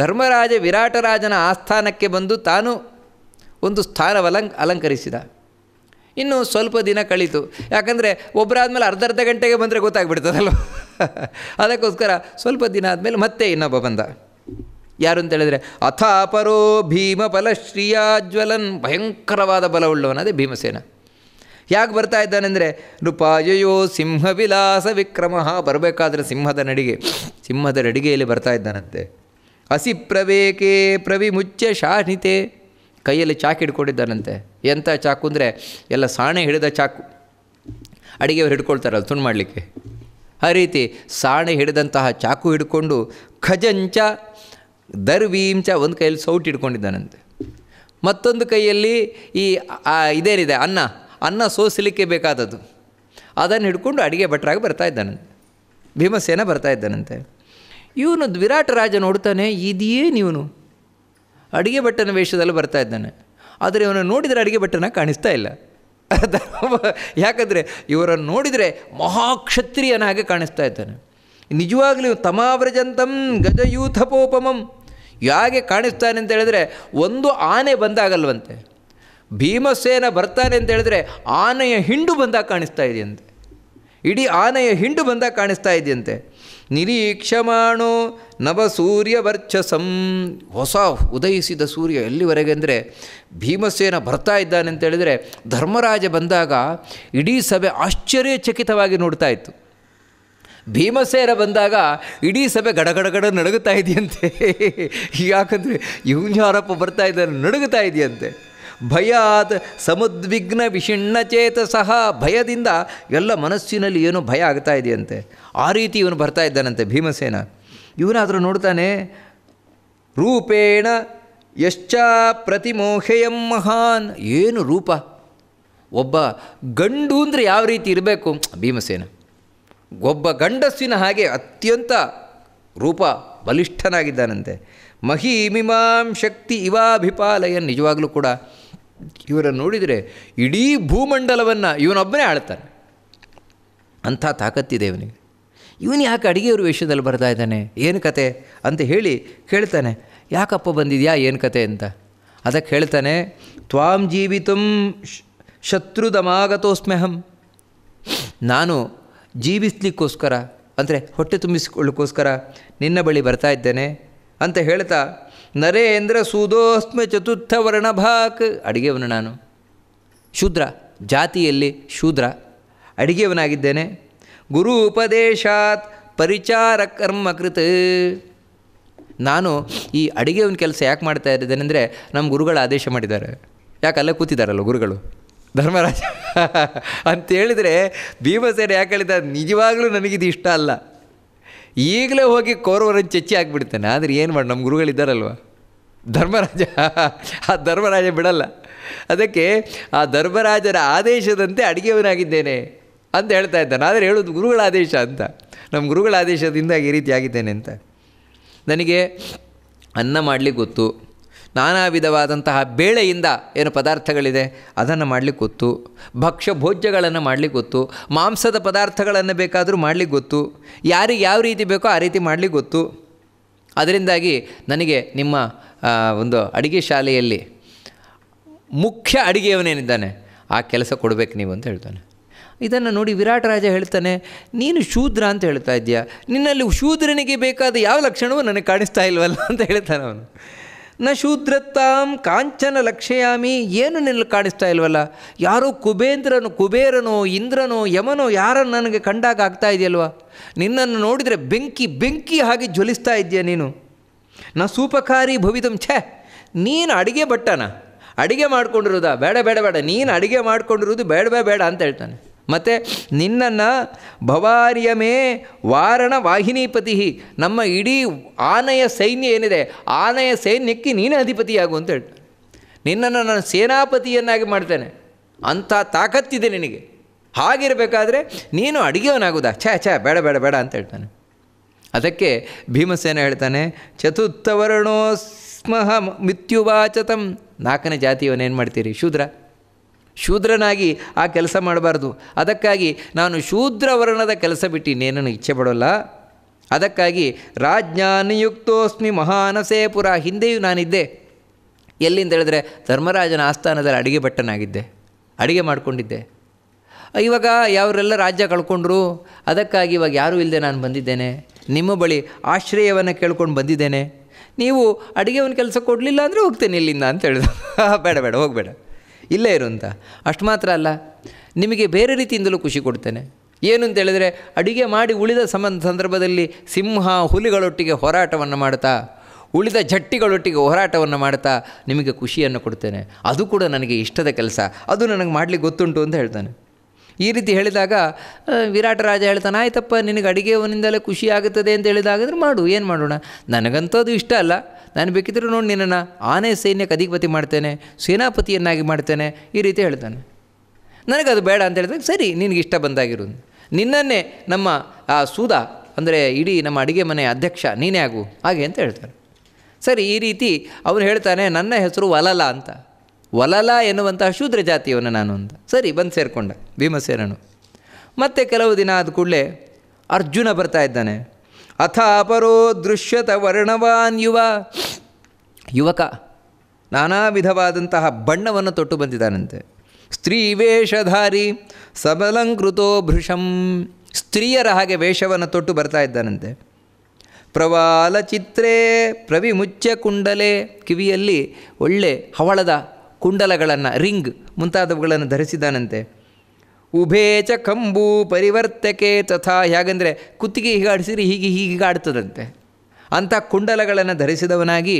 ಧರ್ಮರಾಜ ವಿರಾಟರಾಜನ ಆಸ್ಥಾನಕ್ಕೆ ಬಂದು ತಾನು ಒಂದು ಸ್ಥಾನವಲಂ ಅಲಂಕರಿಸಿದ ಇನ್ನು ಸ್ವಲ್ಪ ದಿನ ಕಳೀತು ಯಾಕಂದರೆ ಒಬ್ಬರಾದಮೇಲೆ ಅರ್ಧ ಅರ್ಧ ಗಂಟೆಗೆ ಬಂದರೆ ಗೊತ್ತಾಗ್ಬಿಡ್ತದಲ್ವ ಅದಕ್ಕೋಸ್ಕರ ಸ್ವಲ್ಪ ದಿನ ಆದಮೇಲೆ ಮತ್ತೆ ಇನ್ನೊಬ್ಬ ಬಂದ ಯಾರು ಅಂತ ಹೇಳಿದರೆ ಅಥಾಪರೋ ಭೀಮ ಶ್ರೀಯಾಜ್ವಲನ್ ಭಯಂಕರವಾದ ಬಲವುಳ್ಳವನ ಅದೇ ಭೀಮಸೇನ ಯಾಕೆ ಬರ್ತಾ ಇದ್ದಾನೆಂದರೆ ನೃಪಾಯಯೋ ಸಿಂಹ ವಿಲಾಸ ವಿಕ್ರಮ ಬರಬೇಕಾದ್ರೆ ಸಿಂಹದ ನಡಿಗೆ ಸಿಂಹದ ನಡಿಗೆಯಲ್ಲಿ ಬರ್ತಾ ಇದ್ದಾನಂತೆ ಹಸಿ ಪ್ರವೇಕೆ ಪ್ರವಿ ಮುಚ್ಚೆ ಶಾಹಿತೆ ಕೈಯಲ್ಲಿ ಚಾಕು ಹಿಡ್ಕೊಂಡಿದ್ದಾನಂತೆ ಎಂಥ ಚಾಕು ಅಂದರೆ ಎಲ್ಲ ಸಾಣೆ ಹಿಡಿದ ಚಾಕು ಅಡಿಗೆಯವ್ರು ಹಿಡ್ಕೊಳ್ತಾರಲ್ಲ ತುಂಡು ಮಾಡಲಿಕ್ಕೆ ಆ ರೀತಿ ಸಾಣೆ ಹಿಡಿದಂತಹ ಚಾಕು ಹಿಡ್ಕೊಂಡು ಖಜಂಚ ದರ್ವೀಂಚ ಒಂದು ಕೈಯಲ್ಲಿ ಸೌಟ್ ಹಿಡ್ಕೊಂಡಿದ್ದಾನಂತೆ ಮತ್ತೊಂದು ಕೈಯಲ್ಲಿ ಈ ಇದೇನಿದೆ ಅನ್ನ ಅನ್ನ ಸೋಸಲಿಕ್ಕೆ ಬೇಕಾದದ್ದು ಅದನ್ನು ಹಿಡ್ಕೊಂಡು ಅಡುಗೆ ಭಟ್ರಾಗಿ ಬರ್ತಾ ಇದ್ದಾನಂತೆ ಭೀಮಸೇನ ಬರ್ತಾ ಇದ್ದಾನಂತೆ ಇವನು ವಿರಾಟ ರಾಜ ನೋಡ್ತಾನೆ ಇದೇನು ಇವನು ಅಡುಗೆ ಭಟ್ಟನ ವೇಷದಲ್ಲಿ ಬರ್ತಾ ಇದ್ದಾನೆ ಆದರೆ ಇವನು ನೋಡಿದರೆ ಅಡುಗೆ ಭಟ್ಟನ ಕಾಣಿಸ್ತಾ ಇಲ್ಲ ಯಾಕಂದರೆ ಇವರನ್ನು ನೋಡಿದರೆ ಮಹಾಕ್ಷತ್ರಿಯನ ಹಾಗೆ ಕಾಣಿಸ್ತಾ ಇದ್ದಾನೆ ನಿಜವಾಗಲೂ ತಮಾವ್ರಜಂತಂ ಗಜಯೂಥಪೋಪಮಂ ಯಾಗೆ ಕಾಣಿಸ್ತಾನೆ ಅಂತ ಹೇಳಿದ್ರೆ ಒಂದು ಆನೆ ಬಂದಾಗಲ್ವಂತೆ ಭೀಮಸೇನ ಬರ್ತಾನೆ ಅಂತ ಹೇಳಿದ್ರೆ ಆನೆಯ ಹಿಂಡು ಬಂದಾಗ ಕಾಣಿಸ್ತಾ ಇದೆಯಂತೆ ಇಡೀ ಆನೆಯ ಹಿಂಡು ಬಂದ ಕಾಣಿಸ್ತಾ ಇದೆಯಂತೆ ನಿರೀಕ್ಷಮಾಣೋ ನವ ಸೂರ್ಯ ವರ್ಚಸಂ ಹೊಸ ಉದಯಿಸಿದ ಸೂರ್ಯ ಎಲ್ಲಿವರೆಗೆ ಅಂದರೆ ಭೀಮಸೇನ ಬರ್ತಾ ಇದ್ದಾನೆ ಅಂತೇಳಿದರೆ ಧರ್ಮರಾಜ ಬಂದಾಗ ಇಡೀ ಸಭೆ ಆಶ್ಚರ್ಯಚಕಿತವಾಗಿ ನೋಡ್ತಾ ಇತ್ತು ಭೀಮಸೇನ ಬಂದಾಗ ಇಡೀ ಸಭೆ ಗಡಗಡಗಡ ನಡುಗುತ್ತಾ ಇದೆಯಂತೆ ಯಾಕಂದರೆ ಇವನ್ಯಾರಪ್ಪ ಬರ್ತಾ ಇದ್ದಾನೆ ನಡುಗುತ್ತಾ ಇದೆಯಂತೆ ಭಯಾತ್ ಸಮುದ್ವಿಗ್ನ ಸಹ ಭಯದಿಂದ ಎಲ್ಲ ಮನಸ್ಸಿನಲ್ಲಿ ಏನೋ ಭಯ ಆಗ್ತಾ ಇದೆಯಂತೆ ಆ ರೀತಿ ಇವನು ಬರ್ತಾ ಇದ್ದಾನಂತೆ ಭೀಮಸೇನ ಇವನಾದರೂ ನೋಡ್ತಾನೆ ರೂಪೇಣ ಯಶ್ಚ ಪ್ರತಿಮೋಹೆಯಂ ಮಹಾನ್ ಏನು ರೂಪ ಒಬ್ಬ ಗಂಡು ಅಂದರೆ ಯಾವ ರೀತಿ ಇರಬೇಕು ಭೀಮಸೇನ ಒಬ್ಬ ಗಂಡಸ್ಸಿನ ಹಾಗೆ ಅತ್ಯಂತ ರೂಪ ಬಲಿಷ್ಠನಾಗಿದ್ದಾನಂತೆ ಮಹಿಮಿಮಾಂ ಶಕ್ತಿ ಇವಾಭಿಪಾಲಯನ್ ನಿಜವಾಗಲೂ ಕೂಡ ಇವರನ್ನು ನೋಡಿದರೆ ಇಡೀ ಭೂಮಂಡಲವನ್ನು ಇವನೊಬ್ಬನೇ ಆಳ್ತಾನೆ ಅಂಥ ತಾಕತ್ತಿದೆ ಇವನಿಗೆ ಇವನು ಯಾಕೆ ಅಡುಗೆಯವರು ವೇಷದಲ್ಲಿ ಬರ್ತಾ ಇದ್ದಾನೆ ಏನು ಕತೆ ಅಂತ ಹೇಳಿ ಕೇಳ್ತಾನೆ ಯಾಕಪ್ಪ ಬಂದಿದೆಯಾ ಏನು ಕತೆ ಅಂತ ಅದಕ್ಕೆ ಹೇಳ್ತಾನೆ ತ್ವಾಂ ಶತ್ರು ದಮಾಗತೋಸ್ಮೆಹಂ ನಾನು ಜೀವಿಸ್ಲಿಕ್ಕೋಸ್ಕರ ಅಂದರೆ ಹೊಟ್ಟೆ ತುಂಬಿಸಿಕೊಳ್ಳೋಕ್ಕೋಸ್ಕರ ನಿನ್ನ ಬಳಿ ಬರ್ತಾ ಇದ್ದೇನೆ ಅಂತ ಹೇಳ್ತಾ ನರೇಂದ್ರ ಸೂದೋಸ್ಮ ಚತುರ್ಥ ವರ್ಣಭಾಕ್ ಅಡಿಗೆಯವನು ನಾನು ಶೂದ್ರ ಜಾತಿಯಲ್ಲಿ ಶೂದ್ರ ಅಡಿಗೆಯವನಾಗಿದ್ದೇನೆ ಗುರು ಉಪದೇಶಾತ್ ಪರಿಚಾರ ಕರ್ಮಕೃತ ನಾನು ಈ ಅಡಿಗೆಯವನ ಕೆಲಸ ಯಾಕೆ ಮಾಡ್ತಾ ಇದ್ದೇನೆ ಅಂದರೆ ನಮ್ಮ ಗುರುಗಳು ಆದೇಶ ಮಾಡಿದ್ದಾರೆ ಯಾಕೆ ಅಲ್ಲೇ ಕೂತಿದ್ದಾರಲ್ಲ ಗುರುಗಳು ಧರ್ಮರಾಜ ಅಂತೇಳಿದರೆ ಭೀಮಸೇನ ಯಾಕೆ ಹೇಳಿದ ನಿಜವಾಗಲೂ ನನಗಿದು ಇಷ್ಟ ಅಲ್ಲ ಈಗಲೇ ಹೋಗಿ ಕೌರವರನ್ನು ಚಚ್ಚಿ ಹಾಕ್ಬಿಡ್ತಾನೆ ಆದರೆ ಏನು ಮಾಡಿ ನಮ್ಮ ಗುರುಗಳಿದ್ದಾರಲ್ವ ಧರ್ಮರಾಜ ಆ ಧರ್ಮರಾಜ ಬಿಡಲ್ಲ ಅದಕ್ಕೆ ಆ ಧರ್ಮರಾಜರ ಆದೇಶದಂತೆ ಅಡುಗೆವನಾಗಿದ್ದೇನೆ ಅಂತ ಹೇಳ್ತಾ ಇದ್ದಾನೆ ಆದರೆ ಹೇಳೋದು ಗುರುಗಳ ಆದೇಶ ಅಂತ ನಮ್ಮ ಗುರುಗಳ ಆದೇಶದಿಂದ ಈ ರೀತಿ ಆಗಿದ್ದೇನೆ ಅಂತ ನನಗೆ ಅನ್ನ ಮಾಡಲಿಕ್ಕೆ ಗೊತ್ತು ನಾನಾ ವಿಧವಾದಂತಹ ಬೇಳೆಯಿಂದ ಏನು ಪದಾರ್ಥಗಳಿದೆ ಅದನ್ನು ಮಾಡಲಿಕ್ಕೆ ಗೊತ್ತು ಭಕ್ಷ್ಯ ಭೋಜ್ಯಗಳನ್ನು ಮಾಡಲಿಕ್ಕೆ ಗೊತ್ತು ಮಾಂಸದ ಪದಾರ್ಥಗಳನ್ನು ಬೇಕಾದರೂ ಮಾಡಲಿಕ್ಕೆ ಗೊತ್ತು ಯಾರಿಗೆ ಯಾವ ರೀತಿ ಬೇಕೋ ಆ ರೀತಿ ಮಾಡಲಿಕ್ಕೆ ಗೊತ್ತು ಅದರಿಂದಾಗಿ ನನಗೆ ನಿಮ್ಮ ಒಂದು ಅಡುಗೆ ಶಾಲೆಯಲ್ಲಿ ಮುಖ್ಯ ಅಡುಗೆಯವನೇನಿದ್ದಾನೆ ಆ ಕೆಲಸ ಕೊಡಬೇಕು ನೀವು ಅಂತ ಹೇಳ್ತಾನೆ ಇದನ್ನು ನೋಡಿ ವಿರಾಟ್ ರಾಜ ಹೇಳ್ತಾನೆ ನೀನು ಶೂದ್ರ ಅಂತ ಹೇಳ್ತಾ ಇದ್ದೀಯ ನಿನ್ನಲ್ಲಿ ಶೂದ್ರನಿಗೆ ಬೇಕಾದ ಯಾವ ಲಕ್ಷಣವೂ ನನಗೆ ಕಾಣಿಸ್ತಾ ಇಲ್ವಲ್ಲ ಅಂತ ಹೇಳ್ತಾನೆ ಅವನು ನ ಶೂದ್ರತ್ತಾಂ ಕಾಂಚನ ಲಕ್ಷಯಾಮಿ ಏನು ನಿನ್ನ ಕಾಣಿಸ್ತಾ ಇಲ್ವಲ್ಲ ಯಾರೋ ಕುಬೇಂದ್ರನು ಕುಬೇರನೋ ಇಂದ್ರನೋ ಯಮನೋ ಯಾರನ್ನು ನನಗೆ ಕಂಡಾಗ ಆಗ್ತಾ ಇದೆಯಲ್ವ ನಿನ್ನನ್ನು ನೋಡಿದರೆ ಬೆಂಕಿ ಬೆಂಕಿ ಹಾಗೆ ಜ್ವಲಿಸ್ತಾ ಇದೆಯಾ ನೀನು ನ ಸೂಪಕಾರಿ ಭವಿತಂ ಛೇ ನೀನು ಅಡುಗೆ ಭಟ್ಟನ ಅಡುಗೆ ಮಾಡ್ಕೊಂಡಿರೋದಾ ಬೇಡ ಬೇಡ ಬೇಡ ನೀನು ಅಡುಗೆ ಮಾಡ್ಕೊಂಡಿರೋದು ಬೇಡವೇ ಬೇಡ ಅಂತ ಹೇಳ್ತಾನೆ ಮತ್ತು ನಿನ್ನನ್ನು ಭವಾರ್ಯಮೇ ವಾರಣ ವಾಹಿನಿಪತಿ ನಮ್ಮ ಇಡೀ ಆನೆಯ ಸೈನ್ಯ ಏನಿದೆ ಆನೆಯ ಸೈನ್ಯಕ್ಕೆ ನೀನೇ ಅಧಿಪತಿಯಾಗು ಹೇಳಿ ನಿನ್ನನ್ನು ನಾನು ಸೇನಾಪತಿಯನ್ನಾಗಿ ಮಾಡ್ತೇನೆ ಅಂಥ ತಾಕತ್ತಿದೆ ನಿನಗೆ ಹಾಗಿರಬೇಕಾದ್ರೆ ನೀನು ಅಡುಗೆಯವನಾಗುದಾ ಛೇ ಛೇ ಬೇಡ ಬೇಡ ಬೇಡ ಅಂತ ಹೇಳ್ತಾನೆ ಅದಕ್ಕೆ ಭೀಮಸೇನ ಹೇಳ್ತಾನೆ ಚತುರ್ಥವರ್ಣೋಸ್ಮಹ ಮಿತ್ಯುವಾಚತಂ ನಾಲ್ಕನೇ ಜಾತಿಯವನೇನು ಮಾಡ್ತೀರಿ ಶೂದ್ರ ಶೂದ್ರನಾಗಿ ಆ ಕೆಲಸ ಮಾಡಬಾರ್ದು ಅದಕ್ಕಾಗಿ ನಾನು ಶೂದ್ರವರ್ಣದ ಕೆಲಸ ಬಿಟ್ಟು ಇನ್ನೇನನ್ನು ಇಚ್ಛೆ ಪಡೋಲ್ಲ ಅದಕ್ಕಾಗಿ ರಾಜ್ಞಾನಿಯುಕ್ತೋಸ್ಮಿ ಮಹಾನಸೇಪುರ ಹಿಂದೆಯೂ ನಾನಿದ್ದೆ ಎಲ್ಲಿಂದ ಹೇಳಿದ್ರೆ ಧರ್ಮರಾಜನ ಆಸ್ಥಾನದಲ್ಲಿ ಅಡುಗೆ ಭಟ್ಟನಾಗಿದ್ದೆ ಅಡುಗೆ ಮಾಡಿಕೊಂಡಿದ್ದೆ ಇವಾಗ ಯಾವರೆಲ್ಲ ರಾಜ್ಯ ಕಳ್ಕೊಂಡ್ರು ಅದಕ್ಕಾಗಿ ಇವಾಗ ಯಾರೂ ಇಲ್ಲದೆ ನಾನು ಬಂದಿದ್ದೇನೆ ನಿಮ್ಮ ಬಳಿ ಆಶ್ರಯವನ್ನು ಕೇಳ್ಕೊಂಡು ಬಂದಿದ್ದೇನೆ ನೀವು ಅಡುಗೆ ಒಂದು ಕೆಲಸ ಕೊಡಲಿಲ್ಲ ಅಂದರೆ ಹೋಗ್ತೇನೆ ಇಲ್ಲಿಂದ ಅಂತ ಹೇಳಿದ್ರು ಬೇಡ ಬೇಡ ಹೋಗಬೇಡ ಇಲ್ಲೇ ಇರು ಅಂತ ಅಷ್ಟು ಮಾತ್ರ ಅಲ್ಲ ನಿಮಗೆ ಬೇರೆ ರೀತಿಯಿಂದಲೂ ಖುಷಿ ಕೊಡ್ತೇನೆ ಏನು ಅಂತ ಹೇಳಿದರೆ ಅಡುಗೆ ಮಾಡಿ ಉಳಿದ ಸಮ ಸಂದರ್ಭದಲ್ಲಿ ಸಿಂಹ ಹುಲಿಗಳೊಟ್ಟಿಗೆ ಹೋರಾಟವನ್ನು ಮಾಡ್ತಾ ಉಳಿದ ಜಟ್ಟಿಗಳೊಟ್ಟಿಗೆ ಹೋರಾಟವನ್ನು ಮಾಡ್ತಾ ನಿಮಗೆ ಖುಷಿಯನ್ನು ಕೊಡ್ತೇನೆ ಅದು ಕೂಡ ನನಗೆ ಇಷ್ಟದ ಕೆಲಸ ಅದು ನನಗೆ ಮಾಡಲಿಕ್ಕೆ ಗೊತ್ತುಂಟು ಅಂತ ಹೇಳ್ತಾನೆ ಈ ರೀತಿ ಹೇಳಿದಾಗ ವಿರಾಟ ರಾಜ ಹೇಳ್ತಾನೆ ಆಯ್ತಪ್ಪ ನಿನಗೆ ಅಡುಗೆಯವನಿಂದಲೇ ಖುಷಿ ಆಗುತ್ತದೆ ಅಂತ ಹೇಳಿದಾಗಂದ್ರೆ ಮಾಡು ಏನು ಮಾಡೋಣ ನನಗಂತೂ ಅದು ಇಷ್ಟ ಅಲ್ಲ ನಾನು ಬೇಕಿದ್ರೂ ನೋಡಿ ನಿನ್ನನ್ನು ಆನೆ ಸೈನ್ಯಕ್ಕೆ ಅಧಿಪತಿ ಮಾಡ್ತೇನೆ ಸೇನಾಪತಿಯನ್ನಾಗಿ ಮಾಡ್ತೇನೆ ಈ ರೀತಿ ಹೇಳ್ತಾನೆ ನನಗದು ಬೇಡ ಅಂತ ಹೇಳಿದಾಗ ಸರಿ ನಿನಗೆ ಇಷ್ಟ ಬಂದಾಗಿರೋದು ನಿನ್ನನ್ನೇ ನಮ್ಮ ಆ ಸೂದ ಅಂದರೆ ಇಡೀ ನಮ್ಮ ಅಡುಗೆ ಮನೆ ಅಧ್ಯಕ್ಷ ನೀನೇ ಆಗು ಹಾಗೆ ಅಂತ ಹೇಳ್ತಾನೆ ಸರಿ ಈ ರೀತಿ ಅವನು ಹೇಳ್ತಾನೆ ನನ್ನ ಹೆಸರು ವಲಲ ಅಂತ ವಲಲ ಎನ್ನುವಂತಹ ಶೂದ್ರ ಜಾತಿಯವನು ನಾನು ಅಂತ ಸರಿ ಬಂದು ಸೇರಿಕೊಂಡ ಭೀಮಸೇನನು ಮತ್ತೆ ಕೆಲವು ದಿನ ಆದ ಕೂಡಲೇ ಅರ್ಜುನ ಬರ್ತಾ ಇದ್ದಾನೆ ಅಥ ಅಪರೋ ದೃಶ್ಯತ ವರ್ಣವಾನ್ ಯುವ ಯುವಕ ನಾನಾ ವಿಧವಾದಂತಹ ಬಣ್ಣವನ್ನು ತೊಟ್ಟು ಬಂದಿದ್ದಾನಂತೆ ಸ್ತ್ರೀ ವೇಷಧಾರಿ ಸಬಲಂಕೃತೋ ಭೃಷಂ ಸ್ತ್ರೀಯರ ಹಾಗೆ ವೇಷವನ್ನು ತೊಟ್ಟು ಬರ್ತಾ ಇದ್ದಾನಂತೆ ಪ್ರವಾಲ ಚಿತ್ರೇ ಪ್ರವಿಮುಚ್ಯ ಕುಂಡಲೆ ಕಿವಿಯಲ್ಲಿ ಒಳ್ಳೆ ಹವಳದ ಕುಂಡಲಗಳನ್ನು ರಿಂಗ್ ಮುಂತಾದವುಗಳನ್ನು ಧರಿಸಿದ್ದಾನಂತೆ ಉಭೇ ಚ ಕಂಬು ಪರಿವರ್ತಕೆ ತಥಾ ಹೇಗೆಂದರೆ ಕುತ್ತಿಗೆ ಹೀಗಾಡಿಸಿದ್ರೆ ಹೀಗೆ ಹೀಗೆ ಆಡ್ತದಂತೆ ಅಂಥ ಕುಂಡಲಗಳನ್ನು ಧರಿಸಿದವನಾಗಿ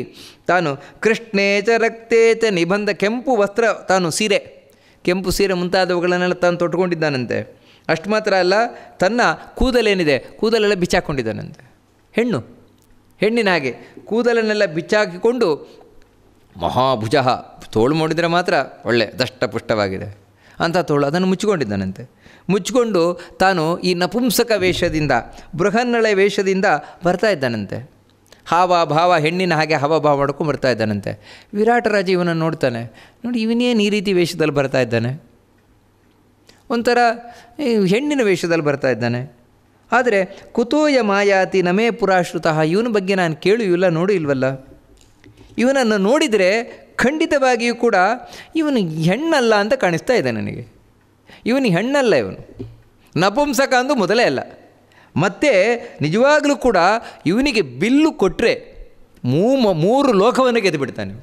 ತಾನು ಕೃಷ್ಣೇಚ ಚ ನಿಬಂಧ ಕೆಂಪು ವಸ್ತ್ರ ತಾನು ಸೀರೆ ಕೆಂಪು ಸೀರೆ ಮುಂತಾದವುಗಳನ್ನೆಲ್ಲ ತಾನು ತೊಟ್ಟುಕೊಂಡಿದ್ದಾನಂತೆ ಅಷ್ಟು ಮಾತ್ರ ಅಲ್ಲ ತನ್ನ ಕೂದಲೇನಿದೆ ಕೂದಲೆಲ್ಲ ಬಿಚ್ಚಾಕೊಂಡಿದ್ದಾನಂತೆ ಹೆಣ್ಣು ಹೆಣ್ಣಿನ ಹಾಗೆ ಕೂದಲನ್ನೆಲ್ಲ ಬಿಚ್ಚಾಕಿಕೊಂಡು ಮಹಾಭುಜ ತೋಳು ಮಾಡಿದರೆ ಮಾತ್ರ ಒಳ್ಳೆ ದಷ್ಟಪುಷ್ಟವಾಗಿದೆ ಅಂತ ತೋಳು ಅದನ್ನು ಮುಚ್ಚಿಕೊಂಡಿದ್ದಾನಂತೆ ಮುಚ್ಚಿಕೊಂಡು ತಾನು ಈ ನಪುಂಸಕ ವೇಷದಿಂದ ಬೃಹನ್ನಳೆ ವೇಷದಿಂದ ಬರ್ತಾ ಇದ್ದಾನಂತೆ ಹಾವ ಭಾವ ಹೆಣ್ಣಿನ ಹಾಗೆ ಹಾವಭಾವ ಮಾಡ್ಕೊಂಡು ಬರ್ತಾ ಇದ್ದಾನಂತೆ ವಿರಾಟರಾಜ ಇವನನ್ನು ನೋಡ್ತಾನೆ ನೋಡಿ ಇವನೇನು ಈ ರೀತಿ ವೇಷದಲ್ಲಿ ಬರ್ತಾ ಇದ್ದಾನೆ ಒಂಥರ ಹೆಣ್ಣಿನ ವೇಷದಲ್ಲಿ ಬರ್ತಾ ಇದ್ದಾನೆ ಆದರೆ ಕುತೂಯ ಮಾಯಾತಿ ನಮೇ ಪುರಾಶ್ರುತಃ ಇವನ ಬಗ್ಗೆ ನಾನು ಕೇಳು ಇಲ್ಲ ನೋಡು ಇಲ್ವಲ್ಲ ಇವನನ್ನು ನೋಡಿದರೆ ಖಂಡಿತವಾಗಿಯೂ ಕೂಡ ಇವನು ಹೆಣ್ಣಲ್ಲ ಅಂತ ಕಾಣಿಸ್ತಾ ಇದೆ ನನಗೆ ಇವನು ಹೆಣ್ಣಲ್ಲ ಇವನು ನಪುಂಸಕ ಅಂದು ಮೊದಲೇ ಅಲ್ಲ ಮತ್ತೆ ನಿಜವಾಗಲೂ ಕೂಡ ಇವನಿಗೆ ಬಿಲ್ಲು ಕೊಟ್ಟರೆ ಮೂ ಮೂರು ಲೋಕವನ್ನು ಗೆದ್ದುಬಿಡ್ತಾನೆ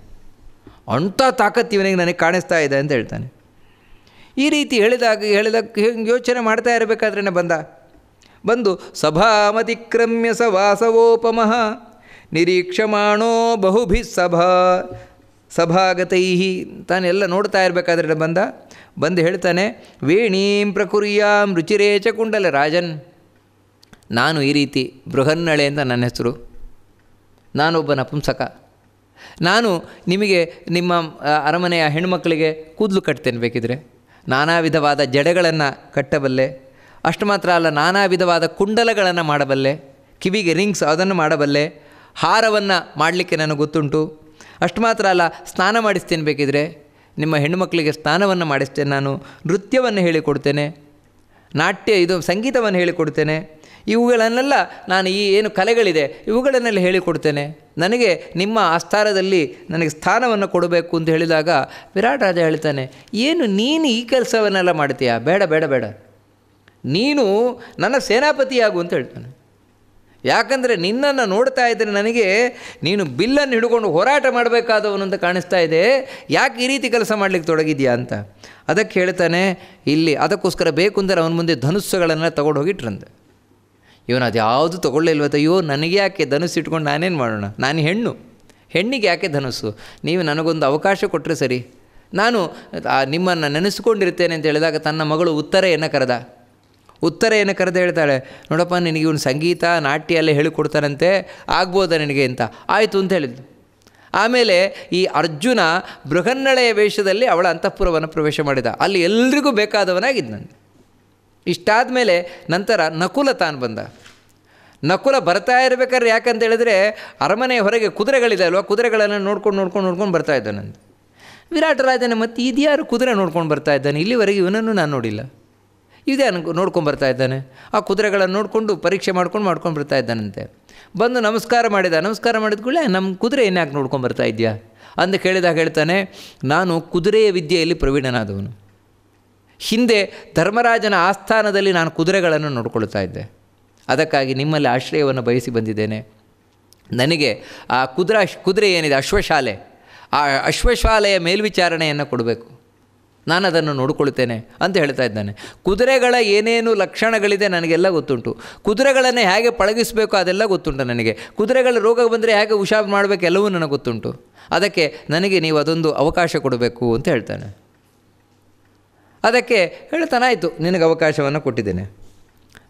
ಅಂಥ ತಾಕತ್ತು ಇವನಿಗೆ ನನಗೆ ಕಾಣಿಸ್ತಾ ಇದೆ ಅಂತ ಹೇಳ್ತಾನೆ ಈ ರೀತಿ ಹೇಳಿದಾಗ ಹೇಳಿದಾಗ ಯೋಚನೆ ಮಾಡ್ತಾ ಇರಬೇಕಾದ್ರೇ ಬಂದ ಬಂದು ಸಭಾಮತಿಕ್ರಮ್ಯ ಸವಾಸವೋಪಮಃ ನಿರೀಕ್ಷಮಾಣೋ ಬಹುಭಿ ಸಭಾ ಸಭಾಗತೈ ತಾನೆಲ್ಲ ನೋಡ್ತಾ ಇರಬೇಕಾದ್ರೆ ಬಂದ ಬಂದು ಹೇಳ್ತಾನೆ ವೇಣೀಂ ಪ್ರಕುರಿಯಾಂ ರುಚಿರೇಚ ಕುಂಡಲ ರಾಜನ್ ನಾನು ಈ ರೀತಿ ಬೃಹನ್ನಳೆ ಅಂತ ನನ್ನ ಹೆಸರು ನಾನೊಬ್ಬ ನಪುಂಸಕ ನಾನು ನಿಮಗೆ ನಿಮ್ಮ ಅರಮನೆಯ ಹೆಣ್ಣುಮಕ್ಕಳಿಗೆ ಕೂದಲು ಕಟ್ತೇನೆ ಬೇಕಿದ್ರೆ ನಾನಾ ವಿಧವಾದ ಜಡೆಗಳನ್ನು ಕಟ್ಟಬಲ್ಲೆ ಅಷ್ಟು ಮಾತ್ರ ಅಲ್ಲ ನಾನಾ ವಿಧವಾದ ಕುಂಡಲಗಳನ್ನು ಮಾಡಬಲ್ಲೆ ಕಿವಿಗೆ ರಿಂಗ್ಸ್ ಅದನ್ನು ಮಾಡಬಲ್ಲೆ ಹಾರವನ್ನು ಮಾಡಲಿಕ್ಕೆ ನನಗೆ ಗೊತ್ತುಂಟು ಅಷ್ಟು ಮಾತ್ರ ಅಲ್ಲ ಸ್ನಾನ ಮಾಡಿಸ್ತೇನೆ ಬೇಕಿದ್ರೆ ನಿಮ್ಮ ಹೆಣ್ಣುಮಕ್ಕಳಿಗೆ ಸ್ನಾನವನ್ನು ಮಾಡಿಸ್ತೇನೆ ನಾನು ನೃತ್ಯವನ್ನು ಹೇಳಿಕೊಡ್ತೇನೆ ನಾಟ್ಯ ಇದು ಸಂಗೀತವನ್ನು ಹೇಳಿಕೊಡ್ತೇನೆ ಇವುಗಳನ್ನೆಲ್ಲ ನಾನು ಈ ಏನು ಕಲೆಗಳಿದೆ ಇವುಗಳನ್ನೆಲ್ಲ ಹೇಳಿಕೊಡ್ತೇನೆ ನನಗೆ ನಿಮ್ಮ ಆಸ್ಥಾನದಲ್ಲಿ ನನಗೆ ಸ್ಥಾನವನ್ನು ಕೊಡಬೇಕು ಅಂತ ಹೇಳಿದಾಗ ವಿರಾಟ್ ರಾಜ ಹೇಳ್ತಾನೆ ಏನು ನೀನು ಈ ಕೆಲಸವನ್ನೆಲ್ಲ ಮಾಡ್ತೀಯಾ ಬೇಡ ಬೇಡ ಬೇಡ ನೀನು ನನ್ನ ಸೇನಾಪತಿಯಾಗು ಅಂತ ಹೇಳ್ತಾನೆ ಯಾಕಂದರೆ ನಿನ್ನನ್ನು ನೋಡ್ತಾ ಇದ್ದರೆ ನನಗೆ ನೀನು ಬಿಲ್ಲನ್ನು ಹಿಡ್ಕೊಂಡು ಹೋರಾಟ ಮಾಡಬೇಕಾದವನು ಅಂತ ಕಾಣಿಸ್ತಾ ಇದೆ ಯಾಕೆ ಈ ರೀತಿ ಕೆಲಸ ಮಾಡಲಿಕ್ಕೆ ತೊಡಗಿದ್ಯಾ ಅಂತ ಅದಕ್ಕೆ ಹೇಳ್ತಾನೆ ಇಲ್ಲಿ ಅದಕ್ಕೋಸ್ಕರ ಬೇಕು ಅಂದರೆ ಅವನ ಮುಂದೆ ಧನುಸ್ಸುಗಳನ್ನು ತಗೊಂಡು ಹೋಗಿಟ್ರಂತೆ ಇವನು ಅದು ಯಾವುದು ಅಯ್ಯೋ ನನಗೆ ಯಾಕೆ ಧನುಸ್ಸು ಇಟ್ಕೊಂಡು ನಾನೇನು ಮಾಡೋಣ ನಾನು ಹೆಣ್ಣು ಹೆಣ್ಣಿಗೆ ಯಾಕೆ ಧನುಸ್ಸು ನೀವು ನನಗೊಂದು ಅವಕಾಶ ಕೊಟ್ಟರೆ ಸರಿ ನಾನು ನಿಮ್ಮನ್ನು ನೆನೆಸ್ಕೊಂಡಿರ್ತೇನೆ ಅಂತ ಹೇಳಿದಾಗ ತನ್ನ ಮಗಳು ಉತ್ತರ ಏನ ಕರೆದ ಉತ್ತರ ಏನು ಕರೆದು ಹೇಳ್ತಾಳೆ ನೋಡಪ್ಪ ನಿನಗೆ ಇವನು ಸಂಗೀತ ನಾಟ್ಯ ಎಲ್ಲ ಹೇಳಿಕೊಡ್ತಾನಂತೆ ಆಗ್ಬೋದಾ ನಿನಗೆ ಅಂತ ಆಯಿತು ಅಂತ ಹೇಳಿದ್ಲು ಆಮೇಲೆ ಈ ಅರ್ಜುನ ಬೃಹನ್ನಳೆಯ ವೇಷದಲ್ಲಿ ಅವಳ ಅಂತಃಪುರವನ್ನು ಪ್ರವೇಶ ಮಾಡಿದ ಅಲ್ಲಿ ಎಲ್ರಿಗೂ ಬೇಕಾದವನಾಗಿದ್ದು ನಾನು ಇಷ್ಟಾದ ಮೇಲೆ ನಂತರ ನಕುಲ ತಾನು ಬಂದ ನಕುಲ ಬರ್ತಾ ಇರಬೇಕಾದ್ರೆ ಯಾಕಂತ ಹೇಳಿದ್ರೆ ಅರಮನೆಯ ಹೊರಗೆ ಕುದುರೆಗಳಿದೆ ಅಲ್ವಾ ಕುದುರೆಗಳನ್ನು ನೋಡ್ಕೊಂಡು ನೋಡ್ಕೊಂಡು ನೋಡ್ಕೊಂಡು ಬರ್ತಾ ಇದ್ದ ನಾನು ವಿರಾಟರಾಜನ ಮತ್ತು ಇದ್ಯಾರು ಕುದುರೆ ನೋಡ್ಕೊಂಡು ಬರ್ತಾ ಇದ್ದಾನೆ ಇಲ್ಲಿವರೆಗೆ ಇವನನ್ನು ನಾನು ನೋಡಿಲ್ಲ ಇದೇ ಅನ್ಕೊ ನೋಡ್ಕೊಂಡು ಬರ್ತಾ ಇದ್ದಾನೆ ಆ ಕುದುರೆಗಳನ್ನು ನೋಡಿಕೊಂಡು ಪರೀಕ್ಷೆ ಮಾಡ್ಕೊಂಡು ಮಾಡ್ಕೊಂಡು ಬರ್ತಾ ಇದ್ದಾನಂತೆ ಬಂದು ನಮಸ್ಕಾರ ಮಾಡಿದ ನಮಸ್ಕಾರ ಮಾಡಿದ ಕೂಡಲೇ ನಮ್ಮ ಕುದುರೆ ಏನ್ಯಾಕೆ ನೋಡ್ಕೊಂಡು ಬರ್ತಾ ಇದೆಯಾ ಅಂತ ಕೇಳಿದಾಗ ಹೇಳ್ತಾನೆ ನಾನು ಕುದುರೆಯ ವಿದ್ಯೆಯಲ್ಲಿ ಪ್ರವೀಣನಾದವನು ಹಿಂದೆ ಧರ್ಮರಾಜನ ಆಸ್ಥಾನದಲ್ಲಿ ನಾನು ಕುದುರೆಗಳನ್ನು ನೋಡ್ಕೊಳ್ತಾ ಇದ್ದೆ ಅದಕ್ಕಾಗಿ ನಿಮ್ಮಲ್ಲಿ ಆಶ್ರಯವನ್ನು ಬಯಸಿ ಬಂದಿದ್ದೇನೆ ನನಗೆ ಆ ಕುದುರೆ ಕುದುರೆ ಏನಿದೆ ಅಶ್ವಶಾಲೆ ಆ ಅಶ್ವಶಾಲೆಯ ಮೇಲ್ವಿಚಾರಣೆಯನ್ನು ಕೊಡಬೇಕು ನಾನು ಅದನ್ನು ನೋಡಿಕೊಳ್ತೇನೆ ಅಂತ ಹೇಳ್ತಾ ಇದ್ದಾನೆ ಕುದುರೆಗಳ ಏನೇನು ಲಕ್ಷಣಗಳಿದೆ ನನಗೆಲ್ಲ ಗೊತ್ತುಂಟು ಕುದುರೆಗಳನ್ನು ಹೇಗೆ ಪಳಗಿಸಬೇಕು ಅದೆಲ್ಲ ಗೊತ್ತುಂಟು ನನಗೆ ಕುದುರೆಗಳ ರೋಗ ಬಂದರೆ ಹೇಗೆ ಹುಷಾರು ಮಾಡಬೇಕು ಎಲ್ಲವೂ ನನಗೆ ಗೊತ್ತುಂಟು ಅದಕ್ಕೆ ನನಗೆ ನೀವು ಅದೊಂದು ಅವಕಾಶ ಕೊಡಬೇಕು ಅಂತ ಹೇಳ್ತಾನೆ ಅದಕ್ಕೆ ಹೇಳ್ತಾನಾಯಿತು ನಿನಗೆ ಅವಕಾಶವನ್ನು ಕೊಟ್ಟಿದ್ದೇನೆ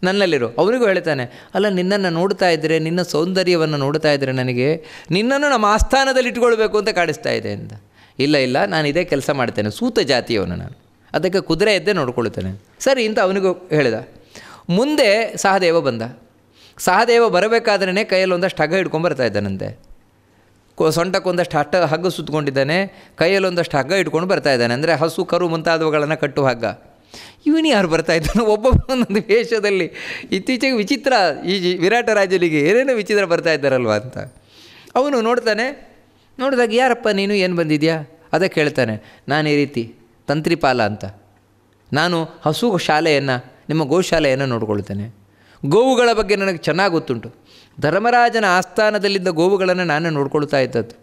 ನನ್ನಲ್ಲಿರು ಅವರಿಗೂ ಹೇಳ್ತಾನೆ ಅಲ್ಲ ನಿನ್ನನ್ನು ನೋಡ್ತಾ ಇದ್ದರೆ ನಿನ್ನ ಸೌಂದರ್ಯವನ್ನು ನೋಡ್ತಾ ಇದ್ದರೆ ನನಗೆ ನಿನ್ನನ್ನು ನಮ್ಮ ಆಸ್ಥಾನದಲ್ಲಿ ಇಟ್ಕೊಳ್ಬೇಕು ಅಂತ ಕಾಡಿಸ್ತಾ ಇದೆ ಅಂತ ಇಲ್ಲ ಇಲ್ಲ ನಾನು ಇದೇ ಕೆಲಸ ಮಾಡ್ತೇನೆ ಸೂತ ಜಾತಿಯವನು ನಾನು ಅದಕ್ಕೆ ಕುದುರೆ ಎದ್ದೇ ನೋಡ್ಕೊಳ್ತೇನೆ ಸರಿ ಅಂತ ಅವನಿಗೂ ಹೇಳಿದ ಮುಂದೆ ಸಹದೇವ ಬಂದ ಸಹದೇವ ಬರಬೇಕಾದ್ರೇ ಕೈಯಲ್ಲಿ ಒಂದಷ್ಟು ಹಗ್ಗ ಹಿಡ್ಕೊಂಡು ಇದ್ದಾನಂತೆ ಸೊಂಟಕ್ಕೊಂದಷ್ಟು ಹಟ್ಟ ಹಗ್ಗ ಸುತ್ತಕೊಂಡಿದ್ದಾನೆ ಕೈಯಲ್ಲಿ ಒಂದಷ್ಟು ಹಗ್ಗ ಇಟ್ಕೊಂಡು ಬರ್ತಾ ಇದ್ದಾನೆ ಅಂದರೆ ಹಸು ಕರು ಮುಂತಾದವುಗಳನ್ನು ಕಟ್ಟುವ ಹಗ್ಗ ಇವನು ಯಾರು ಬರ್ತಾ ಇದ್ದಾನೆ ಒಬ್ಬೊಬ್ಬನೊಂದು ವೇಷದಲ್ಲಿ ಇತ್ತೀಚೆಗೆ ವಿಚಿತ್ರ ಈ ವಿರಾಟ ರಾಜಲಿಗೆ ಏನೇನೋ ವಿಚಿತ್ರ ಬರ್ತಾ ಇದ್ದಾರಲ್ವ ಅಂತ ಅವನು ನೋಡ್ತಾನೆ ನೋಡಿದಾಗ ಯಾರಪ್ಪ ನೀನು ಏನು ಬಂದಿದ್ಯಾ ಅದಕ್ಕೆ ಹೇಳ್ತಾನೆ ನಾನು ಈ ರೀತಿ ತಂತ್ರಿಪಾಲ ಅಂತ ನಾನು ಹಸು ಶಾಲೆಯನ್ನು ನಿಮ್ಮ ಗೋಶಾಲೆಯನ್ನು ನೋಡ್ಕೊಳ್ತೇನೆ ಗೋವುಗಳ ಬಗ್ಗೆ ನನಗೆ ಚೆನ್ನಾಗಿ ಗೊತ್ತುಂಟು ಧರ್ಮರಾಜನ ಆಸ್ಥಾನದಲ್ಲಿದ್ದ ಗೋವುಗಳನ್ನು ನಾನೇ ನೋಡ್ಕೊಳ್ತಾ ಇದ್ದದ್ದು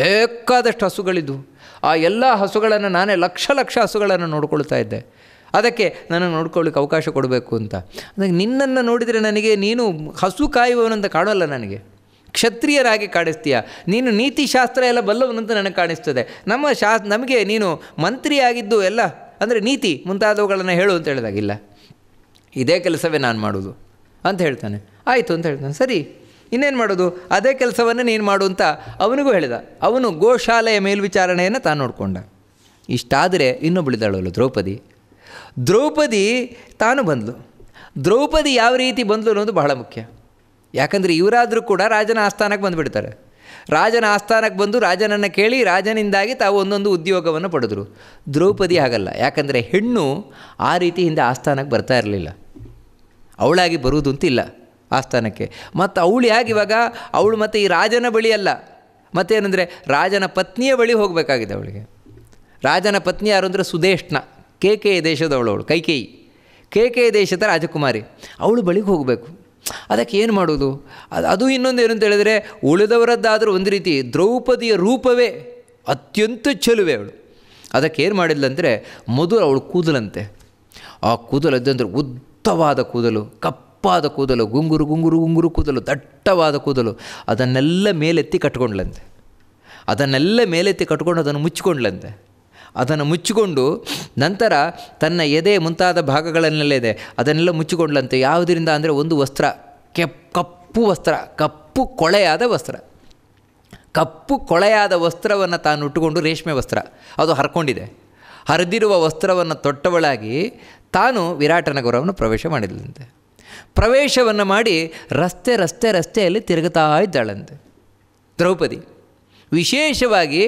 ಬೇಕಾದಷ್ಟು ಹಸುಗಳಿದ್ವು ಆ ಎಲ್ಲ ಹಸುಗಳನ್ನು ನಾನೇ ಲಕ್ಷ ಲಕ್ಷ ಹಸುಗಳನ್ನು ನೋಡ್ಕೊಳ್ತಾ ಇದ್ದೆ ಅದಕ್ಕೆ ನನಗೆ ನೋಡ್ಕೊಳ್ಳಿಕ್ಕೆ ಅವಕಾಶ ಕೊಡಬೇಕು ಅಂತ ಅದಕ್ಕೆ ನಿನ್ನನ್ನು ನೋಡಿದರೆ ನನಗೆ ನೀನು ಹಸು ಕಾಯುವವನಂತ ಕಾಣೋಲ್ಲ ನನಗೆ ಕ್ಷತ್ರಿಯರಾಗಿ ಕಾಣಿಸ್ತೀಯ ನೀನು ನೀತಿ ಶಾಸ್ತ್ರ ಎಲ್ಲ ಬಲ್ಲವನಂತ ನನಗೆ ಕಾಣಿಸ್ತದೆ ನಮ್ಮ ಶಾ ನಮಗೆ ನೀನು ಮಂತ್ರಿಯಾಗಿದ್ದು ಎಲ್ಲ ಅಂದರೆ ನೀತಿ ಮುಂತಾದವುಗಳನ್ನು ಹೇಳು ಅಂತ ಹೇಳಿದಾಗಿಲ್ಲ ಇದೇ ಕೆಲಸವೇ ನಾನು ಮಾಡೋದು ಅಂತ ಹೇಳ್ತಾನೆ ಆಯಿತು ಅಂತ ಹೇಳ್ತಾನೆ ಸರಿ ಇನ್ನೇನು ಮಾಡೋದು ಅದೇ ಕೆಲಸವನ್ನು ನೀನು ಮಾಡು ಅಂತ ಅವನಿಗೂ ಹೇಳಿದ ಅವನು ಗೋಶಾಲೆಯ ಮೇಲ್ವಿಚಾರಣೆಯನ್ನು ತಾನು ನೋಡಿಕೊಂಡ ಇಷ್ಟಾದರೆ ಇನ್ನೂ ದ್ರೌಪದಿ ದ್ರೌಪದಿ ತಾನು ಬಂದಳು ದ್ರೌಪದಿ ಯಾವ ರೀತಿ ಬಂದಳು ಅನ್ನೋದು ಬಹಳ ಮುಖ್ಯ ಯಾಕಂದರೆ ಇವರಾದರೂ ಕೂಡ ರಾಜನ ಆಸ್ಥಾನಕ್ಕೆ ಬಂದುಬಿಡ್ತಾರೆ ರಾಜನ ಆಸ್ಥಾನಕ್ಕೆ ಬಂದು ರಾಜನನ್ನು ಕೇಳಿ ರಾಜನಿಂದಾಗಿ ತಾವು ಒಂದೊಂದು ಉದ್ಯೋಗವನ್ನು ಪಡೆದರು ದ್ರೌಪದಿ ಆಗಲ್ಲ ಯಾಕಂದರೆ ಹೆಣ್ಣು ಆ ರೀತಿ ಹಿಂದೆ ಆಸ್ಥಾನಕ್ಕೆ ಬರ್ತಾ ಇರಲಿಲ್ಲ ಅವಳಾಗಿ ಬರುವುದು ಅಂತಿಲ್ಲ ಆಸ್ಥಾನಕ್ಕೆ ಮತ್ತು ಅವಳು ಯಾಕೆ ಇವಾಗ ಅವಳು ಮತ್ತು ಈ ರಾಜನ ಬಳಿ ಅಲ್ಲ ಮತ್ತೇನೆಂದರೆ ರಾಜನ ಪತ್ನಿಯ ಬಳಿ ಹೋಗಬೇಕಾಗಿದೆ ಅವಳಿಗೆ ರಾಜನ ಪತ್ನಿ ಯಾರು ಅಂದರೆ ಸುದೇಷ್ಣ ಕೆ ಕೆ ದೇಶದವಳು ಅವಳು ಕೈಕೇಯಿ ಕೆ ಕೆ ದೇಶದ ರಾಜಕುಮಾರಿ ಅವಳು ಬಳಿಗೆ ಹೋಗಬೇಕು ಅದಕ್ಕೆ ಏನು ಮಾಡೋದು ಅದು ಅದು ಇನ್ನೊಂದೇನು ಅಂತ ಹೇಳಿದರೆ ಉಳಿದವರದ್ದಾದರೂ ಒಂದು ರೀತಿ ದ್ರೌಪದಿಯ ರೂಪವೇ ಅತ್ಯಂತ ಚೆಲುವೆ ಅವಳು ಅದಕ್ಕೆ ಏನು ಮಾಡಿದ್ಲಂದರೆ ಮೊದಲು ಅವಳು ಕೂದಲಂತೆ ಆ ಕೂದಲು ಅದಂದರೆ ಉದ್ದವಾದ ಕೂದಲು ಕಪ್ಪಾದ ಕೂದಲು ಗುಂಗುರು ಗುಂಗುರು ಗುಂಗುರು ಕೂದಲು ದಟ್ಟವಾದ ಕೂದಲು ಅದನ್ನೆಲ್ಲ ಮೇಲೆತ್ತಿ ಕಟ್ಕೊಂಡ್ಲಂತೆ ಅದನ್ನೆಲ್ಲ ಮೇಲೆತ್ತಿ ಕಟ್ಕೊಂಡು ಅದನ್ನು ಮುಚ್ಚಿಕೊಂಡ್ಲಂತೆ ಅದನ್ನು ಮುಚ್ಚಿಕೊಂಡು ನಂತರ ತನ್ನ ಎದೆ ಮುಂತಾದ ಇದೆ ಅದನ್ನೆಲ್ಲ ಮುಚ್ಚಿಕೊಂಡ್ಲಂತೆ ಯಾವುದರಿಂದ ಅಂದರೆ ಒಂದು ವಸ್ತ್ರ ಕೆಪ್ ಕಪ್ಪು ವಸ್ತ್ರ ಕಪ್ಪು ಕೊಳೆಯಾದ ವಸ್ತ್ರ ಕಪ್ಪು ಕೊಳೆಯಾದ ವಸ್ತ್ರವನ್ನು ತಾನು ಉಟ್ಟುಕೊಂಡು ರೇಷ್ಮೆ ವಸ್ತ್ರ ಅದು ಹರ್ಕೊಂಡಿದೆ ಹರಿದಿರುವ ವಸ್ತ್ರವನ್ನು ತೊಟ್ಟವಳಾಗಿ ತಾನು ವಿರಾಟನಗರವನ್ನು ಪ್ರವೇಶ ಮಾಡಿದ್ಲಂತೆ ಪ್ರವೇಶವನ್ನು ಮಾಡಿ ರಸ್ತೆ ರಸ್ತೆ ರಸ್ತೆಯಲ್ಲಿ ತಿರುಗುತ್ತಾ ಇದ್ದಾಳಂತೆ ದ್ರೌಪದಿ ವಿಶೇಷವಾಗಿ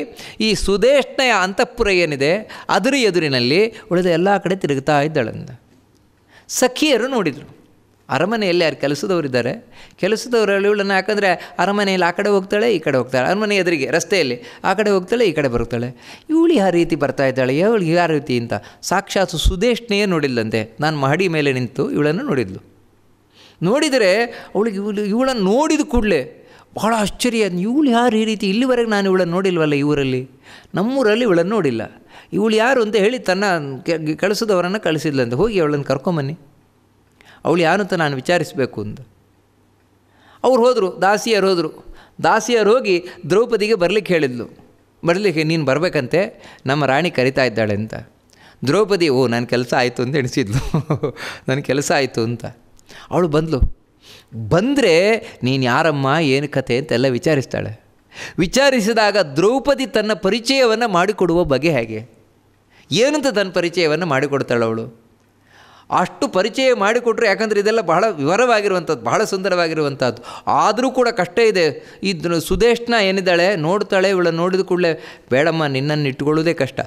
ಈ ಸುದೇಷ್ಣೆಯ ಅಂತಃಪುರ ಏನಿದೆ ಅದರ ಎದುರಿನಲ್ಲಿ ಉಳಿದ ಎಲ್ಲ ಕಡೆ ತಿರುಗ್ತಾ ಇದ್ದಾಳಂದ ಸಖಿಯರು ನೋಡಿದರು ಅರಮನೆಯಲ್ಲಿ ಯಾರು ಕೆಲಸದವರಿದ್ದಾರೆ ಕೆಲಸದವರು ಇವಳನ್ನು ಯಾಕಂದರೆ ಅರಮನೆಯಲ್ಲಿ ಆ ಕಡೆ ಹೋಗ್ತಾಳೆ ಈ ಕಡೆ ಹೋಗ್ತಾಳೆ ಅರಮನೆ ಎದುರಿಗೆ ರಸ್ತೆಯಲ್ಲಿ ಆ ಕಡೆ ಹೋಗ್ತಾಳೆ ಈ ಕಡೆ ಬರುತ್ತಾಳೆ ಇವಳು ಯಾವ ರೀತಿ ಬರ್ತಾ ಇದ್ದಾಳೆ ಇವಳಿಗೆ ಯಾವ ರೀತಿ ಅಂತ ಸಾಕ್ಷಾತ್ ಸುದೇಶ್ನೆಯೇ ನೋಡಿಲ್ಲಂತೆ ನಾನು ಮಹಡಿ ಮೇಲೆ ನಿಂತು ಇವಳನ್ನು ನೋಡಿದ್ಲು ನೋಡಿದರೆ ಅವಳಿಗೆ ಇವಳು ಇವಳನ್ನು ನೋಡಿದ ಕೂಡಲೇ ಬಹಳ ಆಶ್ಚರ್ಯ ಇವಳು ಯಾರು ಈ ರೀತಿ ಇಲ್ಲಿವರೆಗೆ ನಾನು ಇವಳನ್ನು ನೋಡಿಲ್ವಲ್ಲ ಇವರಲ್ಲಿ ಊರಲ್ಲಿ ನಮ್ಮೂರಲ್ಲಿ ಇವಳನ್ನು ನೋಡಿಲ್ಲ ಇವಳು ಯಾರು ಅಂತ ಹೇಳಿ ತನ್ನ ಕಳಿಸಿದವರನ್ನು ಕಳಿಸಿದ್ಲಂತೆ ಹೋಗಿ ಅವಳನ್ನು ಕರ್ಕೊಂಬನ್ನಿ ಅವಳು ಯಾರು ಅಂತ ನಾನು ವಿಚಾರಿಸಬೇಕು ಅಂತ ಅವ್ರು ಹೋದರು ದಾಸಿಯರು ಹೋದರು ದಾಸಿಯರು ಹೋಗಿ ದ್ರೌಪದಿಗೆ ಬರಲಿಕ್ಕೆ ಹೇಳಿದ್ಲು ಬರಲಿಕ್ಕೆ ನೀನು ಬರಬೇಕಂತೆ ನಮ್ಮ ರಾಣಿ ಕರಿತಾ ಇದ್ದಾಳೆ ಅಂತ ದ್ರೌಪದಿ ಓ ನನ್ನ ಕೆಲಸ ಆಯಿತು ಅಂತ ಎಣಿಸಿದ್ಲು ನನ್ನ ಕೆಲಸ ಆಯಿತು ಅಂತ ಅವಳು ಬಂದಳು ಬಂದರೆ ನೀನು ಯಾರಮ್ಮ ಏನು ಕತೆ ಅಂತೆಲ್ಲ ವಿಚಾರಿಸ್ತಾಳೆ ವಿಚಾರಿಸಿದಾಗ ದ್ರೌಪದಿ ತನ್ನ ಪರಿಚಯವನ್ನು ಮಾಡಿಕೊಡುವ ಬಗೆ ಹೇಗೆ ಏನಂತ ತನ್ನ ಪರಿಚಯವನ್ನು ಮಾಡಿಕೊಡ್ತಾಳೆ ಅವಳು ಅಷ್ಟು ಪರಿಚಯ ಮಾಡಿಕೊಟ್ರು ಯಾಕಂದರೆ ಇದೆಲ್ಲ ಬಹಳ ವಿವರವಾಗಿರುವಂಥದ್ದು ಬಹಳ ಸುಂದರವಾಗಿರುವಂಥದ್ದು ಆದರೂ ಕೂಡ ಕಷ್ಟ ಇದೆ ಇದನ್ನು ಸುದೇಶ್ನ ಏನಿದ್ದಾಳೆ ನೋಡ್ತಾಳೆ ಇವಳನ್ನು ನೋಡಿದ ಕೂಡಲೇ ಬೇಡಮ್ಮ ನಿನ್ನನ್ನು ಇಟ್ಟುಕೊಳ್ಳೋದೇ ಕಷ್ಟ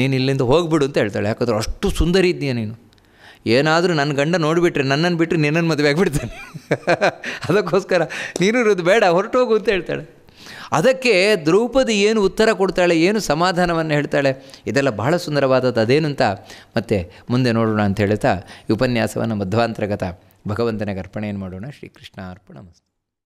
ನೀನು ಇಲ್ಲಿಂದ ಹೋಗ್ಬಿಡು ಅಂತ ಹೇಳ್ತಾಳೆ ಯಾಕಂದ್ರೆ ಅಷ್ಟು ಸುಂದರಿ ಇದೆಯಾ ನೀನು ಏನಾದರೂ ನನ್ನ ಗಂಡ ನೋಡಿಬಿಟ್ರೆ ನನ್ನನ್ನು ಬಿಟ್ಟರೆ ನಿನ್ನನ್ನು ಮದುವೆ ಆಗಿಬಿಡ್ತಾನೆ ಅದಕ್ಕೋಸ್ಕರ ನೀನು ಇರೋದು ಬೇಡ ಹೊರಟೋಗು ಅಂತ ಹೇಳ್ತಾಳೆ ಅದಕ್ಕೆ ದ್ರೌಪದಿ ಏನು ಉತ್ತರ ಕೊಡ್ತಾಳೆ ಏನು ಸಮಾಧಾನವನ್ನು ಹೇಳ್ತಾಳೆ ಇದೆಲ್ಲ ಬಹಳ ಸುಂದರವಾದದ್ದು ಅದೇನಂತ ಮತ್ತೆ ಮುಂದೆ ನೋಡೋಣ ಅಂತ ಹೇಳ್ತಾ ಈ ಉಪನ್ಯಾಸವನ್ನು ಮಧ್ವಾಂತರ್ಗತ ಭಗವಂತನಿಗೆ ಅರ್ಪಣೆಯನ್ನು ಮಾಡೋಣ ಶ್ರೀಕೃಷ್ಣ ಅರ್ಪಣ